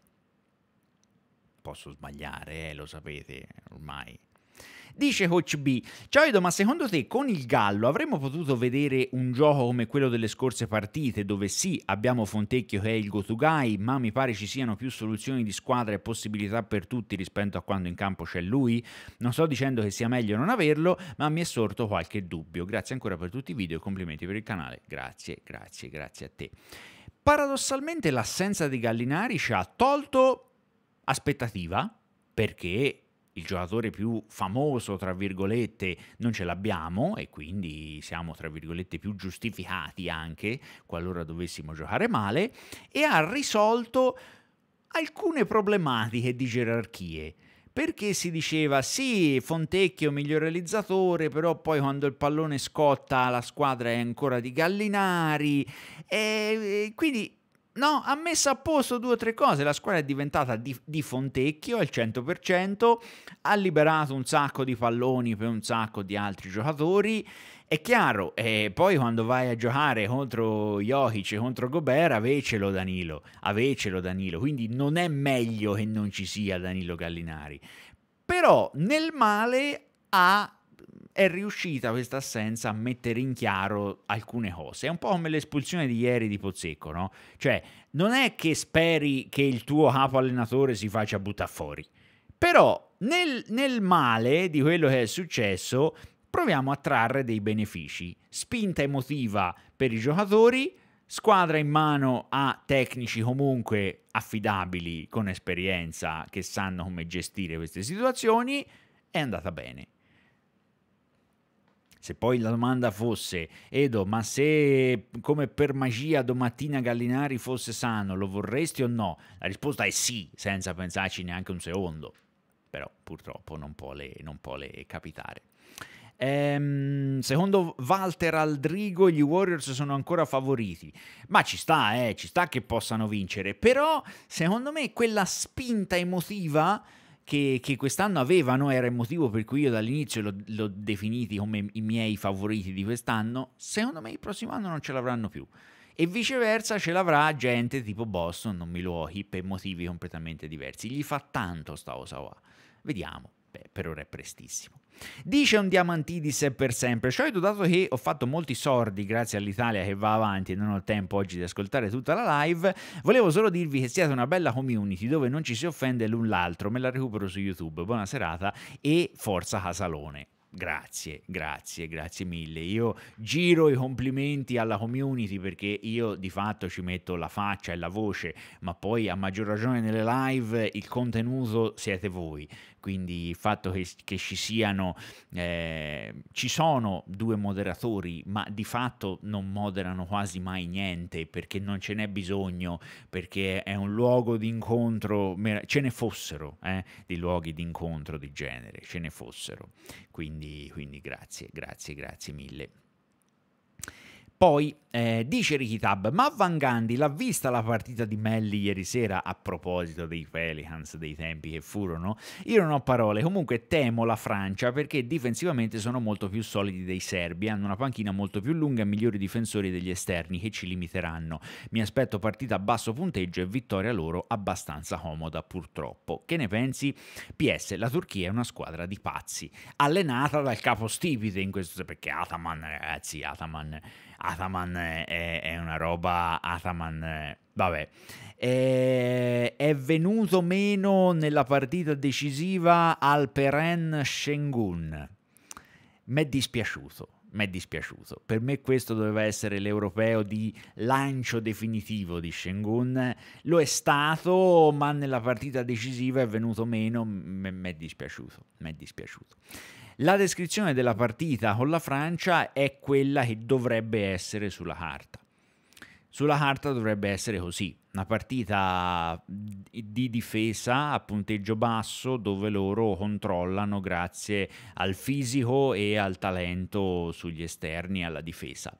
Posso sbagliare, eh, lo sapete ormai. Dice Coach B, Ciao Edo, ma secondo te con il Gallo avremmo potuto vedere un gioco come quello delle scorse partite, dove sì, abbiamo Fontecchio che è il go-to-guy, ma mi pare ci siano più soluzioni di squadra e possibilità per tutti rispetto a quando in campo c'è lui? Non sto dicendo che sia meglio non averlo, ma mi è sorto qualche dubbio. Grazie ancora per tutti i video e complimenti per il canale. Grazie, grazie, grazie a te. Paradossalmente l'assenza di Gallinari ci ha tolto aspettativa perché il giocatore più famoso, tra virgolette, non ce l'abbiamo e quindi siamo, tra virgolette, più giustificati anche qualora dovessimo giocare male e ha risolto alcune problematiche di gerarchie perché si diceva sì, Fontecchio miglior realizzatore, però poi quando il pallone scotta la squadra è ancora di Gallinari, e quindi no, ha messo a posto due o tre cose, la squadra è diventata di, di, Fontecchio al 100%, ha liberato un sacco di palloni per un sacco di altri giocatori è chiaro, eh, poi quando vai a giocare contro Jokic e contro Gobert, avecelo Danilo, avecelo Danilo, quindi non è meglio che non ci sia Danilo Gallinari. Però nel male ha è riuscita questa assenza a mettere in chiaro alcune cose. È un po' come l'espulsione di ieri di Pozzecco, no? Cioè, non è che speri che il tuo capo allenatore si faccia buttare fuori, però nel, nel male di quello che è successo proviamo a trarre dei benefici. Spinta emotiva per i giocatori, squadra in mano a tecnici comunque affidabili, con esperienza, che sanno come gestire queste situazioni, è andata bene. Se poi la domanda fosse, Edo, ma se come per magia domattina Gallinari fosse sano, lo vorresti o no? La risposta è sì, senza pensarci neanche un secondo. Però purtroppo non può le, non può le capitare. Ehm, secondo Walter Aldrigo gli Warriors sono ancora favoriti, ma ci sta, eh, ci sta che possano vincere, però secondo me quella spinta emotiva che, che quest'anno avevano era il motivo per cui io dall'inizio l'ho definiti come i miei favoriti di quest'anno, secondo me il prossimo anno non ce l'avranno più e viceversa ce l'avrà gente tipo Boston, non Milwaukee, per motivi completamente diversi. Gli fa tanto sta Osawa. Vediamo, Beh, per ora è prestissimo. Dice un Diamantidis per sempre. Solito dato che ho fatto molti sordi grazie all'Italia che va avanti e non ho tempo oggi di ascoltare tutta la live, volevo solo dirvi che siete una bella community dove non ci si offende l'un l'altro. Me la recupero su YouTube. Buona serata e forza Casalone. Grazie, grazie, grazie mille. Io giro i complimenti alla community perché io di fatto ci metto la faccia e la voce, ma poi a maggior ragione nelle live il contenuto siete voi quindi il fatto che, che ci siano, eh, ci sono due moderatori, ma di fatto non moderano quasi mai niente perché non ce n'è bisogno, perché è un luogo di incontro, ce ne fossero eh, di luoghi di incontro di genere, ce ne fossero. Quindi, quindi grazie, grazie, grazie mille. Poi eh, dice Rikitab, ma Van Gandhi l'ha vista la partita di Melli ieri sera a proposito dei Pelicans, dei tempi che furono? Io non ho parole, comunque temo la Francia perché difensivamente sono molto più solidi dei serbi, hanno una panchina molto più lunga e migliori difensori degli esterni che ci limiteranno. Mi aspetto partita a basso punteggio e vittoria loro abbastanza comoda purtroppo. Che ne pensi? PS, la Turchia è una squadra di pazzi, allenata dal capostipite in questo... perché Ataman, ragazzi, Ataman... Ataman è, è una roba... Ataman... Vabbè, è, è venuto meno nella partita decisiva al Alperen Shengun. Mi è dispiaciuto, mi è dispiaciuto. Per me questo doveva essere l'europeo di lancio definitivo di Shengun. Lo è stato, ma nella partita decisiva è venuto meno. Mi è dispiaciuto, mi è dispiaciuto. La descrizione della partita con la Francia è quella che dovrebbe essere sulla carta. Sulla carta dovrebbe essere così, una partita di difesa a punteggio basso dove loro controllano grazie al fisico e al talento sugli esterni alla difesa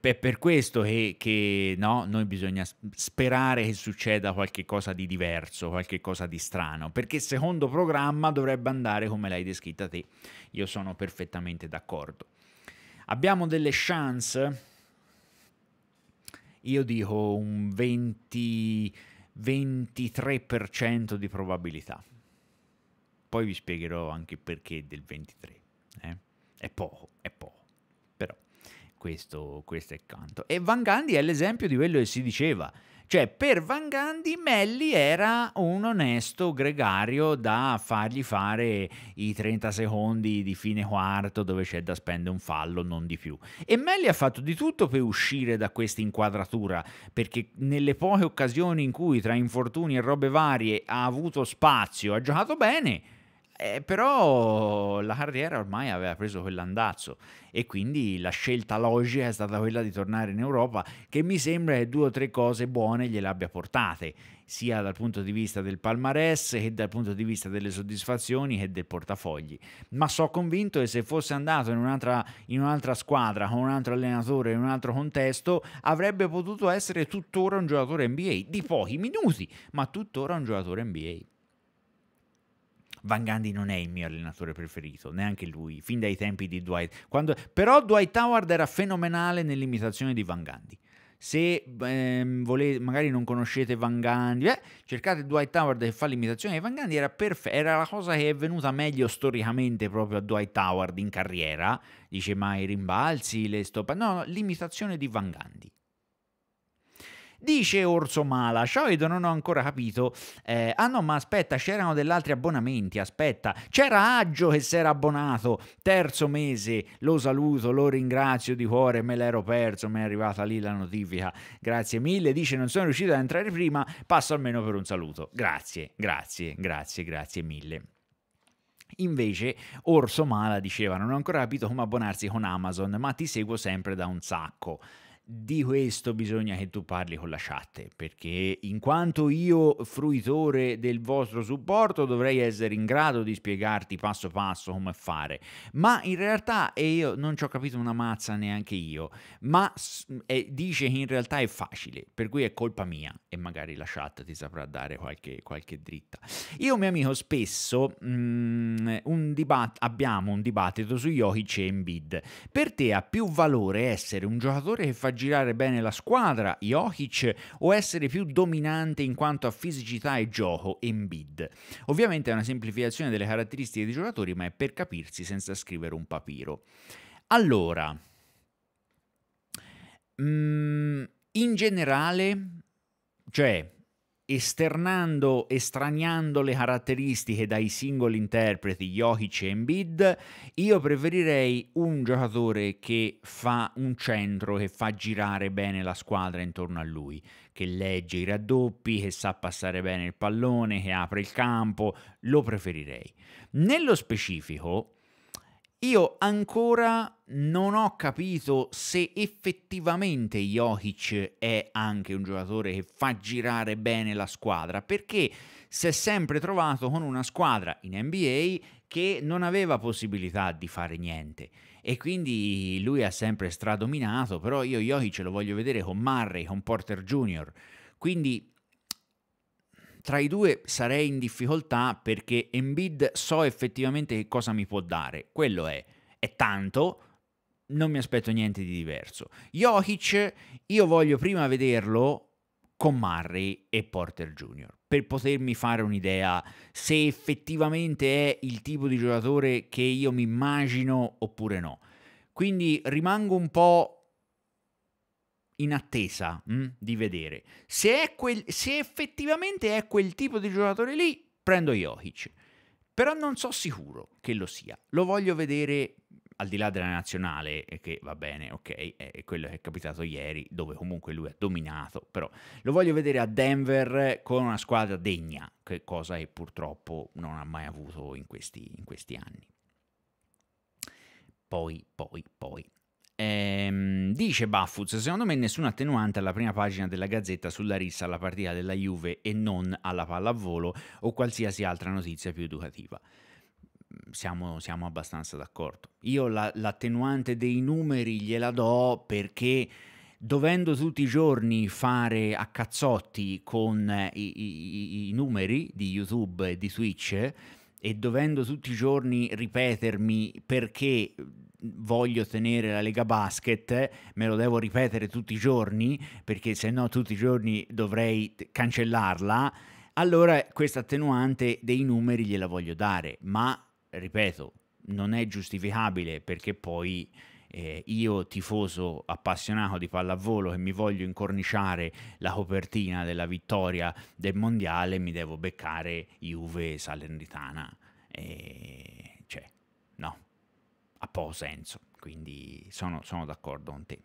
è per questo che, che no, noi bisogna sperare che succeda qualcosa di diverso, qualcosa di strano, perché secondo programma dovrebbe andare come l'hai descritta te. Io sono perfettamente d'accordo. Abbiamo delle chance, io dico un 20, 23% di probabilità. Poi vi spiegherò anche perché del 23%. Eh? È poco, è poco. Questo, questo è quanto. E Van Gandhi è l'esempio di quello che si diceva. Cioè, per Van Gandhi Melli era un onesto gregario da fargli fare i 30 secondi di fine quarto dove c'è da spendere un fallo, non di più. E Melli ha fatto di tutto per uscire da questa inquadratura, perché nelle poche occasioni in cui tra infortuni e robe varie ha avuto spazio, ha giocato bene eh, però la carriera ormai aveva preso quell'andazzo e quindi la scelta logica è stata quella di tornare in Europa, che mi sembra che due o tre cose buone gliel'abbia portate, sia dal punto di vista del palmarès che dal punto di vista delle soddisfazioni che del portafogli. Ma sono convinto che se fosse andato in un'altra, in un'altra squadra, con un altro allenatore, in un altro contesto, avrebbe potuto essere tuttora un giocatore NBA, di pochi minuti, ma tuttora un giocatore NBA. Van Gandhi non è il mio allenatore preferito, neanche lui, fin dai tempi di Dwight. Quando, però Dwight Howard era fenomenale nell'imitazione di Van Gandhi. Se ehm, volete, magari non conoscete Van Gandhi, eh, cercate Dwight Howard che fa l'imitazione di Van Gandhi, era, perfe- era la cosa che è venuta meglio storicamente proprio a Dwight Howard in carriera. Dice mai rimbalzi, le stop. No, no, l'imitazione di Van Gandhi Dice Orso Mala, Shoid non ho ancora capito. Eh, ah no, ma aspetta, c'erano degli altri abbonamenti, aspetta. C'era Aggio che si era abbonato, terzo mese, lo saluto, lo ringrazio di cuore, me l'ero perso, mi è arrivata lì la notifica. Grazie mille, dice non sono riuscito ad entrare prima, passo almeno per un saluto. Grazie, grazie, grazie, grazie mille. Invece Orso Mala diceva non ho ancora capito come abbonarsi con Amazon, ma ti seguo sempre da un sacco. Di questo bisogna che tu parli con la chat, perché in quanto io, fruitore del vostro supporto, dovrei essere in grado di spiegarti passo passo come fare. Ma in realtà, e io non ci ho capito una mazza neanche io, ma è, dice che in realtà è facile, per cui è colpa mia e magari la chat ti saprà dare qualche, qualche dritta. Io, mio amico, spesso mh, mm, un abbiamo un dibattito su Jokic e Embiid. Per te ha più valore essere un giocatore che fa girare bene la squadra, Jokic, o essere più dominante in quanto a fisicità e gioco, Embiid. Ovviamente è una semplificazione delle caratteristiche dei giocatori, ma è per capirsi senza scrivere un papiro. Allora, mm, in generale, cioè esternando, estraniando le caratteristiche dai singoli interpreti Jokic e Embiid, io preferirei un giocatore che fa un centro, che fa girare bene la squadra intorno a lui, che legge i raddoppi, che sa passare bene il pallone, che apre il campo, lo preferirei. Nello specifico, io ancora non ho capito se effettivamente Jokic è anche un giocatore che fa girare bene la squadra, perché si è sempre trovato con una squadra in NBA che non aveva possibilità di fare niente e quindi lui ha sempre stradominato, però io Jokic lo voglio vedere con Murray, con Porter Jr. Quindi tra i due sarei in difficoltà perché Embiid so effettivamente che cosa mi può dare. Quello è, è tanto, non mi aspetto niente di diverso. Jokic, io voglio prima vederlo con Murray e Porter Jr. per potermi fare un'idea se effettivamente è il tipo di giocatore che io mi immagino oppure no. Quindi rimango un po' in attesa mh, mm, di vedere. Se, quel, se, effettivamente è quel tipo di giocatore lì, prendo Jokic. Però non so sicuro che lo sia. Lo voglio vedere mm, al di là della nazionale, che va bene, ok, è quello che è capitato ieri, dove comunque lui ha dominato, però lo voglio vedere a Denver eh, con una squadra degna, che cosa che purtroppo non ha mai avuto in questi, in questi anni. Poi, poi, poi. Ehm, dice Baffuz, secondo me nessun attenuante alla prima pagina della Gazzetta sulla rissa alla partita della Juve e non alla pallavolo o qualsiasi altra notizia più educativa. Mm, siamo, siamo abbastanza d'accordo. Io la, l'attenuante dei numeri gliela do perché dovendo tutti i giorni fare a cazzotti con eh, i, i, i numeri di YouTube e di Twitch e dovendo tutti i giorni ripetermi perché voglio tenere la Lega Basket, me lo devo ripetere tutti i giorni, perché se no tutti i giorni dovrei cancellarla, allora questa attenuante dei numeri gliela voglio dare, ma ripeto, non è giustificabile perché poi eh, io tifoso appassionato di pallavolo che mi voglio incorniciare la copertina della vittoria del mondiale mi devo beccare Juve Salernitana. E ha poco senso, quindi sono, sono d'accordo con te.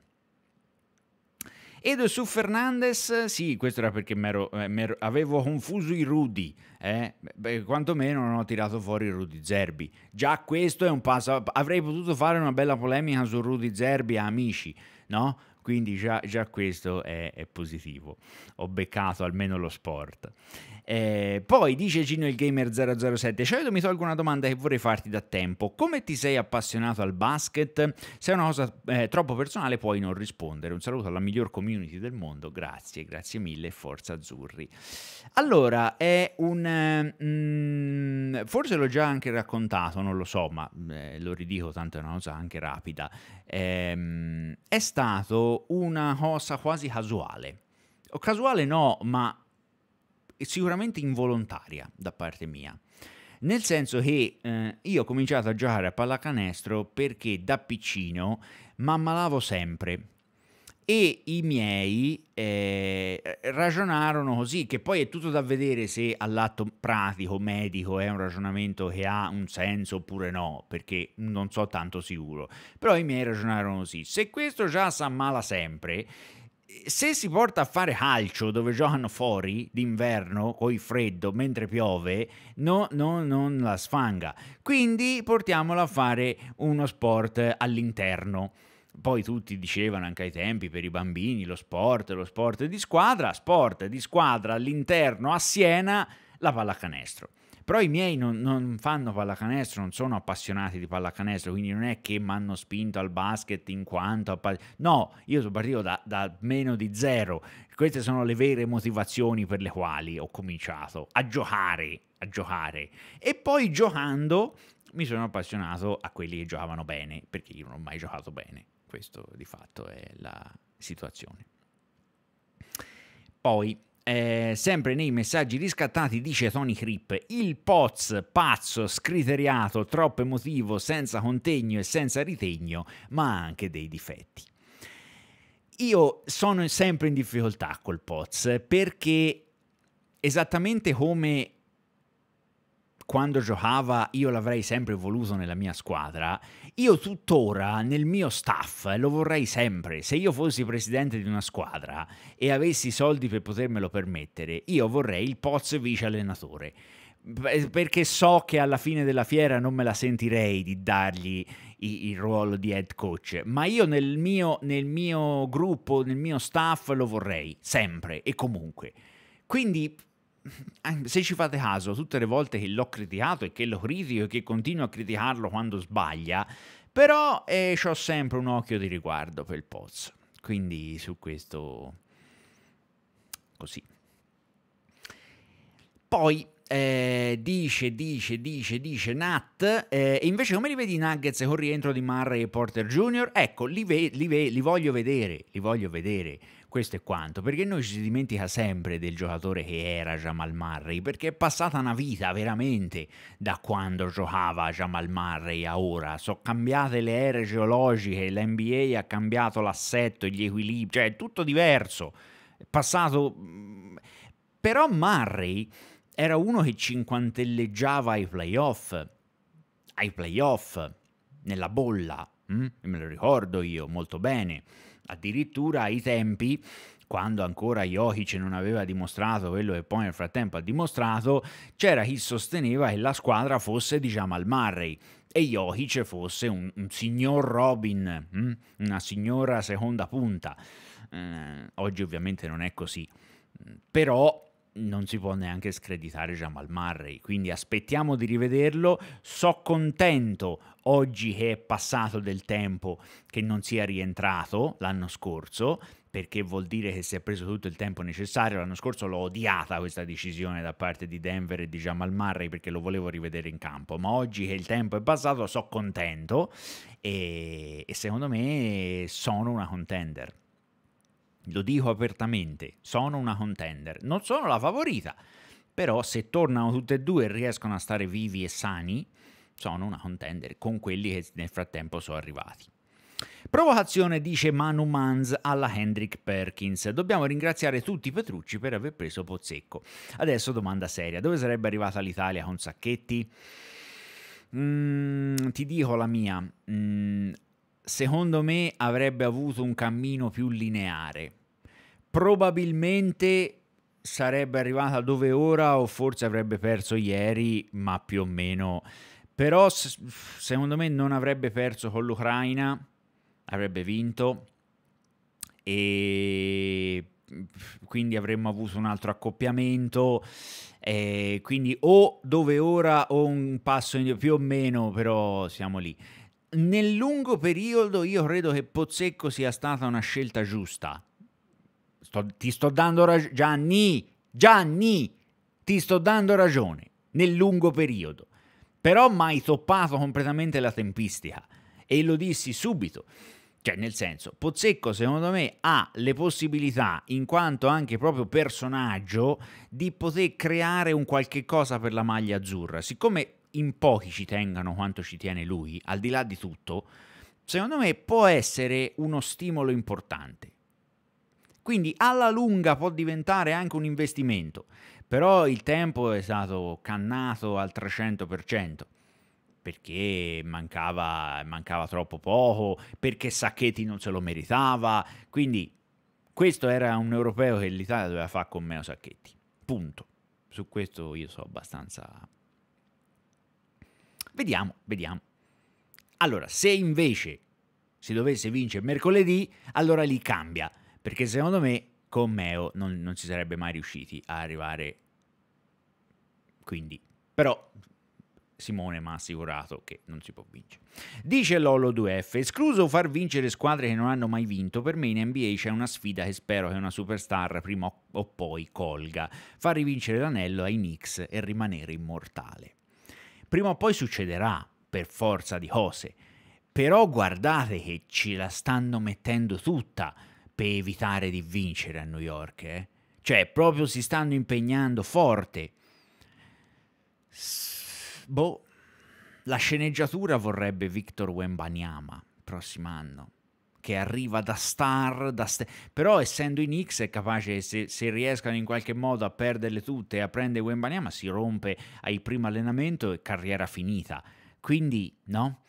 Edo su Fernandez, sì, questo era perché m'ero, eh, m'ero, avevo confuso i Rudy, eh? Beh, quantomeno non ho tirato fuori Rudy Zerbi. Già questo è un passo, avrei potuto fare una bella polemica su Rudy Zerbi a amici, no? Quindi già, già questo è, è, positivo, ho beccato almeno lo sport. Eh, poi dice Gino il Gamer 007, Shadow mi tolgo una domanda che vorrei farti da tempo. Come ti sei appassionato al basket? Se è una cosa eh, troppo personale puoi non rispondere. Un saluto alla miglior community del mondo, grazie, grazie mille, forza azzurri. Allora, è un... Eh, mm, forse l'ho già anche raccontato, non lo so, ma eh, lo ridico tanto è una cosa anche rapida. Ehm, è stato una cosa quasi casuale. casuale no, ma sicuramente involontaria da parte mia. Nel senso che eh, io ho cominciato a giocare a pallacanestro perché da piccino mi ammalavo sempre, e i miei eh, ragionarono così, che poi è tutto da vedere se all'atto pratico, medico, è un ragionamento che ha un senso oppure no, perché non so tanto sicuro. Però i miei ragionarono così, se questo già si ammala sempre, se si porta a fare calcio dove giocano fuori d'inverno o il freddo mentre piove, no, no, non la sfanga. Quindi portiamola a fare uno sport all'interno. Poi tutti dicevano anche ai tempi per i bambini lo sport, lo sport di squadra, sport di squadra all'interno a Siena, la pallacanestro. Però i miei non, non fanno pallacanestro, non sono appassionati di pallacanestro, quindi non è che mi hanno spinto al basket in quanto... no, io sono partito da, da meno di zero. Queste sono le vere motivazioni per le quali ho cominciato a giocare, a giocare. E poi giocando mi sono appassionato a quelli che giocavano bene, perché io non ho mai giocato bene. Questo di fatto è la situazione. Poi eh, sempre nei messaggi riscattati dice Tony Crip il Poz pazzo, scriteriato, troppo emotivo, senza contegno e senza ritegno, ma ha anche dei difetti. Io sono sempre in difficoltà col Poz perché esattamente come quando giocava io l'avrei sempre voluto nella mia squadra, io tuttora nel mio staff eh, lo vorrei sempre. Se io fossi presidente di una squadra e avessi i soldi per potermelo permettere, io vorrei il pozzo vice allenatore eh, perché so che alla fine della fiera non me la sentirei di dargli il ruolo di head coach, ma io nel mio, nel mio gruppo, nel mio staff lo vorrei sempre e comunque. Quindi se ci fate caso, tutte le volte che l'ho criticato e che lo critico e che continuo a criticarlo quando sbaglia, però eh, ho sempre un occhio di riguardo per il pozzo. Quindi su questo... così. Poi eh, dice, dice, dice, dice Nat. Eh, invece, come li vedi i Nuggets con rientro di Murray e Porter Jr.? Ecco, li, ve, li, ve, li voglio vedere, li voglio vedere. Questo è quanto, perché noi ci si dimentica sempre del giocatore che era Jamal Murray, perché è passata una vita veramente da quando giocava Jamal Murray a ora. Sono cambiate le ere geologiche, l'NBA ha cambiato l'assetto, gli equilibri, cioè è tutto diverso. È passato... Mm, però Murray era uno che cinquantelleggiava ai playoff, ai playoff, nella bolla, mm? me lo ricordo io molto bene addirittura ai tempi quando ancora Jokic non aveva dimostrato quello che poi nel frattempo ha dimostrato, c'era chi sosteneva che la squadra fosse di Jamal Murray e Jokic fosse un, un signor Robin, mm? una signora seconda punta. Eh, oggi ovviamente non è così, però non si può neanche screditare Jamal diciamo, Murray, quindi aspettiamo di rivederlo, so contento oggi che è passato del tempo che non sia rientrato l'anno scorso, perché vuol dire che si è preso tutto il tempo necessario. L'anno scorso l'ho odiata questa decisione da parte di Denver e di Jamal Murray perché lo volevo rivedere in campo, ma oggi che il tempo è passato sono contento e, e secondo me sono una contender. Lo dico apertamente, sono una contender. Non sono la favorita, però se tornano tutte e due e riescono a stare vivi e sani, sono una contender con quelli che nel frattempo sono arrivati. Provocazione dice Manu Manz alla Hendrik Perkins. Dobbiamo ringraziare tutti i Petrucci per aver preso Pozzecco. Adesso domanda seria: dove sarebbe arrivata l'Italia con Sacchetti? Mm, ti dico la mia. Mm, secondo me avrebbe avuto un cammino più lineare. Probabilmente sarebbe arrivata dove ora o forse avrebbe perso ieri, ma più o meno però secondo me non avrebbe perso con l'Ucraina, avrebbe vinto e quindi avremmo avuto un altro accoppiamento. Eh, quindi o dove ora o un passo in più o meno, però siamo lì. Nel lungo periodo io credo che Pozzecco sia stata una scelta giusta. Sto, ti sto dando ragione, Gianni, Gianni, ti sto dando ragione nel lungo periodo però mai toppato completamente la tempistica e lo dissi subito. Cioè, nel senso, Pozzecco secondo me ha le possibilità, in quanto anche proprio personaggio, di poter creare un qualche cosa per la maglia azzurra. Siccome in pochi ci tengano quanto ci tiene lui, al di là di tutto, secondo me può essere uno stimolo importante. Quindi alla lunga può diventare anche un investimento. Però il tempo è stato cannato al 300% perché mancava, mancava troppo poco, perché Sacchetti non se lo meritava, quindi questo era un europeo che l'Italia doveva fare con Meo Sacchetti, punto. Su questo io so abbastanza... Vediamo, vediamo. Allora, se invece si dovesse vincere mercoledì, allora lì cambia, perché secondo me con Meo non, non si sarebbe mai riusciti a arrivare quindi, però Simone mi ha assicurato che non si può vincere. Dice Lolo 2F, escluso far vincere squadre che non hanno mai vinto, per me in NBA c'è una sfida che spero che una superstar prima o poi colga, far rivincere l'anello ai Knicks e rimanere immortale. Prima o poi succederà, per forza di cose, però guardate che ce la stanno mettendo tutta per evitare di vincere a New York, eh? cioè proprio si stanno impegnando forte boh, la sceneggiatura vorrebbe Victor Wembanyama prossimo anno che arriva da star, da st- però essendo in X è capace, se, se, riescano in qualche modo a perderle tutte e a prendere Wembanyama, si rompe ai primo allenamento e carriera finita. Quindi, no?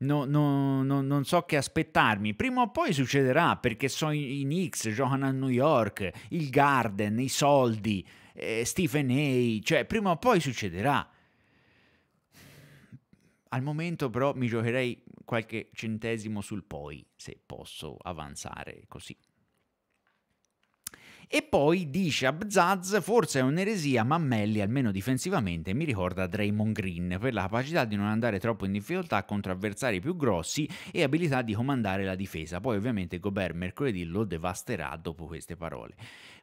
No, no, no? non so che aspettarmi. Prima o poi succederà perché sono in X, giocano a New York, il Garden, i soldi eh, Stephen Hay, cioè prima o poi succederà. Al momento però mi giocherei qualche centesimo sul poi, se posso avanzare così. E poi dice Abzaz, forse è un'eresia, ma Melli almeno difensivamente mi ricorda Draymond Green per la capacità di non andare troppo in difficoltà contro avversari più grossi e abilità di comandare la difesa. Poi ovviamente Gobert mercoledì lo devasterà dopo queste parole.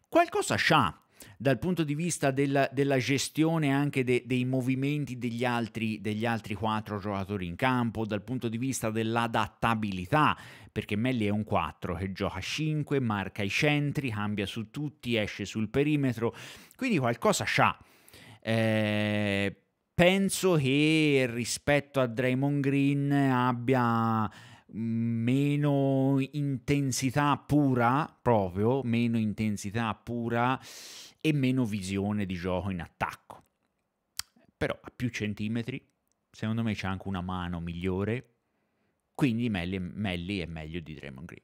Qualcosa c'ha dal punto di vista della, della gestione anche de, dei movimenti degli altri, degli altri quattro giocatori in campo, dal punto di vista dell'adattabilità, perché Melli è un 4 che gioca 5, marca i centri, cambia su tutti, esce sul perimetro, quindi qualcosa c'ha. Eh, penso che rispetto a Draymond Green abbia mm, meno intensità pura, proprio meno intensità pura e meno visione di gioco in attacco. Però a più centimetri, secondo me c'è anche una mano migliore, quindi Melli, Melli è meglio di Draymond Green.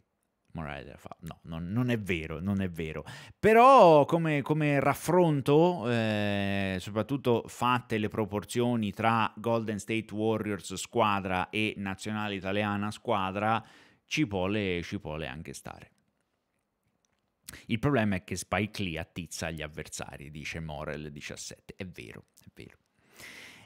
Morale della fama. No, non, non, è vero, non è vero. Però come, come raffronto, eh, soprattutto fatte le proporzioni tra Golden State Warriors squadra e nazionale italiana squadra, ci vuole, ci vuole anche stare. Il problema è che Spike Lee attizza gli avversari, dice Morel 17. È vero, è vero.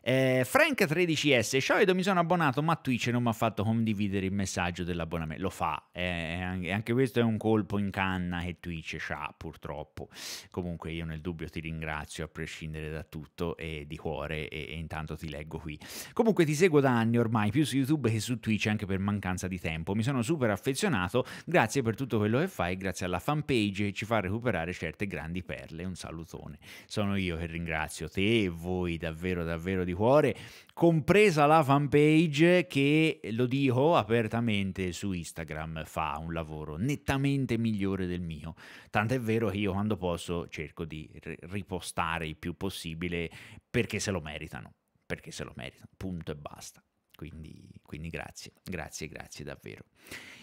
Eh, Frank13S, ciao Edo, mi sono abbonato, ma Twitch non mi ha fatto condividere il messaggio dell'abbonamento. Lo fa, eh, eh anche questo è un colpo in canna che Twitch ha, purtroppo. Comunque io nel dubbio ti ringrazio a prescindere da tutto e di cuore e, e intanto ti leggo qui. Comunque ti seguo da anni ormai, più su YouTube che su Twitch anche per mancanza di tempo. Mi sono super affezionato, grazie per tutto quello che fai, grazie alla fanpage che ci fa recuperare certe grandi perle. Un salutone. Sono io che ringrazio te e voi davvero davvero di cuore, compresa la fanpage che, lo dico apertamente su Instagram, fa un lavoro nettamente migliore del mio. Tant'è vero che io quando posso cerco di ripostare il più possibile perché se lo meritano, perché se lo meritano, punto e basta. Quindi, quindi, grazie, grazie, grazie davvero.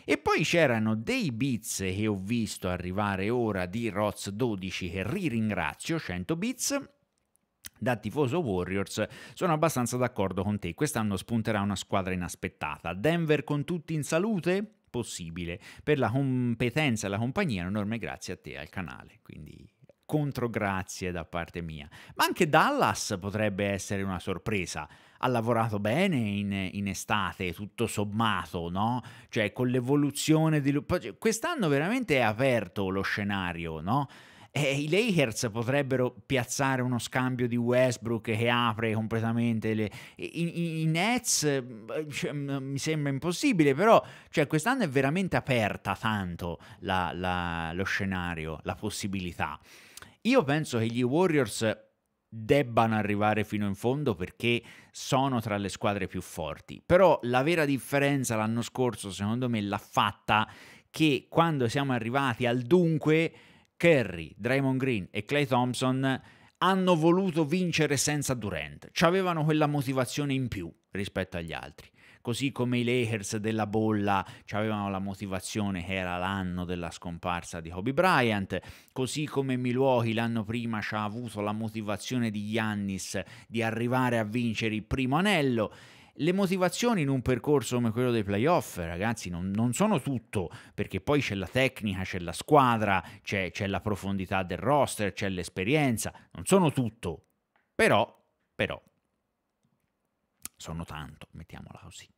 E poi c'erano dei bits che ho visto arrivare ora di Roz 12 che ringrazio, 100 bits, da tifoso Warriors, sono abbastanza d'accordo con te. Quest'anno spunterà una squadra inaspettata. Denver con tutti in salute? Possibile. Per la competenza e la compagnia, un enorme grazie a te e al canale. Quindi contro grazie da parte mia. Ma anche Dallas potrebbe essere una sorpresa. Ha lavorato bene in, in estate, tutto sommato, no? Cioè, con l'evoluzione di... Cioè, quest'anno veramente è aperto lo scenario, no? E eh, i Lakers potrebbero piazzare uno scambio di Westbrook che apre completamente le... I, i, i Nets eh, cioè, mi sembra impossibile, però cioè, quest'anno è veramente aperta tanto la, la, lo scenario, la possibilità. Io penso che gli Warriors debbano arrivare fino in fondo perché sono tra le squadre più forti. Però la vera differenza l'anno scorso, secondo me, l'ha fatta che quando siamo arrivati al dunque Kerry, Draymond Green e Clay Thompson hanno voluto vincere senza Durant, ci avevano quella motivazione in più rispetto agli altri. Così come i Lakers della bolla avevano la motivazione che era l'anno della scomparsa di Kobe Bryant, così come Milwaukee l'anno prima ci ha avuto la motivazione di Giannis di arrivare a vincere il primo anello le motivazioni in un percorso come quello dei playoff, ragazzi, non, non sono tutto, perché poi c'è la tecnica, c'è la squadra, c'è, la profondità del roster, c'è l'esperienza, non sono tutto, però, però, sono tanto, mettiamola così.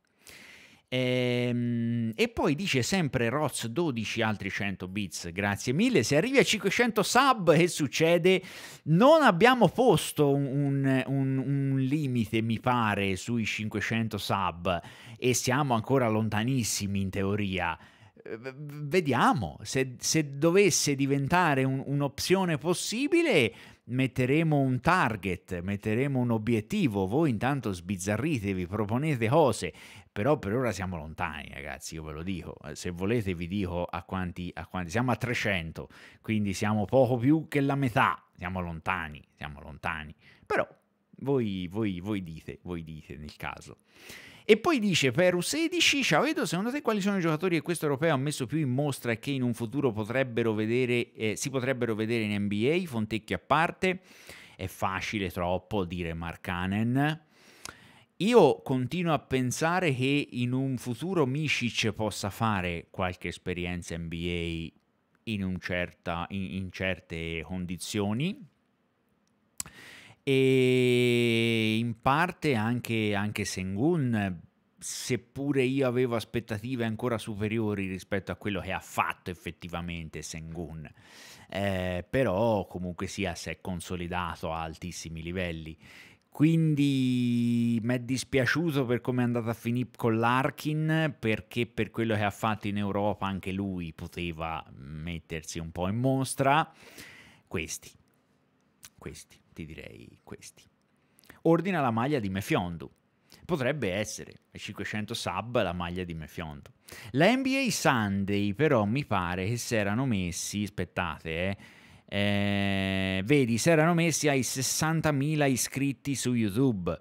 Ehm, e poi dice sempre Roz 12 altri 100 bits, grazie mille. Se arrivi a 500 sub che succede? Non abbiamo posto un, un, un limite, mi pare, sui 500 sub e siamo ancora lontanissimi in teoria eh, vediamo se, se, dovesse diventare un, un'opzione possibile metteremo un target metteremo un obiettivo voi intanto sbizzarritevi proponete cose però per ora siamo lontani ragazzi, io ve lo dico, eh, se volete vi dico a quanti, a quanti, siamo a 300, quindi siamo poco più che la metà, siamo lontani, siamo lontani, però voi, voi, voi dite, voi dite nel caso. E poi dice Peru 16, ciao Edo, secondo te quali sono i giocatori che questo europeo ha messo più in mostra e che in un futuro potrebbero vedere, eh, si potrebbero vedere in NBA, Fontecchio a parte? È facile troppo dire Mark Markanen, io continuo a pensare che in un futuro Micic possa fare qualche esperienza NBA in, certa, in, in certe condizioni e in parte anche, anche Sengun seppure io avevo aspettative ancora superiori rispetto a quello che ha fatto effettivamente Sengun eh, però comunque sia si è consolidato a altissimi livelli quindi mi è dispiaciuto per come è andata a finire con l'Arkin, perché per quello che ha fatto in Europa anche lui poteva mettersi un po' in mostra. Questi, questi, ti direi questi. Ordina la maglia di Mefiondu. Potrebbe essere, 500 sub, la maglia di Mefiondu. La NBA Sunday però mi pare che si erano messi, aspettate, eh, eh, vedi, si erano messi ai 60.000 iscritti su YouTube,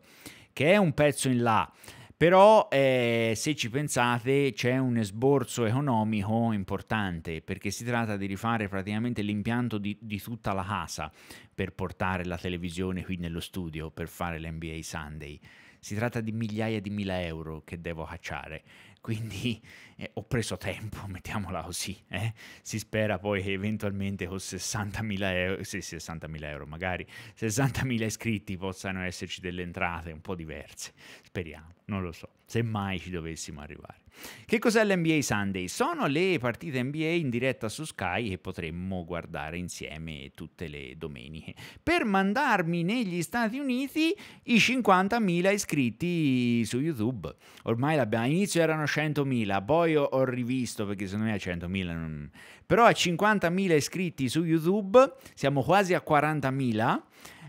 che è un pezzo in là. Però eh, se ci pensate c'è un sborso economico importante perché si tratta di rifare praticamente l'impianto di, di, tutta la casa per portare la televisione qui nello studio per fare l'NBA Sunday. Si tratta di migliaia di mila euro che devo cacciare quindi [laughs] eh, ho preso tempo, [laughs] mettiamola così. Eh? Si spera poi che eventualmente con 60.000 euro, sì, 60.000 euro magari, 60.000 iscritti possano esserci delle entrate un po' diverse, speriamo, non lo so se mai ci dovessimo arrivare. Che cos'è l'NBA Sunday? Sono le partite NBA in diretta su Sky che potremmo guardare insieme tutte le domeniche. Per mandarmi negli Stati Uniti i 50.000 iscritti su YouTube. Ormai all'inizio erano 100.000, poi ho, ho rivisto perché secondo me a 100.000 non... Però a 50.000 iscritti su YouTube siamo quasi a 40.000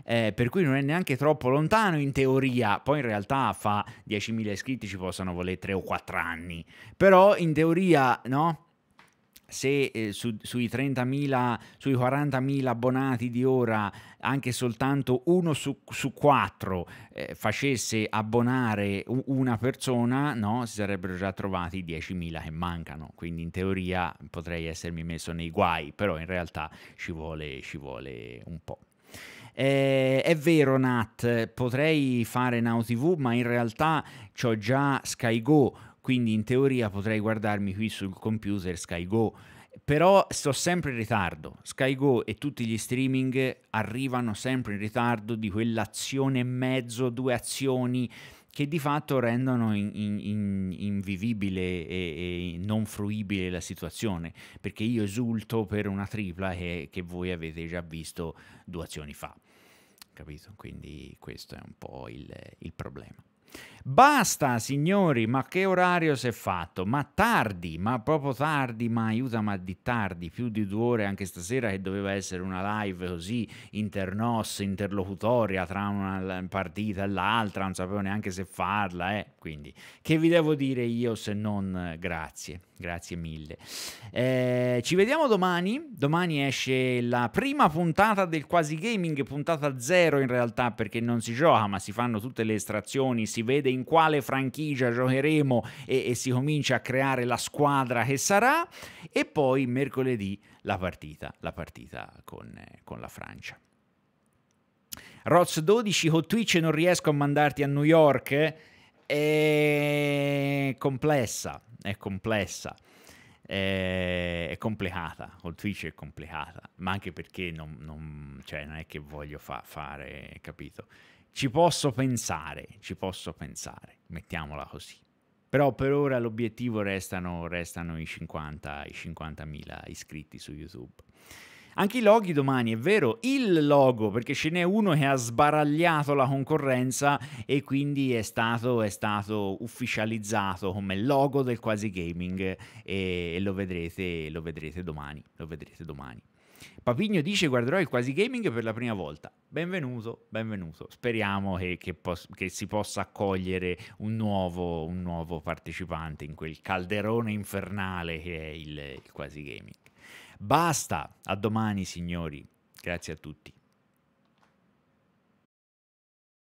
eh, per cui non è neanche troppo lontano in teoria, poi in realtà fa 10.000 iscritti ci possono volere 3 o 4 anni, però in teoria no? se eh, su, sui 30.000, sui 40.000 abbonati di ora anche soltanto uno su, su quattro eh, facesse abbonare una persona, no, si sarebbero già trovati 10.000 che mancano, quindi in teoria potrei essermi messo nei guai, però in realtà ci vuole, ci vuole un po'. Eh, è vero Nat, potrei fare Now TV, ma in realtà ho già Sky Go, quindi in teoria potrei guardarmi qui sul computer Sky Go. Però sto sempre in ritardo. Sky Go e tutti gli streaming arrivano sempre in ritardo di quell'azione e mezzo, due azioni che di fatto rendono in, in, in, invivibile e, e, non fruibile la situazione, perché io esulto per una tripla che, che voi avete già visto due azioni fa capito? Quindi questo è un po' il, il problema. Basta, signori, ma che orario si è fatto? Ma tardi, ma proprio tardi, ma aiuta, ma di tardi, più di due ore anche stasera che doveva essere una live così internos, interlocutoria tra una partita e l'altra, non sapevo neanche se farla, eh. Quindi, che vi devo dire io se non eh, grazie? Grazie mille. Eh, ci vediamo domani. Domani esce la prima puntata del quasi gaming, puntata zero in realtà perché non si gioca, ma si fanno tutte le estrazioni, si vede in in quale franchigia giocheremo e, e si comincia a creare la squadra che sarà e poi mercoledì la partita, la partita con, eh, con la Francia. Roz 12 con Twitch non riesco a mandarti a New York è complessa, è complessa, è, è complicata, col Twitch è complicata, ma anche perché non, non, cioè non è che voglio fa- fare, capito? Ci posso pensare, ci posso pensare, mettiamola così. Però per ora l'obiettivo restano, restano i 50.000 iscritti su YouTube. Anche i loghi domani, è vero, il logo, perché ce n'è uno che ha sbaragliato la concorrenza e quindi è stato, è stato ufficializzato come logo del quasi gaming e, e lo, vedrete, lo vedrete domani, lo vedrete domani. Papigno dice guarderò il quasi gaming per la prima volta. Benvenuto, benvenuto. Speriamo che, che, pos- che si possa accogliere un nuovo, un nuovo, partecipante in quel calderone infernale che è il, il quasi gaming. Basta, a domani signori. Grazie a tutti.